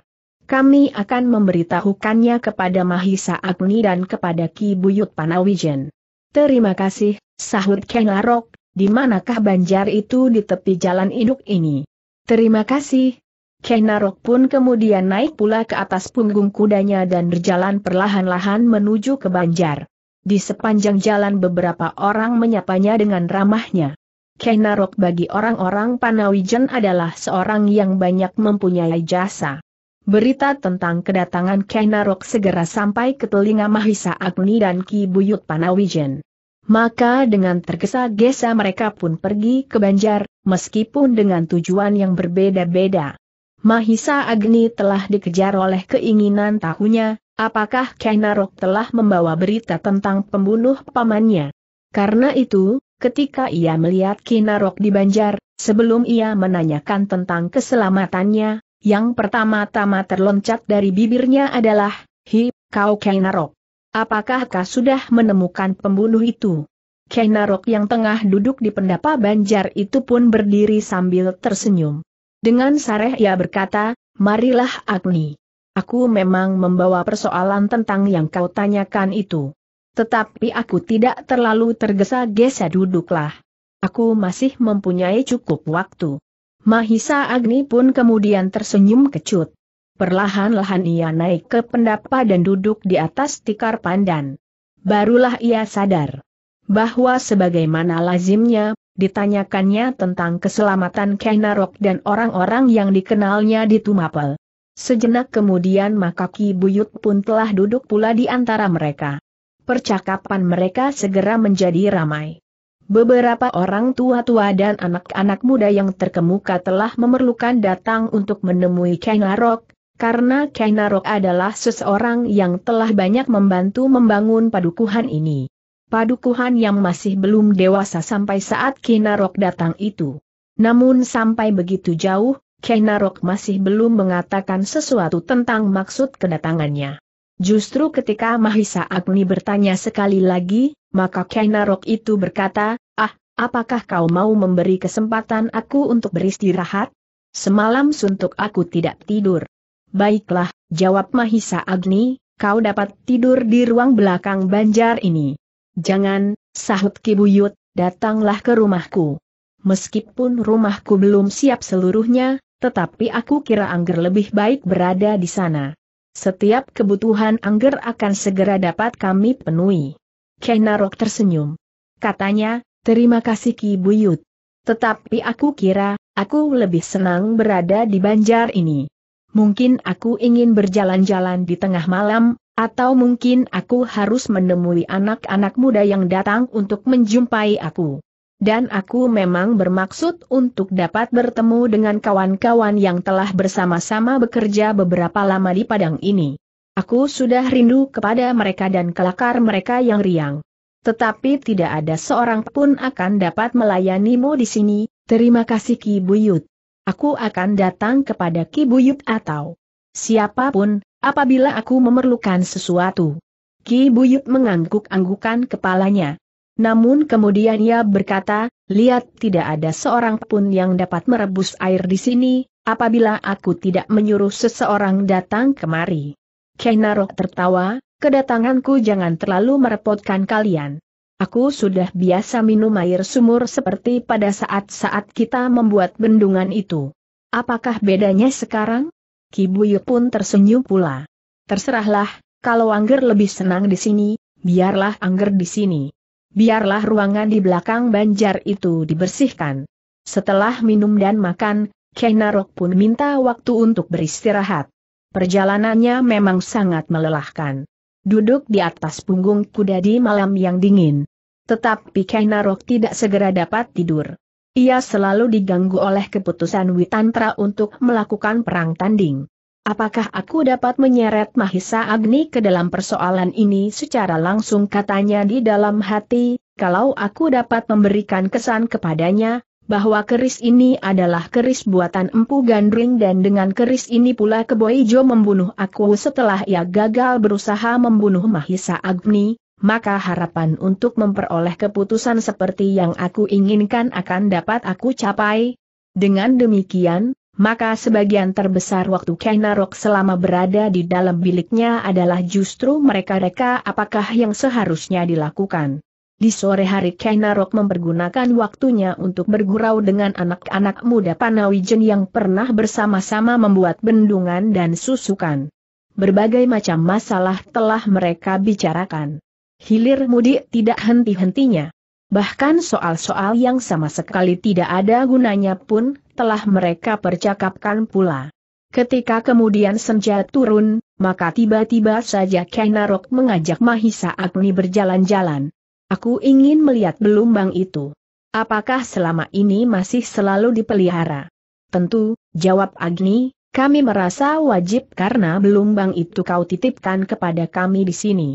kami akan memberitahukannya kepada Mahisa Agni dan kepada Ki Buyut Panawijen. Terima kasih, sahut Kenarok, di manakah banjar itu di tepi jalan induk ini? Terima kasih. Kenarok pun kemudian naik pula ke atas punggung kudanya dan berjalan perlahan-lahan menuju ke banjar. Di sepanjang jalan beberapa orang menyapanya dengan ramahnya. Kenarok bagi orang-orang Panawijen adalah seorang yang banyak mempunyai jasa. Berita tentang kedatangan Kainarok segera sampai ke telinga Mahisa Agni dan Ki Buyut Panawijen. Maka dengan tergesa-gesa mereka pun pergi ke Banjar, meskipun dengan tujuan yang berbeda-beda. Mahisa Agni telah dikejar oleh keinginan tahunya, apakah Kainarok telah membawa berita tentang pembunuh pamannya. Karena itu, ketika ia melihat Kainarok di Banjar, sebelum ia menanyakan tentang keselamatannya, yang pertama-tama terloncat dari bibirnya adalah, Hi, kau Kainarok. Apakah kau sudah menemukan pembunuh itu? Kainarok yang tengah duduk di pendapa banjar itu pun berdiri sambil tersenyum. Dengan sareh ia berkata, marilah Agni. Aku memang membawa persoalan tentang yang kau tanyakan itu. Tetapi aku tidak terlalu tergesa-gesa duduklah. Aku masih mempunyai cukup waktu. Mahisa Agni pun kemudian tersenyum kecut. Perlahan-lahan ia naik ke pendapa dan duduk di atas tikar pandan. Barulah ia sadar bahwa sebagaimana lazimnya, ditanyakannya tentang keselamatan Kenarok dan orang-orang yang dikenalnya di Tumapel. Sejenak kemudian Makaki Buyut pun telah duduk pula di antara mereka. Percakapan mereka segera menjadi ramai. Beberapa orang tua-tua dan anak-anak muda yang terkemuka telah memerlukan datang untuk menemui Kainarok, karena Kainarok adalah seseorang yang telah banyak membantu membangun padukuhan ini. Padukuhan yang masih belum dewasa sampai saat Kainarok datang itu. Namun sampai begitu jauh, Kainarok masih belum mengatakan sesuatu tentang maksud kedatangannya. Justru ketika Mahisa Agni bertanya sekali lagi, maka Kainarok itu berkata, Ah, apakah kau mau memberi kesempatan aku untuk beristirahat? Semalam suntuk aku tidak tidur. Baiklah, jawab Mahisa Agni, kau dapat tidur di ruang belakang banjar ini. Jangan, sahut Kibuyut, datanglah ke rumahku. Meskipun rumahku belum siap seluruhnya, tetapi aku kira Angger lebih baik berada di sana. Setiap kebutuhan Angger akan segera dapat kami penuhi. Kenarok tersenyum. Katanya, terima kasih Ki Buyut. Tetapi aku kira, aku lebih senang berada di banjar ini. Mungkin aku ingin berjalan-jalan di tengah malam, atau mungkin aku harus menemui anak-anak muda yang datang untuk menjumpai aku dan aku memang bermaksud untuk dapat bertemu dengan kawan-kawan yang telah bersama-sama bekerja beberapa lama di padang ini. Aku sudah rindu kepada mereka dan kelakar mereka yang riang. Tetapi tidak ada seorang pun akan dapat melayanimu di sini, terima kasih Ki Buyut. Aku akan datang kepada Ki Buyut atau siapapun, apabila aku memerlukan sesuatu. Ki Buyut mengangguk-anggukan kepalanya. Namun kemudian ia berkata, lihat tidak ada seorang pun yang dapat merebus air di sini, apabila aku tidak menyuruh seseorang datang kemari. Kenaro tertawa, kedatanganku jangan terlalu merepotkan kalian. Aku sudah biasa minum air sumur seperti pada saat-saat kita membuat bendungan itu. Apakah bedanya sekarang? Kibuyu pun tersenyum pula. Terserahlah, kalau Angger lebih senang di sini, biarlah Angger di sini biarlah ruangan di belakang banjar itu dibersihkan. Setelah minum dan makan, Kenarok pun minta waktu untuk beristirahat. Perjalanannya memang sangat melelahkan. Duduk di atas punggung kuda di malam yang dingin. Tetapi Kenarok tidak segera dapat tidur. Ia selalu diganggu oleh keputusan Witantra untuk melakukan perang tanding. Apakah aku dapat menyeret Mahisa Agni ke dalam persoalan ini secara langsung katanya di dalam hati, kalau aku dapat memberikan kesan kepadanya, bahwa keris ini adalah keris buatan Empu Gandring dan dengan keris ini pula Keboijo membunuh aku setelah ia gagal berusaha membunuh Mahisa Agni, maka harapan untuk memperoleh keputusan seperti yang aku inginkan akan dapat aku capai. Dengan demikian, maka sebagian terbesar waktu Kainarok selama berada di dalam biliknya adalah justru mereka-reka apakah yang seharusnya dilakukan. Di sore hari Kainarok mempergunakan waktunya untuk bergurau dengan anak-anak muda Panawijen yang pernah bersama-sama membuat bendungan dan susukan. Berbagai macam masalah telah mereka bicarakan. Hilir mudik tidak henti-hentinya. Bahkan soal-soal yang sama sekali tidak ada gunanya pun, telah mereka percakapkan pula. Ketika kemudian senja turun, maka tiba-tiba saja Kainarok mengajak Mahisa Agni berjalan-jalan. Aku ingin melihat belumbang itu. Apakah selama ini masih selalu dipelihara? Tentu, jawab Agni, kami merasa wajib karena belumbang itu kau titipkan kepada kami di sini.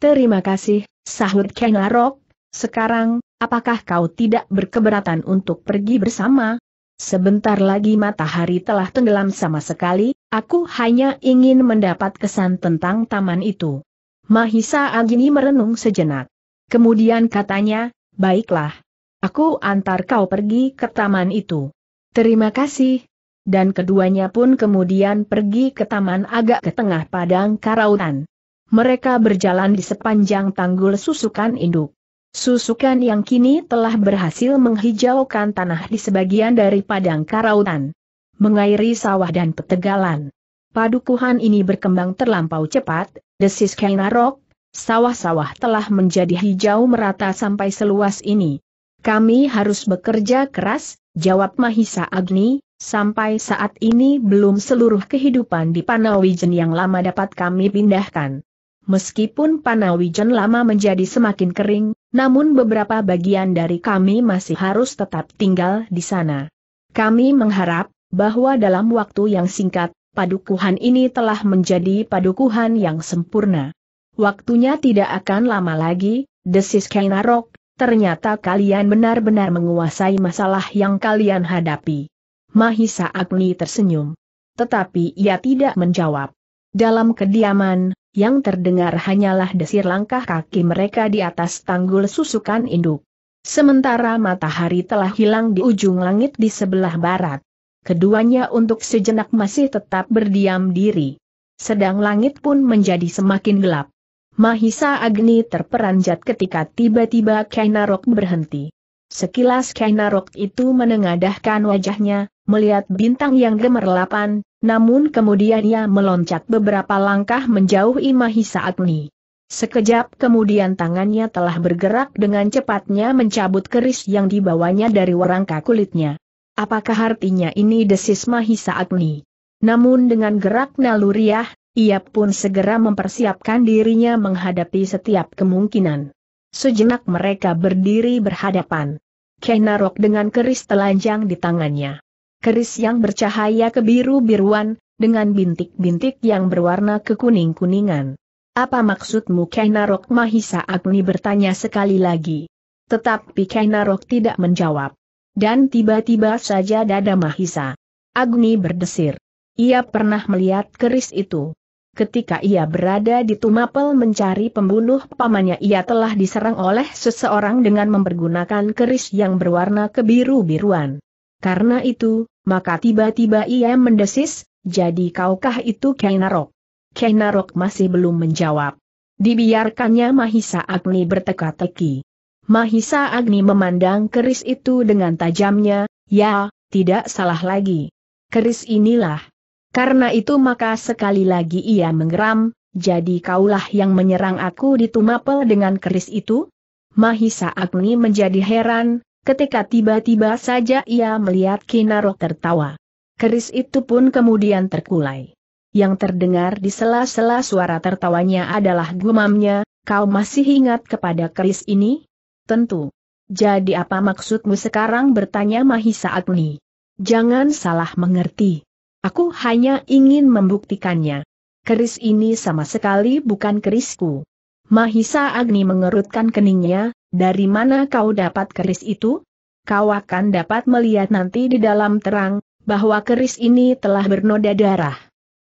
Terima kasih, sahut Kainarok, sekarang, apakah kau tidak berkeberatan untuk pergi bersama? Sebentar lagi matahari telah tenggelam sama sekali, aku hanya ingin mendapat kesan tentang taman itu. Mahisa Agini merenung sejenak. Kemudian katanya, baiklah. Aku antar kau pergi ke taman itu. Terima kasih. Dan keduanya pun kemudian pergi ke taman agak ke tengah padang karautan. Mereka berjalan di sepanjang tanggul susukan induk. Susukan yang kini telah berhasil menghijaukan tanah di sebagian dari padang karautan. Mengairi sawah dan petegalan. Padukuhan ini berkembang terlampau cepat, desis Kainarok, sawah-sawah telah menjadi hijau merata sampai seluas ini. Kami harus bekerja keras, jawab Mahisa Agni, sampai saat ini belum seluruh kehidupan di Panawijen yang lama dapat kami pindahkan. Meskipun Panawijen lama menjadi semakin kering, namun beberapa bagian dari kami masih harus tetap tinggal di sana. Kami mengharap, bahwa dalam waktu yang singkat, padukuhan ini telah menjadi padukuhan yang sempurna. Waktunya tidak akan lama lagi, desis Kainarok, ternyata kalian benar-benar menguasai masalah yang kalian hadapi. Mahisa Agni tersenyum. Tetapi ia tidak menjawab. Dalam kediaman, yang terdengar hanyalah desir langkah kaki mereka di atas tanggul susukan induk. Sementara matahari telah hilang di ujung langit di sebelah barat. Keduanya untuk sejenak masih tetap berdiam diri. Sedang langit pun menjadi semakin gelap. Mahisa Agni terperanjat ketika tiba-tiba Kainarok berhenti. Sekilas Kainarok itu menengadahkan wajahnya, melihat bintang yang gemerlapan, namun kemudian ia meloncat beberapa langkah menjauhi Mahisa Agni. Sekejap kemudian tangannya telah bergerak dengan cepatnya mencabut keris yang dibawanya dari warangka kulitnya. Apakah artinya ini desis Mahisa Agni? Namun dengan gerak naluriah, ia pun segera mempersiapkan dirinya menghadapi setiap kemungkinan. Sejenak mereka berdiri berhadapan. Kenarok dengan keris telanjang di tangannya keris yang bercahaya kebiru-biruan, dengan bintik-bintik yang berwarna kekuning-kuningan. Apa maksudmu Kainarok Mahisa Agni bertanya sekali lagi. Tetapi Kainarok tidak menjawab. Dan tiba-tiba saja dada Mahisa. Agni berdesir. Ia pernah melihat keris itu. Ketika ia berada di Tumapel mencari pembunuh pamannya ia telah diserang oleh seseorang dengan mempergunakan keris yang berwarna kebiru-biruan. Karena itu, maka tiba-tiba ia mendesis, jadi kaukah itu Kainarok? Kainarok masih belum menjawab. Dibiarkannya Mahisa Agni berteka-teki. Mahisa Agni memandang keris itu dengan tajamnya, ya, tidak salah lagi. Keris inilah. Karena itu maka sekali lagi ia menggeram, jadi kaulah yang menyerang aku di Tumapel dengan keris itu? Mahisa Agni menjadi heran, ketika tiba-tiba saja ia melihat Kinaro tertawa. Keris itu pun kemudian terkulai. Yang terdengar di sela-sela suara tertawanya adalah gumamnya, kau masih ingat kepada keris ini? Tentu. Jadi apa maksudmu sekarang bertanya Mahisa Agni? Jangan salah mengerti. Aku hanya ingin membuktikannya. Keris ini sama sekali bukan kerisku. Mahisa Agni mengerutkan keningnya, dari mana kau dapat keris itu? Kau akan dapat melihat nanti di dalam terang, bahwa keris ini telah bernoda darah.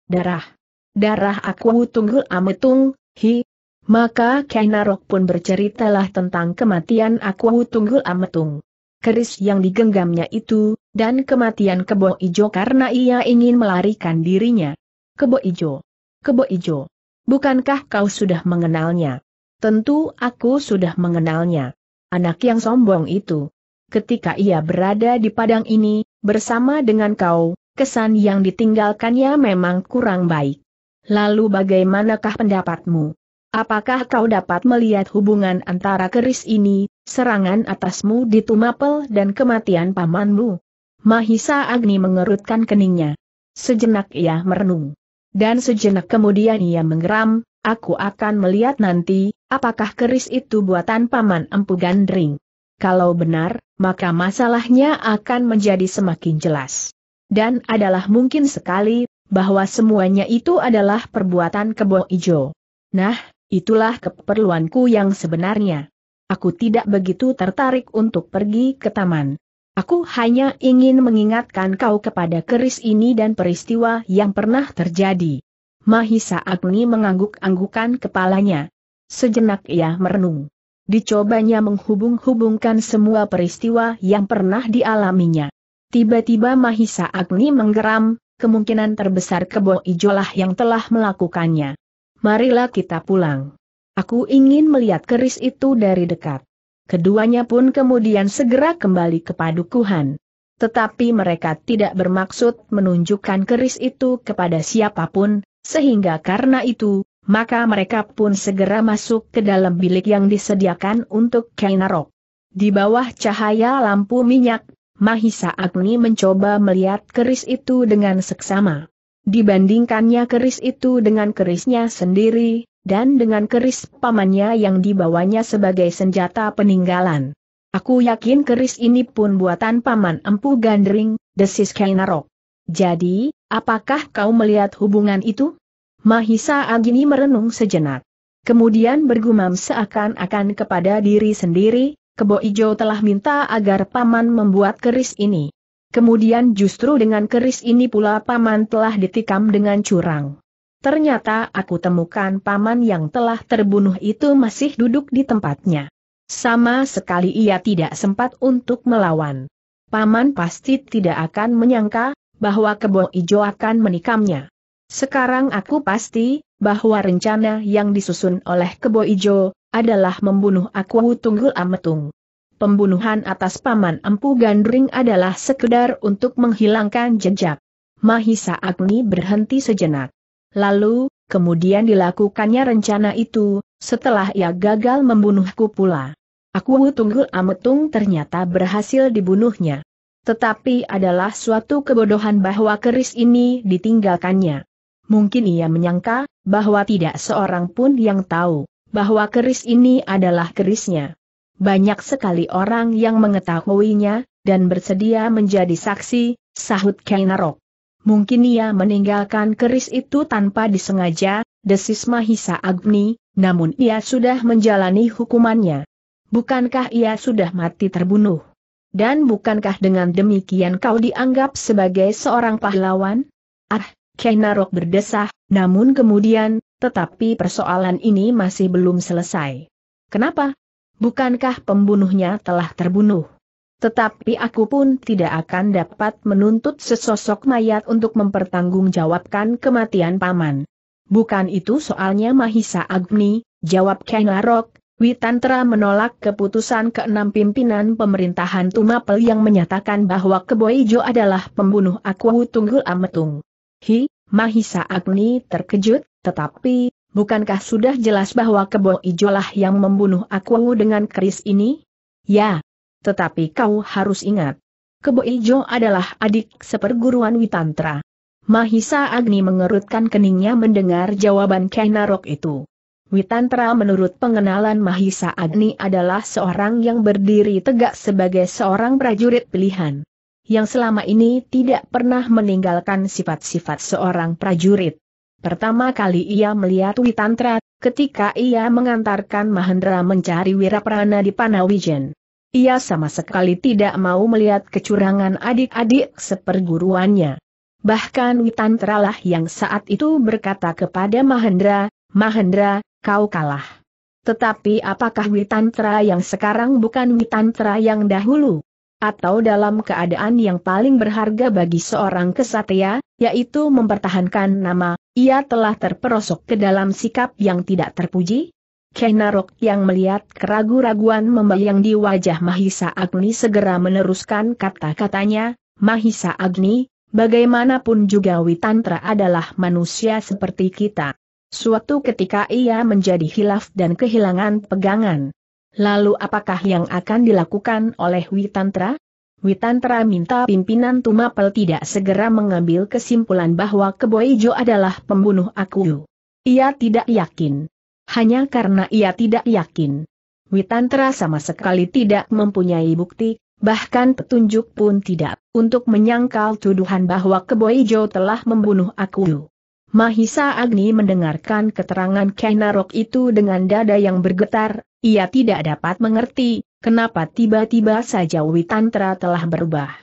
Darah. Darah aku tunggul ametung, hi. Maka Kainarok pun berceritalah tentang kematian aku tunggul ametung keris yang digenggamnya itu, dan kematian Kebo Ijo karena ia ingin melarikan dirinya. Kebo Ijo. Kebo Ijo. Bukankah kau sudah mengenalnya? Tentu aku sudah mengenalnya. Anak yang sombong itu. Ketika ia berada di padang ini, bersama dengan kau, kesan yang ditinggalkannya memang kurang baik. Lalu bagaimanakah pendapatmu? Apakah kau dapat melihat hubungan antara keris ini, serangan atasmu di Tumapel dan kematian pamanmu? Mahisa Agni mengerutkan keningnya. Sejenak ia merenung. Dan sejenak kemudian ia menggeram, aku akan melihat nanti, Apakah keris itu buatan Paman Empu Gandring? Kalau benar, maka masalahnya akan menjadi semakin jelas. Dan adalah mungkin sekali, bahwa semuanya itu adalah perbuatan kebo ijo. Nah, itulah keperluanku yang sebenarnya. Aku tidak begitu tertarik untuk pergi ke taman. Aku hanya ingin mengingatkan kau kepada keris ini dan peristiwa yang pernah terjadi. Mahisa Agni mengangguk-anggukan kepalanya. Sejenak ia merenung. Dicobanya menghubung-hubungkan semua peristiwa yang pernah dialaminya. Tiba-tiba Mahisa Agni menggeram, kemungkinan terbesar kebo ijolah yang telah melakukannya. Marilah kita pulang. Aku ingin melihat keris itu dari dekat. Keduanya pun kemudian segera kembali ke padukuhan. Tetapi mereka tidak bermaksud menunjukkan keris itu kepada siapapun, sehingga karena itu, maka mereka pun segera masuk ke dalam bilik yang disediakan untuk Kainarok. Di bawah cahaya lampu minyak, Mahisa Agni mencoba melihat keris itu dengan seksama. Dibandingkannya keris itu dengan kerisnya sendiri, dan dengan keris pamannya yang dibawanya sebagai senjata peninggalan. Aku yakin keris ini pun buatan paman Empu Gandring, desis Kainarok. Jadi, apakah kau melihat hubungan itu? Mahisa Agini merenung sejenak. Kemudian bergumam seakan-akan kepada diri sendiri, Kebo Ijo telah minta agar Paman membuat keris ini. Kemudian justru dengan keris ini pula Paman telah ditikam dengan curang. Ternyata aku temukan Paman yang telah terbunuh itu masih duduk di tempatnya. Sama sekali ia tidak sempat untuk melawan. Paman pasti tidak akan menyangka, bahwa Kebo Ijo akan menikamnya. Sekarang aku pasti, bahwa rencana yang disusun oleh Kebo Ijo, adalah membunuh aku Tunggul Ametung. Pembunuhan atas Paman Empu Gandring adalah sekedar untuk menghilangkan jejak. Mahisa Agni berhenti sejenak. Lalu, kemudian dilakukannya rencana itu, setelah ia gagal membunuhku pula. Aku Tunggul Ametung ternyata berhasil dibunuhnya. Tetapi adalah suatu kebodohan bahwa keris ini ditinggalkannya. Mungkin ia menyangka, bahwa tidak seorang pun yang tahu, bahwa keris ini adalah kerisnya. Banyak sekali orang yang mengetahuinya, dan bersedia menjadi saksi, sahut Kainarok. Mungkin ia meninggalkan keris itu tanpa disengaja, desis Mahisa Agni, namun ia sudah menjalani hukumannya. Bukankah ia sudah mati terbunuh? Dan bukankah dengan demikian kau dianggap sebagai seorang pahlawan? Ah, Kenarok berdesah, namun kemudian, tetapi persoalan ini masih belum selesai. Kenapa? Bukankah pembunuhnya telah terbunuh? Tetapi aku pun tidak akan dapat menuntut sesosok mayat untuk mempertanggungjawabkan kematian paman. Bukan itu soalnya Mahisa Agni, jawab Kenarok, Witantra menolak keputusan keenam pimpinan pemerintahan Tumapel yang menyatakan bahwa Keboijo adalah pembunuh Aku Tunggul Ametung. Hi, Mahisa Agni terkejut, tetapi, bukankah sudah jelas bahwa kebo ijolah yang membunuh aku dengan keris ini? Ya. Tetapi kau harus ingat. Kebo Ijo adalah adik seperguruan Witantra. Mahisa Agni mengerutkan keningnya mendengar jawaban Kenarok itu. Witantra menurut pengenalan Mahisa Agni adalah seorang yang berdiri tegak sebagai seorang prajurit pilihan yang selama ini tidak pernah meninggalkan sifat-sifat seorang prajurit. Pertama kali ia melihat Witantra, ketika ia mengantarkan Mahendra mencari Wiraprana di Panawijen. Ia sama sekali tidak mau melihat kecurangan adik-adik seperguruannya. Bahkan Witantra lah yang saat itu berkata kepada Mahendra, Mahendra, kau kalah. Tetapi apakah Witantra yang sekarang bukan Witantra yang dahulu? atau dalam keadaan yang paling berharga bagi seorang kesatria, yaitu mempertahankan nama, ia telah terperosok ke dalam sikap yang tidak terpuji? Kenarok yang melihat keragu-raguan membayang di wajah Mahisa Agni segera meneruskan kata-katanya, Mahisa Agni, bagaimanapun juga Witantra adalah manusia seperti kita. Suatu ketika ia menjadi hilaf dan kehilangan pegangan. Lalu apakah yang akan dilakukan oleh Witantra? Witantra minta pimpinan Tumapel tidak segera mengambil kesimpulan bahwa Keboijo adalah pembunuh aku. Ia tidak yakin. Hanya karena ia tidak yakin. Witantra sama sekali tidak mempunyai bukti, bahkan petunjuk pun tidak, untuk menyangkal tuduhan bahwa Keboijo telah membunuh aku. Mahisa Agni mendengarkan keterangan Kainarok itu dengan dada yang bergetar, ia tidak dapat mengerti, kenapa tiba-tiba saja Witantra telah berubah.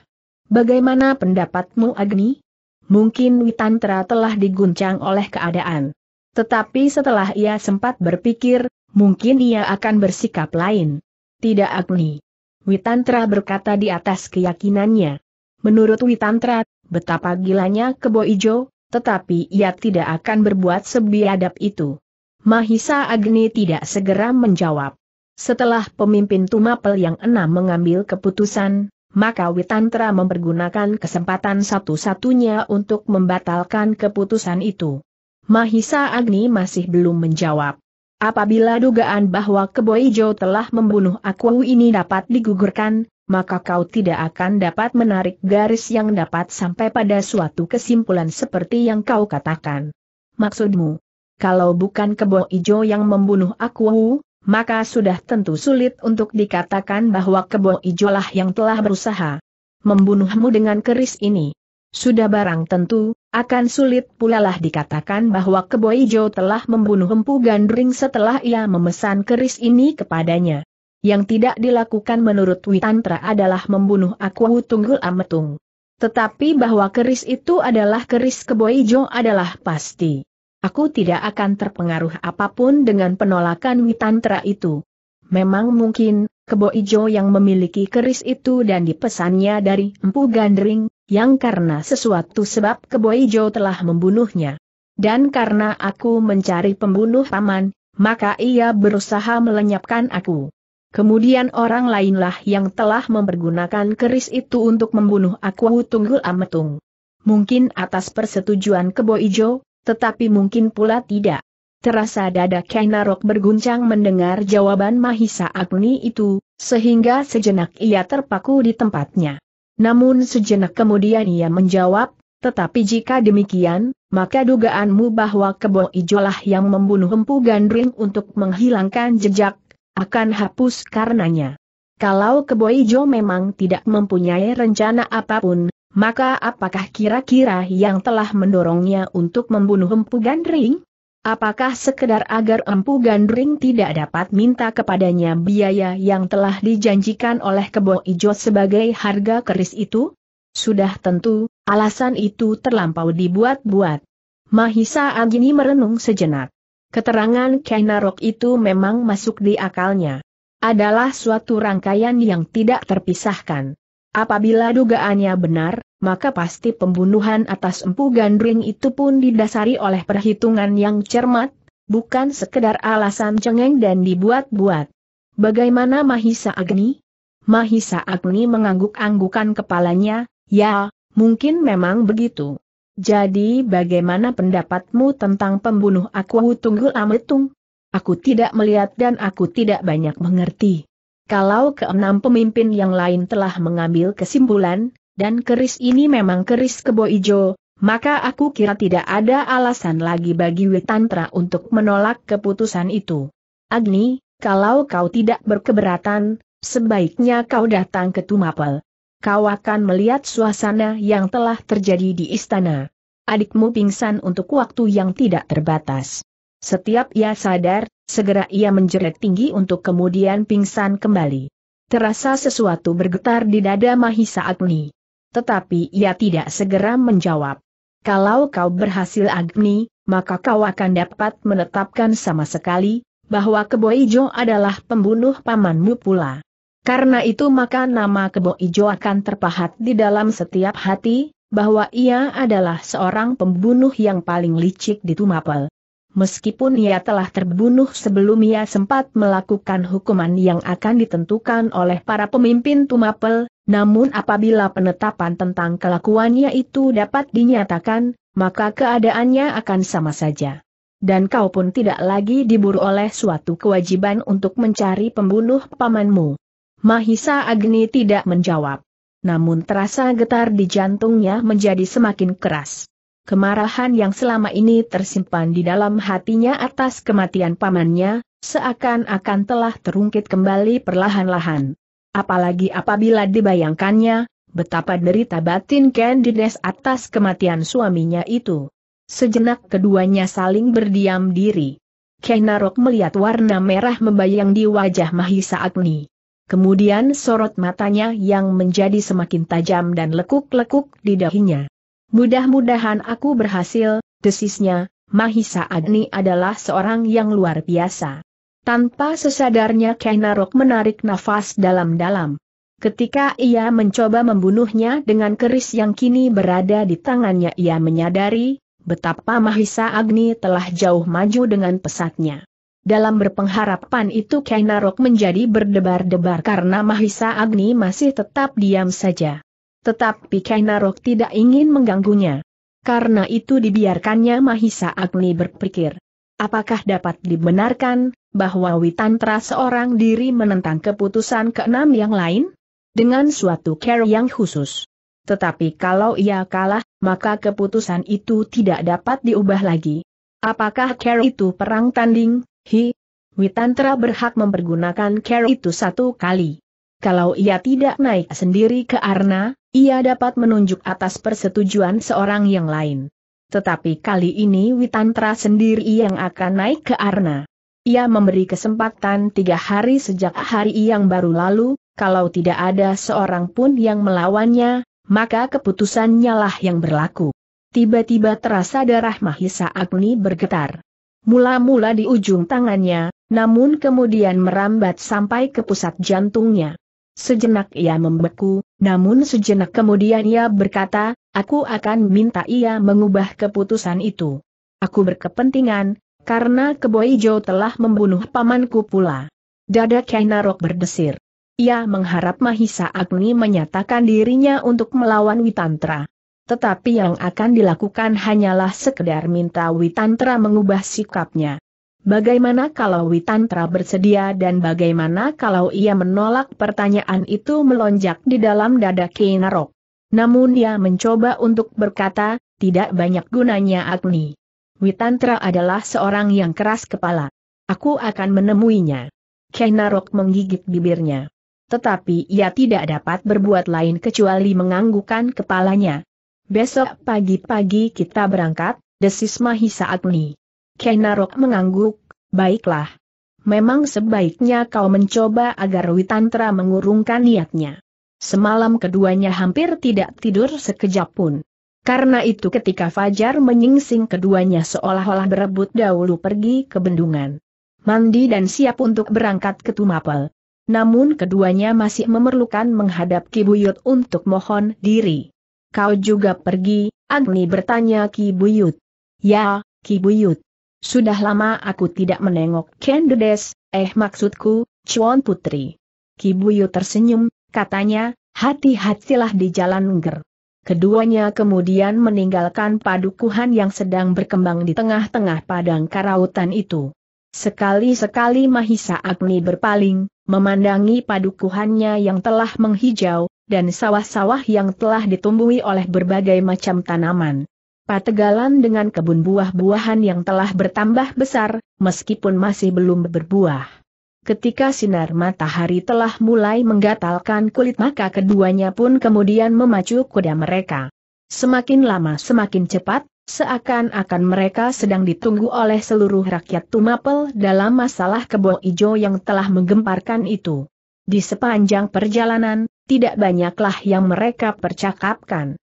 Bagaimana pendapatmu Agni? Mungkin Witantra telah diguncang oleh keadaan. Tetapi setelah ia sempat berpikir, mungkin ia akan bersikap lain. Tidak Agni. Witantra berkata di atas keyakinannya. Menurut Witantra, betapa gilanya kebo ijo, tetapi ia tidak akan berbuat sebiadab itu. Mahisa Agni tidak segera menjawab. Setelah pemimpin Tumapel yang enam mengambil keputusan, maka Witantra mempergunakan kesempatan satu-satunya untuk membatalkan keputusan itu. Mahisa Agni masih belum menjawab. Apabila dugaan bahwa Keboijo telah membunuh aku ini dapat digugurkan, maka kau tidak akan dapat menarik garis yang dapat sampai pada suatu kesimpulan seperti yang kau katakan. Maksudmu, kalau bukan kebo ijo yang membunuh aku, maka sudah tentu sulit untuk dikatakan bahwa kebo ijo lah yang telah berusaha membunuhmu dengan keris ini. Sudah barang tentu, akan sulit pula lah dikatakan bahwa kebo ijo telah membunuh empu gandring setelah ia memesan keris ini kepadanya. Yang tidak dilakukan menurut Witantra adalah membunuh aku tunggul ametung. Tetapi bahwa keris itu adalah keris kebo ijo adalah pasti. Aku tidak akan terpengaruh apapun dengan penolakan Witantra itu. Memang mungkin, Kebo Ijo yang memiliki keris itu dan dipesannya dari Empu Gandring, yang karena sesuatu sebab Kebo Ijo telah membunuhnya. Dan karena aku mencari pembunuh paman, maka ia berusaha melenyapkan aku. Kemudian orang lainlah yang telah mempergunakan keris itu untuk membunuh aku Tunggul Ametung. Mungkin atas persetujuan Kebo Ijo, tetapi mungkin pula tidak. Terasa dada Kainarok berguncang mendengar jawaban Mahisa Agni itu, sehingga sejenak ia terpaku di tempatnya. Namun sejenak kemudian ia menjawab, tetapi jika demikian, maka dugaanmu bahwa kebo ijolah yang membunuh empu gandring untuk menghilangkan jejak, akan hapus karenanya. Kalau kebo ijo memang tidak mempunyai rencana apapun, maka apakah kira-kira yang telah mendorongnya untuk membunuh Empu Gandring? Apakah sekedar agar Empu Gandring tidak dapat minta kepadanya biaya yang telah dijanjikan oleh Kebo Ijo sebagai harga keris itu? Sudah tentu, alasan itu terlampau dibuat-buat. Mahisa Agini merenung sejenak. Keterangan Kainarok itu memang masuk di akalnya. Adalah suatu rangkaian yang tidak terpisahkan. Apabila dugaannya benar, maka pasti pembunuhan atas Empu Gandring itu pun didasari oleh perhitungan yang cermat, bukan sekedar alasan cengeng dan dibuat-buat. Bagaimana Mahisa Agni? Mahisa Agni mengangguk-anggukan kepalanya, ya, mungkin memang begitu. Jadi bagaimana pendapatmu tentang pembunuh aku Tunggul Ametung? Aku tidak melihat dan aku tidak banyak mengerti. Kalau keenam pemimpin yang lain telah mengambil kesimpulan, dan keris ini memang keris kebo ijo, maka aku kira tidak ada alasan lagi bagi Witantra untuk menolak keputusan itu. Agni, kalau kau tidak berkeberatan, sebaiknya kau datang ke Tumapel. Kau akan melihat suasana yang telah terjadi di istana. Adikmu pingsan untuk waktu yang tidak terbatas. Setiap ia sadar, Segera ia menjerit tinggi untuk kemudian pingsan kembali. Terasa sesuatu bergetar di dada Mahisa Agni. Tetapi ia tidak segera menjawab. Kalau kau berhasil Agni, maka kau akan dapat menetapkan sama sekali, bahwa Kebo Ijo adalah pembunuh pamanmu pula. Karena itu maka nama Kebo Ijo akan terpahat di dalam setiap hati, bahwa ia adalah seorang pembunuh yang paling licik di Tumapel meskipun ia telah terbunuh sebelum ia sempat melakukan hukuman yang akan ditentukan oleh para pemimpin Tumapel, namun apabila penetapan tentang kelakuannya itu dapat dinyatakan, maka keadaannya akan sama saja. Dan kau pun tidak lagi diburu oleh suatu kewajiban untuk mencari pembunuh pamanmu. Mahisa Agni tidak menjawab. Namun terasa getar di jantungnya menjadi semakin keras. Kemarahan yang selama ini tersimpan di dalam hatinya atas kematian pamannya, seakan-akan telah terungkit kembali perlahan-lahan. Apalagi apabila dibayangkannya, betapa derita batin Candides atas kematian suaminya itu. Sejenak keduanya saling berdiam diri. Kenarok melihat warna merah membayang di wajah Mahisa Agni. Kemudian sorot matanya yang menjadi semakin tajam dan lekuk-lekuk di dahinya. Mudah-mudahan aku berhasil, desisnya, Mahisa Agni adalah seorang yang luar biasa. Tanpa sesadarnya Kenarok menarik nafas dalam-dalam. Ketika ia mencoba membunuhnya dengan keris yang kini berada di tangannya ia menyadari, betapa Mahisa Agni telah jauh maju dengan pesatnya. Dalam berpengharapan itu Kenarok menjadi berdebar-debar karena Mahisa Agni masih tetap diam saja. Tetapi Kainarok tidak ingin mengganggunya. Karena itu dibiarkannya Mahisa Agni berpikir. Apakah dapat dibenarkan, bahwa Witantra seorang diri menentang keputusan keenam yang lain? Dengan suatu care yang khusus. Tetapi kalau ia kalah, maka keputusan itu tidak dapat diubah lagi. Apakah care itu perang tanding? Hi, Witantra berhak mempergunakan care itu satu kali. Kalau ia tidak naik sendiri ke Arna, ia dapat menunjuk atas persetujuan seorang yang lain. Tetapi kali ini Witantra sendiri yang akan naik ke Arna. Ia memberi kesempatan tiga hari sejak hari yang baru lalu, kalau tidak ada seorang pun yang melawannya, maka keputusannya lah yang berlaku. Tiba-tiba terasa darah Mahisa Agni bergetar. Mula-mula di ujung tangannya, namun kemudian merambat sampai ke pusat jantungnya. Sejenak ia membeku, namun sejenak kemudian ia berkata, aku akan minta ia mengubah keputusan itu. Aku berkepentingan, karena Keboijo telah membunuh pamanku pula. Dada Kainarok berdesir. Ia mengharap Mahisa Agni menyatakan dirinya untuk melawan Witantra. Tetapi yang akan dilakukan hanyalah sekedar minta Witantra mengubah sikapnya. Bagaimana kalau Witantra bersedia dan bagaimana kalau ia menolak pertanyaan itu melonjak di dalam dada Kinarok. Namun ia mencoba untuk berkata, tidak banyak gunanya Agni. Witantra adalah seorang yang keras kepala. Aku akan menemuinya. Kinarok menggigit bibirnya. Tetapi ia tidak dapat berbuat lain kecuali menganggukkan kepalanya. Besok pagi-pagi kita berangkat, desis Mahisa Agni. Kenarok mengangguk, baiklah. Memang sebaiknya kau mencoba agar Witantra mengurungkan niatnya. Semalam keduanya hampir tidak tidur sekejap pun. Karena itu ketika Fajar menyingsing keduanya seolah-olah berebut dahulu pergi ke bendungan. Mandi dan siap untuk berangkat ke Tumapel. Namun keduanya masih memerlukan menghadap Ki Buyut untuk mohon diri. Kau juga pergi, Agni bertanya Ki Buyut. Ya, Ki Buyut. Sudah lama aku tidak menengok Kendedes, eh maksudku, Chuan Putri. Kibuyu tersenyum, katanya, hati-hatilah di jalan Nger. Keduanya kemudian meninggalkan padukuhan yang sedang berkembang di tengah-tengah padang karautan itu. Sekali-sekali Mahisa Agni berpaling, memandangi padukuhannya yang telah menghijau, dan sawah-sawah yang telah ditumbuhi oleh berbagai macam tanaman. Pategalan dengan kebun buah-buahan yang telah bertambah besar, meskipun masih belum berbuah. Ketika sinar matahari telah mulai menggatalkan kulit maka keduanya pun kemudian memacu kuda mereka. Semakin lama semakin cepat, seakan-akan mereka sedang ditunggu oleh seluruh rakyat Tumapel dalam masalah kebo ijo yang telah menggemparkan itu. Di sepanjang perjalanan, tidak banyaklah yang mereka percakapkan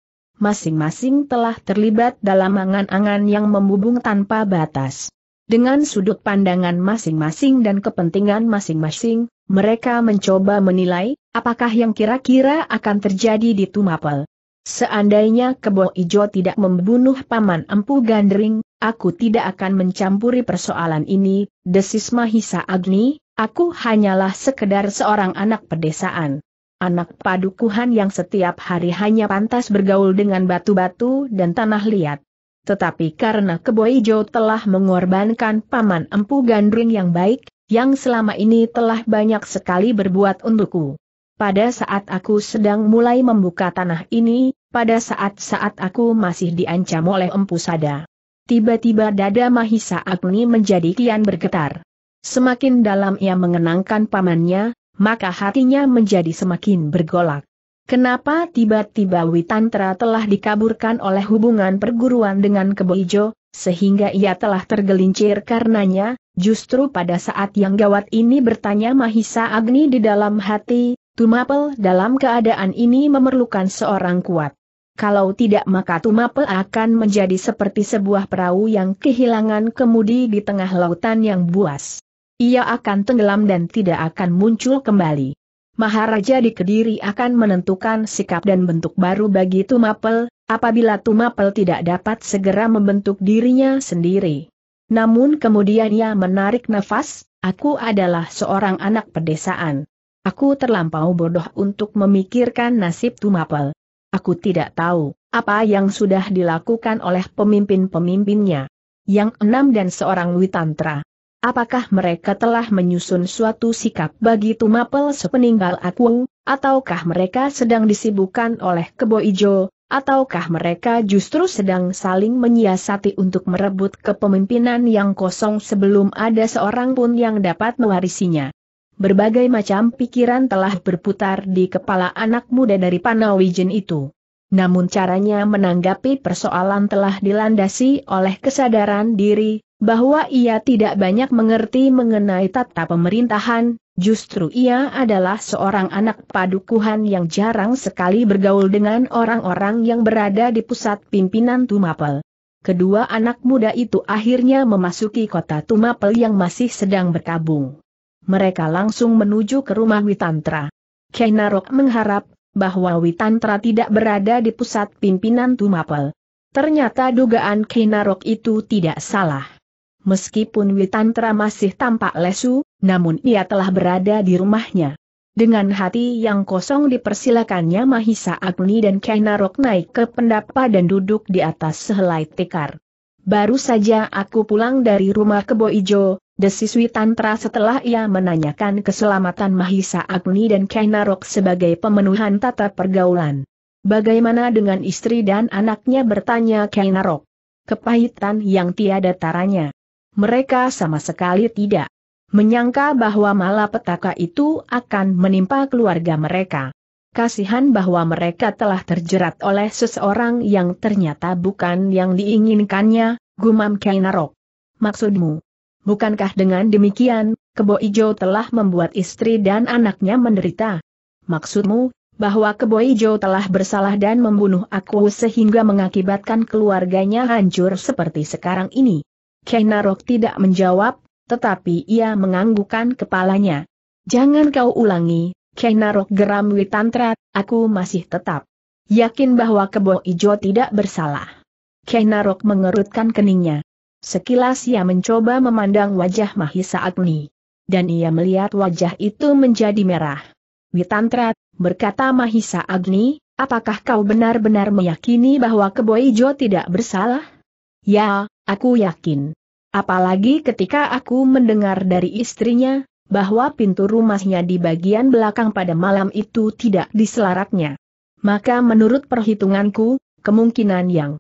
masing-masing telah terlibat dalam angan-angan yang membubung tanpa batas. Dengan sudut pandangan masing-masing dan kepentingan masing-masing, mereka mencoba menilai, apakah yang kira-kira akan terjadi di Tumapel. Seandainya Kebo Ijo tidak membunuh Paman Empu Gandring, aku tidak akan mencampuri persoalan ini, desis Mahisa Agni, aku hanyalah sekedar seorang anak pedesaan anak padukuhan yang setiap hari hanya pantas bergaul dengan batu-batu dan tanah liat. Tetapi karena keboijo telah mengorbankan paman empu gandring yang baik, yang selama ini telah banyak sekali berbuat untukku. Pada saat aku sedang mulai membuka tanah ini, pada saat-saat aku masih diancam oleh empu sada. Tiba-tiba dada Mahisa Agni menjadi kian bergetar. Semakin dalam ia mengenangkan pamannya, maka hatinya menjadi semakin bergolak. Kenapa tiba-tiba Witantra telah dikaburkan oleh hubungan perguruan dengan Keboijo, sehingga ia telah tergelincir karenanya, justru pada saat yang gawat ini bertanya Mahisa Agni di dalam hati, Tumapel dalam keadaan ini memerlukan seorang kuat. Kalau tidak maka Tumapel akan menjadi seperti sebuah perahu yang kehilangan kemudi di tengah lautan yang buas ia akan tenggelam dan tidak akan muncul kembali. Maharaja di Kediri akan menentukan sikap dan bentuk baru bagi Tumapel, apabila Tumapel tidak dapat segera membentuk dirinya sendiri. Namun kemudian ia menarik nafas, aku adalah seorang anak pedesaan. Aku terlampau bodoh untuk memikirkan nasib Tumapel. Aku tidak tahu apa yang sudah dilakukan oleh pemimpin-pemimpinnya. Yang enam dan seorang Witantra. Apakah mereka telah menyusun suatu sikap bagi Tumapel sepeninggal aku, ataukah mereka sedang disibukkan oleh Kebo Ijo, ataukah mereka justru sedang saling menyiasati untuk merebut kepemimpinan yang kosong sebelum ada seorang pun yang dapat mewarisinya. Berbagai macam pikiran telah berputar di kepala anak muda dari Panawijen itu. Namun caranya menanggapi persoalan telah dilandasi oleh kesadaran diri, bahwa ia tidak banyak mengerti mengenai tata pemerintahan, justru ia adalah seorang anak padukuhan yang jarang sekali bergaul dengan orang-orang yang berada di pusat pimpinan Tumapel. Kedua anak muda itu akhirnya memasuki kota Tumapel yang masih sedang berkabung. Mereka langsung menuju ke rumah Witantra. Kenarok mengharap bahwa Witantra tidak berada di pusat pimpinan Tumapel. Ternyata dugaan Kenarok itu tidak salah. Meskipun Witantra masih tampak lesu, namun ia telah berada di rumahnya. Dengan hati yang kosong dipersilakannya Mahisa Agni dan Kainarok naik ke pendapa dan duduk di atas sehelai tikar. Baru saja aku pulang dari rumah Kebo Ijo, desis Witantra setelah ia menanyakan keselamatan Mahisa Agni dan Kainarok sebagai pemenuhan tata pergaulan. Bagaimana dengan istri dan anaknya bertanya Kainarok? Kepahitan yang tiada taranya mereka sama sekali tidak menyangka bahwa malapetaka itu akan menimpa keluarga mereka. Kasihan bahwa mereka telah terjerat oleh seseorang yang ternyata bukan yang diinginkannya, gumam Kainarok. Maksudmu, bukankah dengan demikian, Kebo Ijo telah membuat istri dan anaknya menderita? Maksudmu, bahwa Kebo Ijo telah bersalah dan membunuh aku sehingga mengakibatkan keluarganya hancur seperti sekarang ini? Kenarok tidak menjawab, tetapi ia menganggukkan kepalanya. Jangan kau ulangi, Kenarok geram Witantra, aku masih tetap yakin bahwa Kebo Ijo tidak bersalah. Kenarok mengerutkan keningnya. Sekilas ia mencoba memandang wajah Mahisa Agni. Dan ia melihat wajah itu menjadi merah. Witantra, berkata Mahisa Agni, apakah kau benar-benar meyakini bahwa Kebo Ijo tidak bersalah? Ya, Aku yakin. Apalagi ketika aku mendengar dari istrinya, bahwa pintu rumahnya di bagian belakang pada malam itu tidak diselaraknya. Maka menurut perhitunganku, kemungkinan yang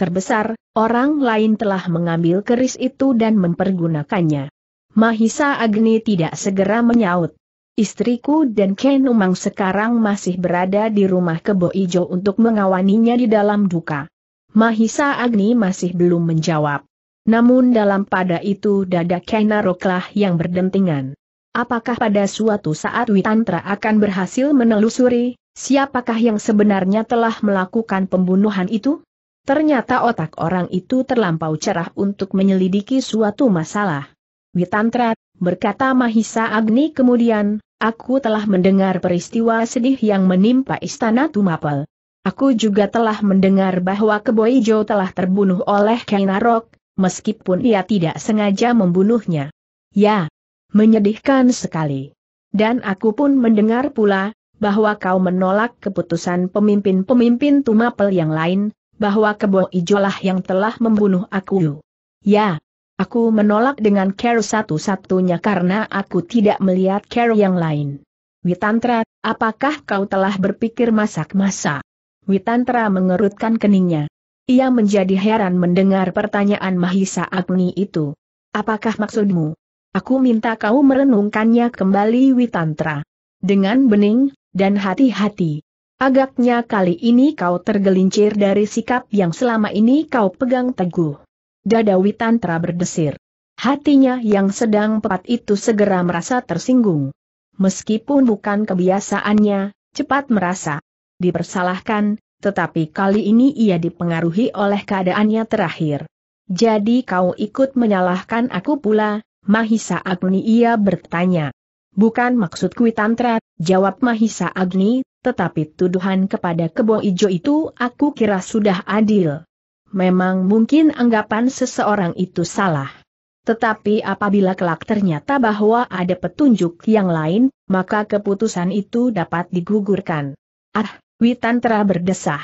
terbesar, orang lain telah mengambil keris itu dan mempergunakannya. Mahisa Agni tidak segera menyaut. Istriku dan Ken Umang sekarang masih berada di rumah Kebo Ijo untuk mengawaninya di dalam duka. Mahisa Agni masih belum menjawab. Namun dalam pada itu dada Kenaroklah yang berdentingan. Apakah pada suatu saat Witantra akan berhasil menelusuri, siapakah yang sebenarnya telah melakukan pembunuhan itu? Ternyata otak orang itu terlampau cerah untuk menyelidiki suatu masalah. Witantra, berkata Mahisa Agni kemudian, aku telah mendengar peristiwa sedih yang menimpa Istana Tumapel. Aku juga telah mendengar bahwa Keboijo telah terbunuh oleh Kainarok, meskipun ia tidak sengaja membunuhnya. Ya, menyedihkan sekali. Dan aku pun mendengar pula, bahwa kau menolak keputusan pemimpin-pemimpin Tumapel yang lain, bahwa Keboijo lah yang telah membunuh aku. Ya, aku menolak dengan care satu-satunya karena aku tidak melihat care yang lain. Witantra, apakah kau telah berpikir masak-masak? Witantra mengerutkan keningnya. Ia menjadi heran mendengar pertanyaan Mahisa Agni itu. Apakah maksudmu? Aku minta kau merenungkannya kembali Witantra. Dengan bening, dan hati-hati. Agaknya kali ini kau tergelincir dari sikap yang selama ini kau pegang teguh. Dada Witantra berdesir. Hatinya yang sedang pepat itu segera merasa tersinggung. Meskipun bukan kebiasaannya, cepat merasa dipersalahkan, tetapi kali ini ia dipengaruhi oleh keadaannya terakhir. Jadi kau ikut menyalahkan aku pula, Mahisa Agni ia bertanya. Bukan maksudku Tantra, jawab Mahisa Agni, tetapi tuduhan kepada kebo ijo itu aku kira sudah adil. Memang mungkin anggapan seseorang itu salah. Tetapi apabila kelak ternyata bahwa ada petunjuk yang lain, maka keputusan itu dapat digugurkan. Ah, Witantra berdesah.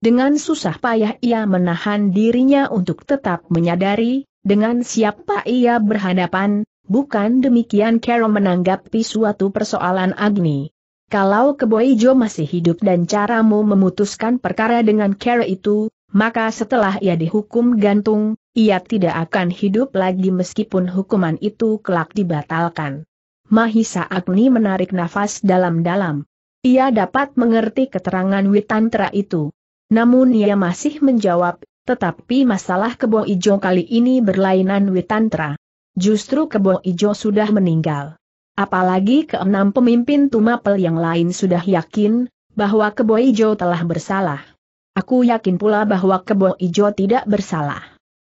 Dengan susah payah ia menahan dirinya untuk tetap menyadari, dengan siapa ia berhadapan, bukan demikian Carol menanggapi suatu persoalan Agni. Kalau Keboijo masih hidup dan caramu memutuskan perkara dengan Carol itu, maka setelah ia dihukum gantung, ia tidak akan hidup lagi meskipun hukuman itu kelak dibatalkan. Mahisa Agni menarik nafas dalam-dalam. Ia dapat mengerti keterangan Witantra itu. Namun ia masih menjawab, tetapi masalah kebo ijo kali ini berlainan Witantra. Justru kebo ijo sudah meninggal. Apalagi keenam pemimpin Tumapel yang lain sudah yakin, bahwa kebo ijo telah bersalah. Aku yakin pula bahwa kebo ijo tidak bersalah.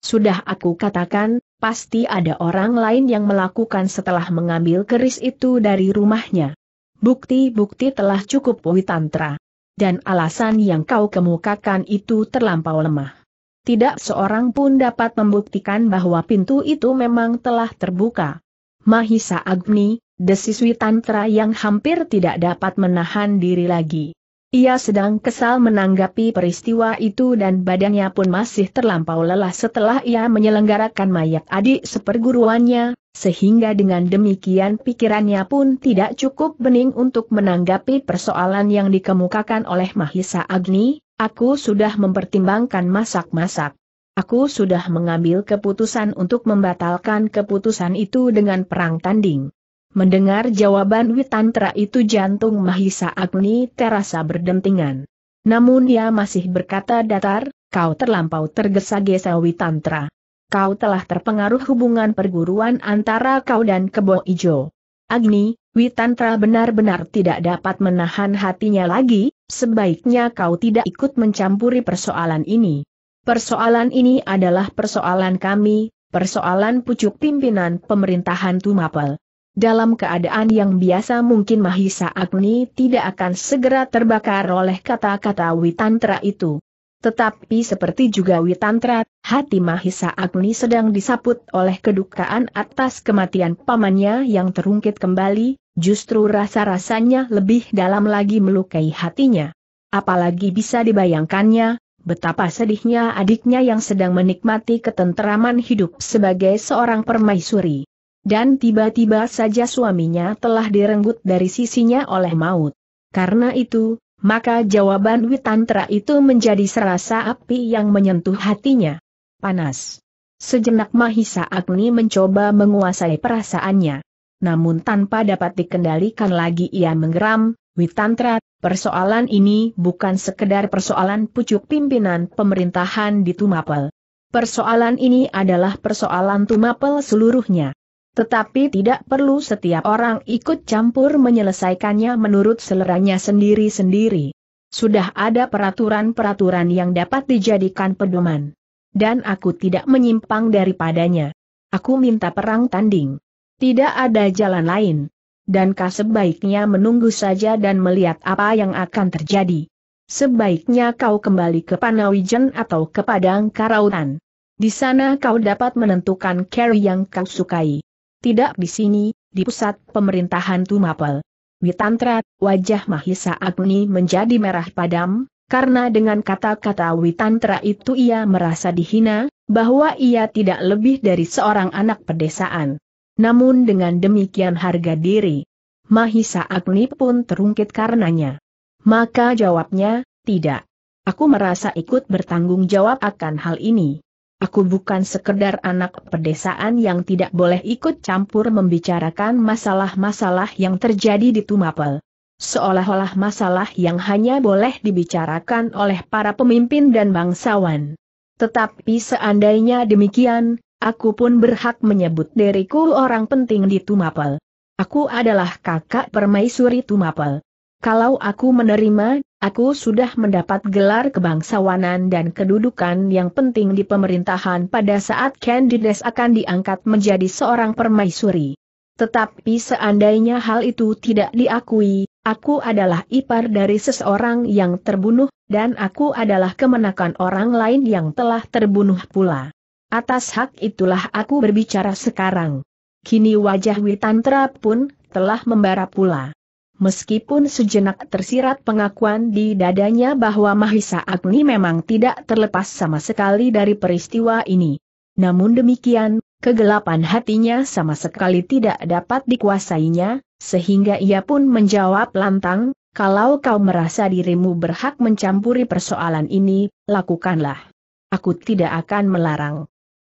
Sudah aku katakan, pasti ada orang lain yang melakukan setelah mengambil keris itu dari rumahnya. Bukti-bukti telah cukup witantra. Dan alasan yang kau kemukakan itu terlampau lemah. Tidak seorang pun dapat membuktikan bahwa pintu itu memang telah terbuka. Mahisa Agni, desis Witantra yang hampir tidak dapat menahan diri lagi. Ia sedang kesal menanggapi peristiwa itu dan badannya pun masih terlampau lelah setelah ia menyelenggarakan mayat adik seperguruannya, sehingga dengan demikian pikirannya pun tidak cukup bening untuk menanggapi persoalan yang dikemukakan oleh Mahisa Agni, aku sudah mempertimbangkan masak-masak. Aku sudah mengambil keputusan untuk membatalkan keputusan itu dengan perang tanding. Mendengar jawaban Witantra itu jantung Mahisa Agni terasa berdentingan. Namun ia masih berkata datar, kau terlampau tergesa-gesa Witantra kau telah terpengaruh hubungan perguruan antara kau dan kebo ijo. Agni, Witantra benar-benar tidak dapat menahan hatinya lagi, sebaiknya kau tidak ikut mencampuri persoalan ini. Persoalan ini adalah persoalan kami, persoalan pucuk pimpinan pemerintahan Tumapel. Dalam keadaan yang biasa mungkin Mahisa Agni tidak akan segera terbakar oleh kata-kata Witantra itu. Tetapi seperti juga Witantra, hati Mahisa Agni sedang disaput oleh kedukaan atas kematian pamannya yang terungkit kembali, justru rasa-rasanya lebih dalam lagi melukai hatinya. Apalagi bisa dibayangkannya, betapa sedihnya adiknya yang sedang menikmati ketenteraman hidup sebagai seorang permaisuri. Dan tiba-tiba saja suaminya telah direnggut dari sisinya oleh maut. Karena itu, maka jawaban Witantra itu menjadi serasa api yang menyentuh hatinya. Panas. Sejenak Mahisa Agni mencoba menguasai perasaannya. Namun tanpa dapat dikendalikan lagi ia menggeram, Witantra, persoalan ini bukan sekedar persoalan pucuk pimpinan pemerintahan di Tumapel. Persoalan ini adalah persoalan Tumapel seluruhnya. Tetapi tidak perlu setiap orang ikut campur menyelesaikannya menurut seleranya sendiri-sendiri. Sudah ada peraturan-peraturan yang dapat dijadikan pedoman. Dan aku tidak menyimpang daripadanya. Aku minta perang tanding. Tidak ada jalan lain. Dan kah sebaiknya menunggu saja dan melihat apa yang akan terjadi. Sebaiknya kau kembali ke Panawijen atau ke Padang Karautan. Di sana kau dapat menentukan carry yang kau sukai tidak di sini, di pusat pemerintahan Tumapel. Witantra, wajah Mahisa Agni menjadi merah padam, karena dengan kata-kata Witantra itu ia merasa dihina, bahwa ia tidak lebih dari seorang anak pedesaan. Namun dengan demikian harga diri, Mahisa Agni pun terungkit karenanya. Maka jawabnya, tidak. Aku merasa ikut bertanggung jawab akan hal ini. Aku bukan sekedar anak pedesaan yang tidak boleh ikut campur membicarakan masalah-masalah yang terjadi di Tumapel. Seolah-olah masalah yang hanya boleh dibicarakan oleh para pemimpin dan bangsawan. Tetapi seandainya demikian, aku pun berhak menyebut diriku orang penting di Tumapel. Aku adalah kakak permaisuri Tumapel. Kalau aku menerima Aku sudah mendapat gelar kebangsawanan dan kedudukan yang penting di pemerintahan pada saat Candides akan diangkat menjadi seorang permaisuri. Tetapi seandainya hal itu tidak diakui, aku adalah ipar dari seseorang yang terbunuh, dan aku adalah kemenakan orang lain yang telah terbunuh pula. Atas hak itulah aku berbicara sekarang. Kini wajah Witantra pun telah membara pula. Meskipun sejenak tersirat pengakuan di dadanya bahwa Mahisa Agni memang tidak terlepas sama sekali dari peristiwa ini. Namun demikian, kegelapan hatinya sama sekali tidak dapat dikuasainya, sehingga ia pun menjawab lantang, kalau kau merasa dirimu berhak mencampuri persoalan ini, lakukanlah. Aku tidak akan melarang.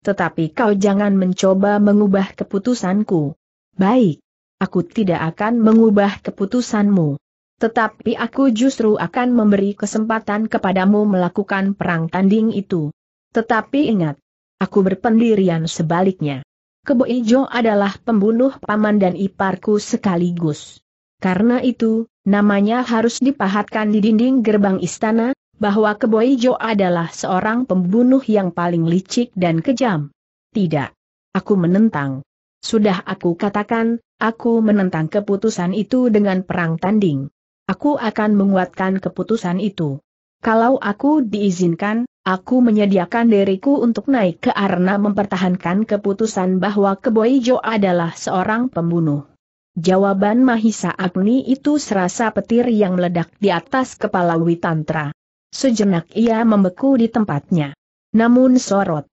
Tetapi kau jangan mencoba mengubah keputusanku. Baik aku tidak akan mengubah keputusanmu. Tetapi aku justru akan memberi kesempatan kepadamu melakukan perang tanding itu. Tetapi ingat, aku berpendirian sebaliknya. Kebo Ijo adalah pembunuh paman dan iparku sekaligus. Karena itu, namanya harus dipahatkan di dinding gerbang istana, bahwa Kebo Ijo adalah seorang pembunuh yang paling licik dan kejam. Tidak. Aku menentang. Sudah aku katakan, aku menentang keputusan itu dengan perang tanding. Aku akan menguatkan keputusan itu. Kalau aku diizinkan, aku menyediakan diriku untuk naik ke arena mempertahankan keputusan bahwa Keboijo adalah seorang pembunuh. Jawaban Mahisa Agni itu serasa petir yang meledak di atas kepala Witantra. Sejenak ia membeku di tempatnya. Namun sorot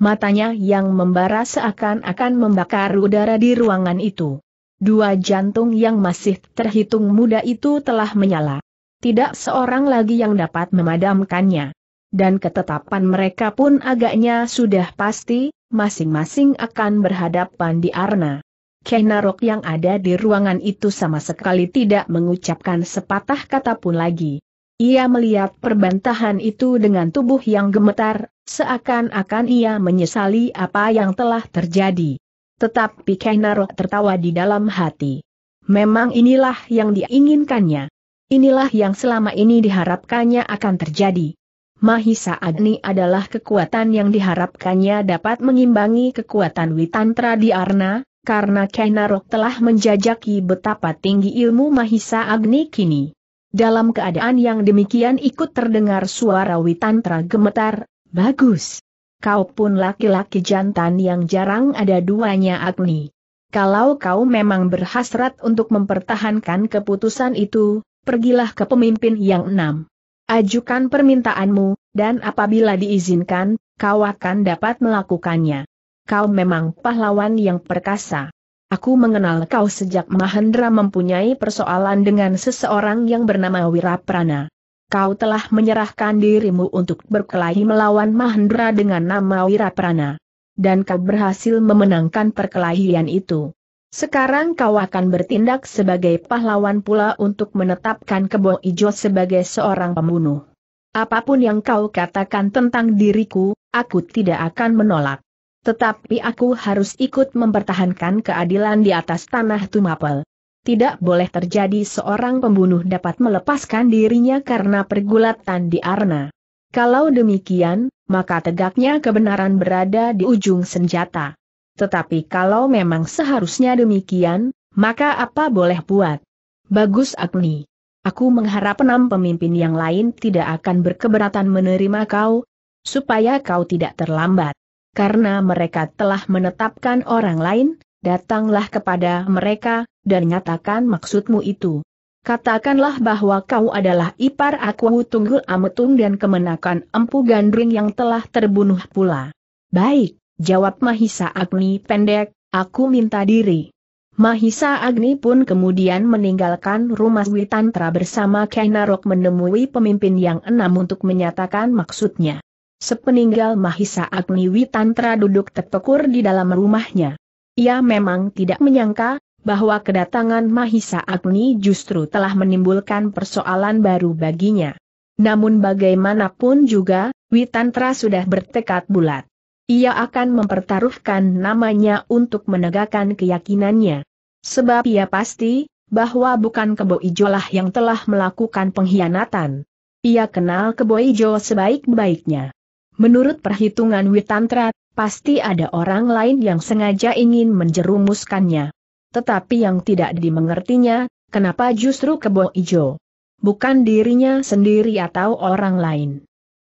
matanya yang membara seakan-akan membakar udara di ruangan itu. Dua jantung yang masih terhitung muda itu telah menyala. Tidak seorang lagi yang dapat memadamkannya. Dan ketetapan mereka pun agaknya sudah pasti, masing-masing akan berhadapan di arna. Kenarok yang ada di ruangan itu sama sekali tidak mengucapkan sepatah kata pun lagi. Ia melihat perbantahan itu dengan tubuh yang gemetar, seakan-akan ia menyesali apa yang telah terjadi. Tetapi Kainaro tertawa di dalam hati. Memang inilah yang diinginkannya. Inilah yang selama ini diharapkannya akan terjadi. Mahisa Agni adalah kekuatan yang diharapkannya dapat mengimbangi kekuatan Witantra di Arna, karena Kainarok telah menjajaki betapa tinggi ilmu Mahisa Agni kini. Dalam keadaan yang demikian ikut terdengar suara Witantra gemetar, bagus. Kau pun laki-laki jantan yang jarang ada duanya Agni. Kalau kau memang berhasrat untuk mempertahankan keputusan itu, pergilah ke pemimpin yang enam. Ajukan permintaanmu, dan apabila diizinkan, kau akan dapat melakukannya. Kau memang pahlawan yang perkasa. Aku mengenal kau sejak Mahendra mempunyai persoalan dengan seseorang yang bernama Wiraprana. Kau telah menyerahkan dirimu untuk berkelahi melawan Mahendra dengan nama Wiraprana. Dan kau berhasil memenangkan perkelahian itu. Sekarang kau akan bertindak sebagai pahlawan pula untuk menetapkan Kebo Ijo sebagai seorang pembunuh. Apapun yang kau katakan tentang diriku, aku tidak akan menolak. Tetapi aku harus ikut mempertahankan keadilan di atas tanah Tumapel. Tidak boleh terjadi seorang pembunuh dapat melepaskan dirinya karena pergulatan di Arna. Kalau demikian, maka tegaknya kebenaran berada di ujung senjata. Tetapi kalau memang seharusnya demikian, maka apa boleh buat? Bagus Agni. Aku mengharap enam pemimpin yang lain tidak akan berkeberatan menerima kau, supaya kau tidak terlambat karena mereka telah menetapkan orang lain, datanglah kepada mereka, dan nyatakan maksudmu itu. Katakanlah bahwa kau adalah ipar aku Tunggul Ametung dan kemenakan Empu Gandring yang telah terbunuh pula. Baik, jawab Mahisa Agni pendek, aku minta diri. Mahisa Agni pun kemudian meninggalkan rumah Witantra bersama Kainarok menemui pemimpin yang enam untuk menyatakan maksudnya. Sepeninggal Mahisa Agni Witantra duduk terpekur di dalam rumahnya. Ia memang tidak menyangka, bahwa kedatangan Mahisa Agni justru telah menimbulkan persoalan baru baginya. Namun bagaimanapun juga, Witantra sudah bertekad bulat. Ia akan mempertaruhkan namanya untuk menegakkan keyakinannya. Sebab ia pasti, bahwa bukan Kebo Ijolah yang telah melakukan pengkhianatan. Ia kenal Kebo Ijo sebaik-baiknya. Menurut perhitungan Witantra, pasti ada orang lain yang sengaja ingin menjerumuskannya. Tetapi yang tidak dimengertinya, kenapa justru kebo ijo? Bukan dirinya sendiri atau orang lain.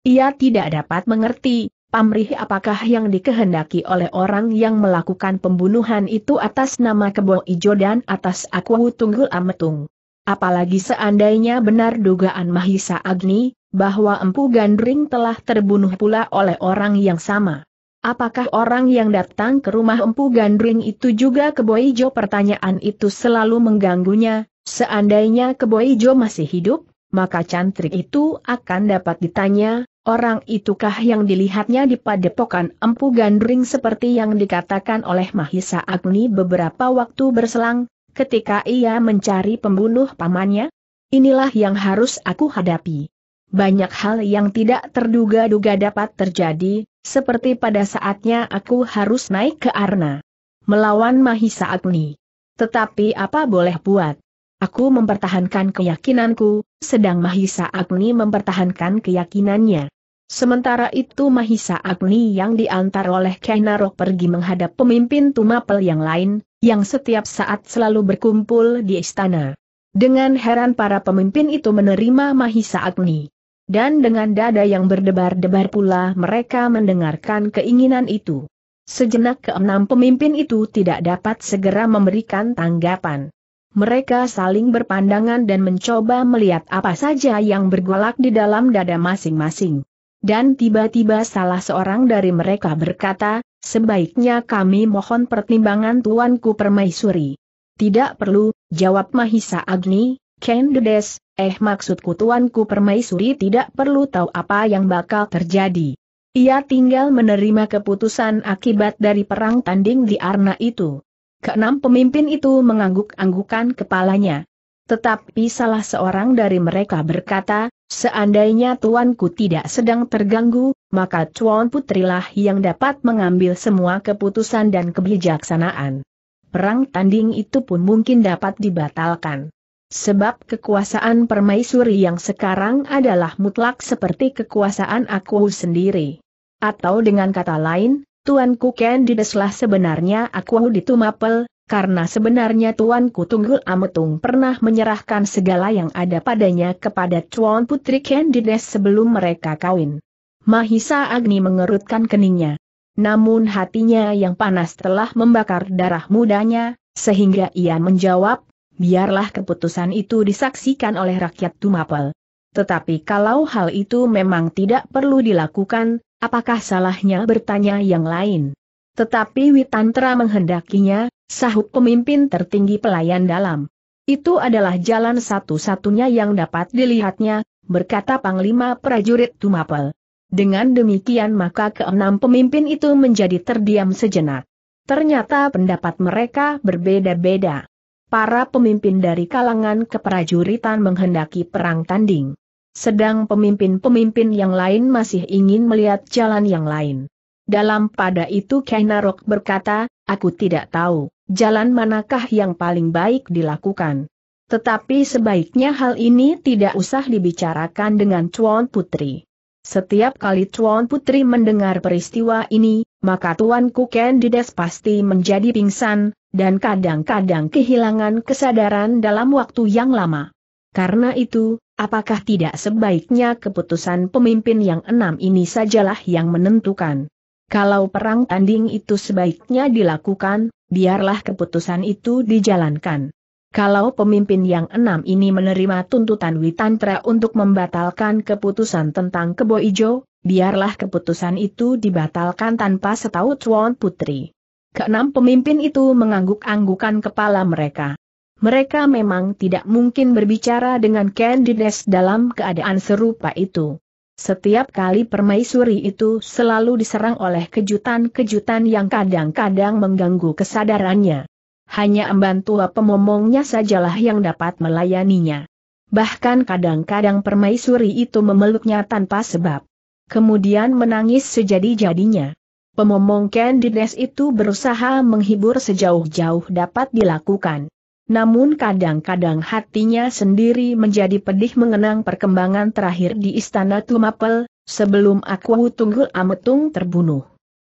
Ia tidak dapat mengerti, pamrih apakah yang dikehendaki oleh orang yang melakukan pembunuhan itu atas nama kebo ijo dan atas aku tunggul ametung. Apalagi seandainya benar dugaan Mahisa Agni, bahwa Empu Gandring telah terbunuh pula oleh orang yang sama. Apakah orang yang datang ke rumah Empu Gandring itu juga Keboijo? Pertanyaan itu selalu mengganggunya, seandainya Keboijo masih hidup, maka cantrik itu akan dapat ditanya, orang itukah yang dilihatnya di padepokan Empu Gandring seperti yang dikatakan oleh Mahisa Agni beberapa waktu berselang, ketika ia mencari pembunuh pamannya? Inilah yang harus aku hadapi. Banyak hal yang tidak terduga-duga dapat terjadi, seperti pada saatnya aku harus naik ke Arna. Melawan Mahisa Agni. Tetapi apa boleh buat? Aku mempertahankan keyakinanku, sedang Mahisa Agni mempertahankan keyakinannya. Sementara itu Mahisa Agni yang diantar oleh Kainarok pergi menghadap pemimpin Tumapel yang lain, yang setiap saat selalu berkumpul di istana. Dengan heran para pemimpin itu menerima Mahisa Agni. Dan dengan dada yang berdebar-debar pula mereka mendengarkan keinginan itu. Sejenak keenam pemimpin itu tidak dapat segera memberikan tanggapan. Mereka saling berpandangan dan mencoba melihat apa saja yang bergolak di dalam dada masing-masing. Dan tiba-tiba salah seorang dari mereka berkata, sebaiknya kami mohon pertimbangan Tuanku Permaisuri. Tidak perlu, jawab Mahisa Agni, Kendedes, eh maksudku tuanku permaisuri tidak perlu tahu apa yang bakal terjadi. Ia tinggal menerima keputusan akibat dari perang tanding di Arna itu. Keenam pemimpin itu mengangguk-anggukan kepalanya. Tetapi salah seorang dari mereka berkata, seandainya tuanku tidak sedang terganggu, maka Tuan Putrilah yang dapat mengambil semua keputusan dan kebijaksanaan. Perang tanding itu pun mungkin dapat dibatalkan. Sebab kekuasaan permaisuri yang sekarang adalah mutlak seperti kekuasaan aku sendiri. Atau dengan kata lain, Tuanku Ken dideslah sebenarnya aku di Tumapel, karena sebenarnya Tuanku Tunggul Ametung pernah menyerahkan segala yang ada padanya kepada Tuan Putri Ken Dides sebelum mereka kawin. Mahisa Agni mengerutkan keningnya. Namun hatinya yang panas telah membakar darah mudanya, sehingga ia menjawab, biarlah keputusan itu disaksikan oleh rakyat Tumapel. Tetapi kalau hal itu memang tidak perlu dilakukan, apakah salahnya bertanya yang lain? Tetapi Witantra menghendakinya, sahut pemimpin tertinggi pelayan dalam. Itu adalah jalan satu-satunya yang dapat dilihatnya, berkata Panglima Prajurit Tumapel. Dengan demikian maka keenam pemimpin itu menjadi terdiam sejenak. Ternyata pendapat mereka berbeda-beda para pemimpin dari kalangan keprajuritan menghendaki perang tanding. Sedang pemimpin-pemimpin yang lain masih ingin melihat jalan yang lain. Dalam pada itu Kainarok berkata, aku tidak tahu, jalan manakah yang paling baik dilakukan. Tetapi sebaiknya hal ini tidak usah dibicarakan dengan Chuan Putri. Setiap kali Tuan Putri mendengar peristiwa ini, maka Tuan Kuken Dides pasti menjadi pingsan, dan kadang-kadang kehilangan kesadaran dalam waktu yang lama. Karena itu, apakah tidak sebaiknya keputusan pemimpin yang enam ini sajalah yang menentukan? Kalau perang tanding itu sebaiknya dilakukan, biarlah keputusan itu dijalankan. Kalau pemimpin yang enam ini menerima tuntutan Witantra untuk membatalkan keputusan tentang Kebo Ijo, biarlah keputusan itu dibatalkan tanpa setahu Tuan Putri. Keenam pemimpin itu mengangguk-anggukan kepala mereka. Mereka memang tidak mungkin berbicara dengan Candides dalam keadaan serupa itu. Setiap kali permaisuri itu selalu diserang oleh kejutan-kejutan yang kadang-kadang mengganggu kesadarannya hanya emban tua pemomongnya sajalah yang dapat melayaninya. Bahkan kadang-kadang permaisuri itu memeluknya tanpa sebab. Kemudian menangis sejadi-jadinya. Pemomong Candides itu berusaha menghibur sejauh-jauh dapat dilakukan. Namun kadang-kadang hatinya sendiri menjadi pedih mengenang perkembangan terakhir di Istana Tumapel, sebelum aku Tunggul Ametung terbunuh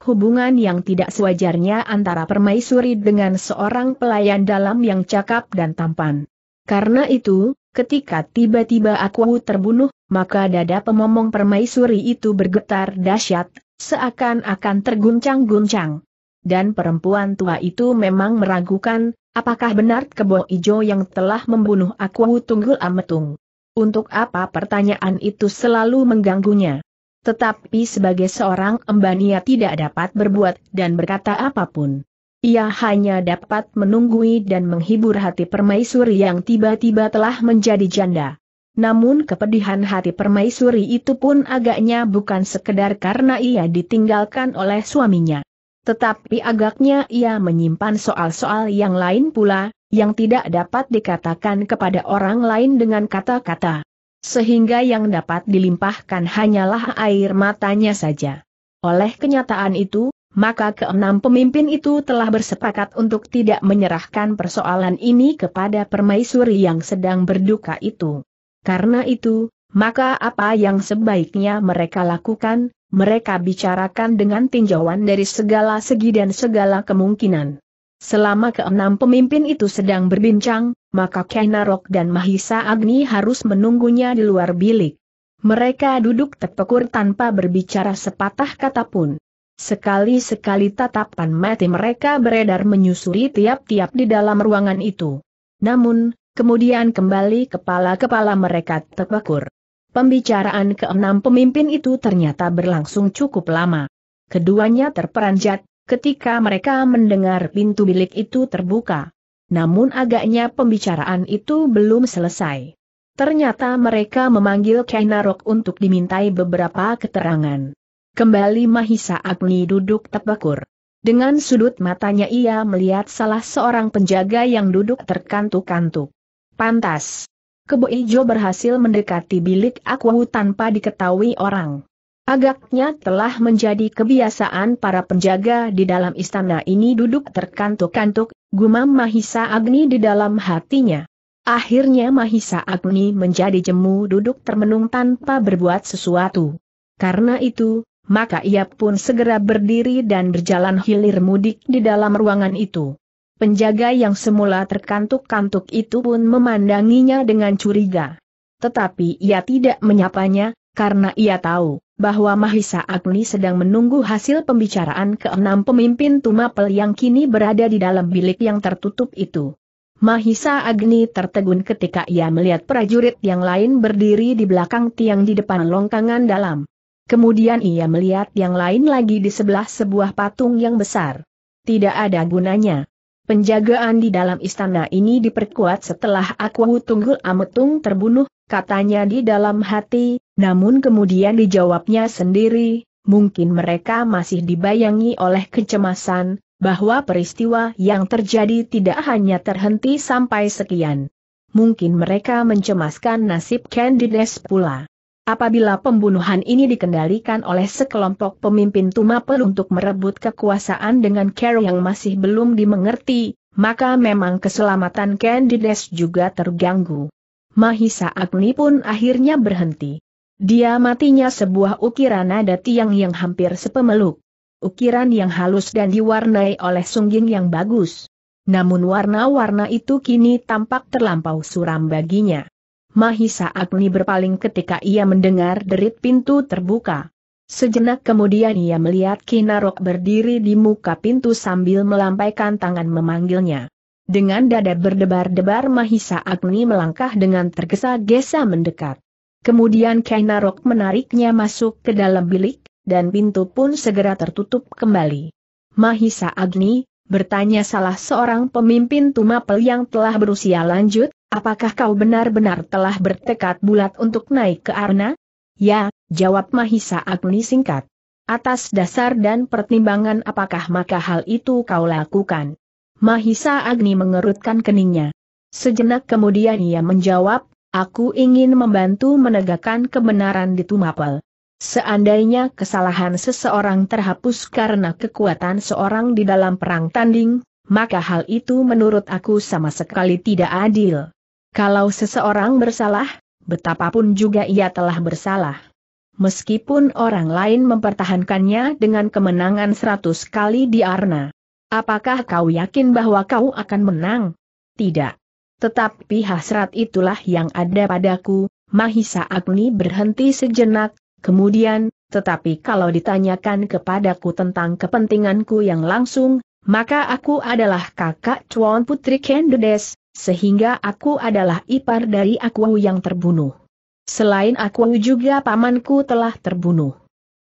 hubungan yang tidak sewajarnya antara permaisuri dengan seorang pelayan dalam yang cakap dan tampan. Karena itu, ketika tiba-tiba aku terbunuh, maka dada pemomong permaisuri itu bergetar dahsyat, seakan-akan terguncang-guncang. Dan perempuan tua itu memang meragukan, apakah benar kebo ijo yang telah membunuh aku tunggul ametung. Untuk apa pertanyaan itu selalu mengganggunya? Tetapi sebagai seorang emban ia tidak dapat berbuat dan berkata apapun. Ia hanya dapat menunggui dan menghibur hati permaisuri yang tiba-tiba telah menjadi janda. Namun kepedihan hati permaisuri itu pun agaknya bukan sekedar karena ia ditinggalkan oleh suaminya. Tetapi agaknya ia menyimpan soal-soal yang lain pula, yang tidak dapat dikatakan kepada orang lain dengan kata-kata sehingga yang dapat dilimpahkan hanyalah air matanya saja. Oleh kenyataan itu, maka keenam pemimpin itu telah bersepakat untuk tidak menyerahkan persoalan ini kepada permaisuri yang sedang berduka itu. Karena itu, maka apa yang sebaiknya mereka lakukan, mereka bicarakan dengan tinjauan dari segala segi dan segala kemungkinan. Selama keenam pemimpin itu sedang berbincang, maka Kainarok dan Mahisa Agni harus menunggunya di luar bilik. Mereka duduk terpekur tanpa berbicara sepatah kata pun. Sekali-sekali tatapan mati mereka beredar menyusuri tiap-tiap di dalam ruangan itu. Namun, kemudian kembali kepala-kepala mereka terpekur. Pembicaraan keenam pemimpin itu ternyata berlangsung cukup lama. Keduanya terperanjat, ketika mereka mendengar pintu bilik itu terbuka. Namun agaknya pembicaraan itu belum selesai. Ternyata mereka memanggil Kainarok untuk dimintai beberapa keterangan. Kembali Mahisa Agni duduk tepakur. Dengan sudut matanya ia melihat salah seorang penjaga yang duduk terkantuk-kantuk. Pantas. Kebo Ijo berhasil mendekati bilik Akwahu tanpa diketahui orang. Agaknya telah menjadi kebiasaan para penjaga di dalam istana ini duduk terkantuk-kantuk, gumam Mahisa Agni di dalam hatinya. Akhirnya Mahisa Agni menjadi jemu duduk termenung tanpa berbuat sesuatu. Karena itu, maka ia pun segera berdiri dan berjalan hilir mudik di dalam ruangan itu. Penjaga yang semula terkantuk-kantuk itu pun memandanginya dengan curiga. Tetapi ia tidak menyapanya, karena ia tahu bahwa Mahisa Agni sedang menunggu hasil pembicaraan keenam pemimpin Tumapel yang kini berada di dalam bilik yang tertutup itu. Mahisa Agni tertegun ketika ia melihat prajurit yang lain berdiri di belakang tiang di depan longkangan dalam. Kemudian ia melihat yang lain lagi di sebelah sebuah patung yang besar. Tidak ada gunanya. Penjagaan di dalam istana ini diperkuat setelah Akwahu Tunggul Ametung terbunuh, katanya di dalam hati, namun kemudian dijawabnya sendiri, mungkin mereka masih dibayangi oleh kecemasan, bahwa peristiwa yang terjadi tidak hanya terhenti sampai sekian. Mungkin mereka mencemaskan nasib Candides pula. Apabila pembunuhan ini dikendalikan oleh sekelompok pemimpin Tumapel untuk merebut kekuasaan dengan care yang masih belum dimengerti, maka memang keselamatan Candides juga terganggu. Mahisa Agni pun akhirnya berhenti. Dia matinya sebuah ukiran nada tiang yang hampir sepemeluk. Ukiran yang halus dan diwarnai oleh sungging yang bagus. Namun warna-warna itu kini tampak terlampau suram baginya. Mahisa Agni berpaling ketika ia mendengar derit pintu terbuka. Sejenak kemudian ia melihat Kinarok berdiri di muka pintu sambil melampaikan tangan memanggilnya. Dengan dada berdebar-debar Mahisa Agni melangkah dengan tergesa-gesa mendekat. Kemudian Kainarok menariknya masuk ke dalam bilik, dan pintu pun segera tertutup kembali. Mahisa Agni, bertanya salah seorang pemimpin Tumapel yang telah berusia lanjut, apakah kau benar-benar telah bertekad bulat untuk naik ke Arna? Ya, jawab Mahisa Agni singkat. Atas dasar dan pertimbangan apakah maka hal itu kau lakukan? Mahisa Agni mengerutkan keningnya. Sejenak kemudian ia menjawab, aku ingin membantu menegakkan kebenaran di Tumapel. Seandainya kesalahan seseorang terhapus karena kekuatan seorang di dalam perang tanding, maka hal itu menurut aku sama sekali tidak adil. Kalau seseorang bersalah, betapapun juga ia telah bersalah. Meskipun orang lain mempertahankannya dengan kemenangan seratus kali di Arna. Apakah kau yakin bahwa kau akan menang? Tidak. Tetapi hasrat itulah yang ada padaku, Mahisa Agni berhenti sejenak, kemudian, tetapi kalau ditanyakan kepadaku tentang kepentinganku yang langsung, maka aku adalah kakak Chuan Putri Kendodes, sehingga aku adalah ipar dari aku yang terbunuh. Selain aku juga pamanku telah terbunuh.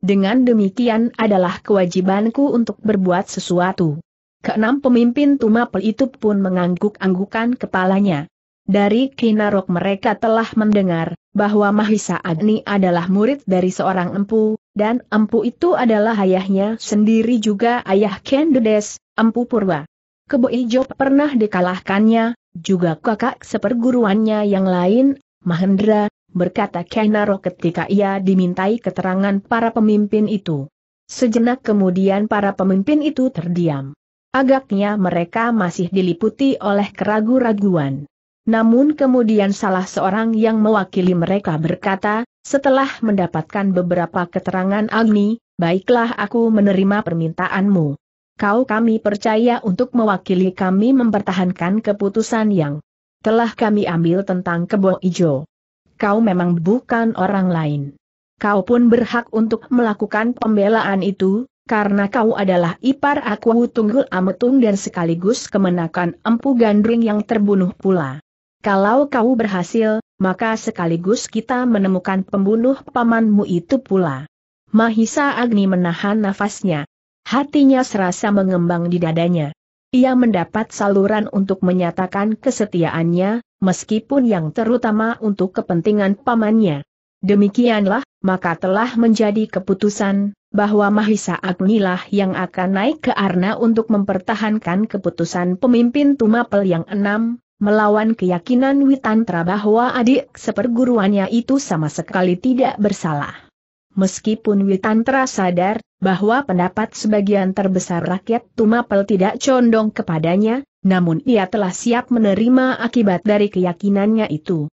Dengan demikian adalah kewajibanku untuk berbuat sesuatu. Keenam pemimpin Tumapel itu pun mengangguk-anggukan kepalanya. Dari Kinarok mereka telah mendengar bahwa Mahisa Agni adalah murid dari seorang empu, dan empu itu adalah ayahnya sendiri juga ayah Kendedes, empu Purwa. Kebo Ijo pernah dikalahkannya, juga kakak seperguruannya yang lain, Mahendra, berkata Kenarok ketika ia dimintai keterangan para pemimpin itu. Sejenak kemudian para pemimpin itu terdiam. Agaknya mereka masih diliputi oleh keragu-raguan. Namun kemudian salah seorang yang mewakili mereka berkata, setelah mendapatkan beberapa keterangan Agni, baiklah aku menerima permintaanmu. Kau kami percaya untuk mewakili kami mempertahankan keputusan yang telah kami ambil tentang kebo ijo. Kau memang bukan orang lain. Kau pun berhak untuk melakukan pembelaan itu, karena kau adalah ipar aku Tunggul Ametung dan sekaligus kemenakan Empu Gandring yang terbunuh pula. Kalau kau berhasil, maka sekaligus kita menemukan pembunuh pamanmu itu pula. Mahisa Agni menahan nafasnya. Hatinya serasa mengembang di dadanya. Ia mendapat saluran untuk menyatakan kesetiaannya, meskipun yang terutama untuk kepentingan pamannya. Demikianlah, maka telah menjadi keputusan, bahwa Mahisa Agnilah yang akan naik ke Arna untuk mempertahankan keputusan pemimpin Tumapel yang enam, melawan keyakinan Witantra bahwa adik seperguruannya itu sama sekali tidak bersalah. Meskipun Witantra sadar bahwa pendapat sebagian terbesar rakyat Tumapel tidak condong kepadanya, namun ia telah siap menerima akibat dari keyakinannya itu.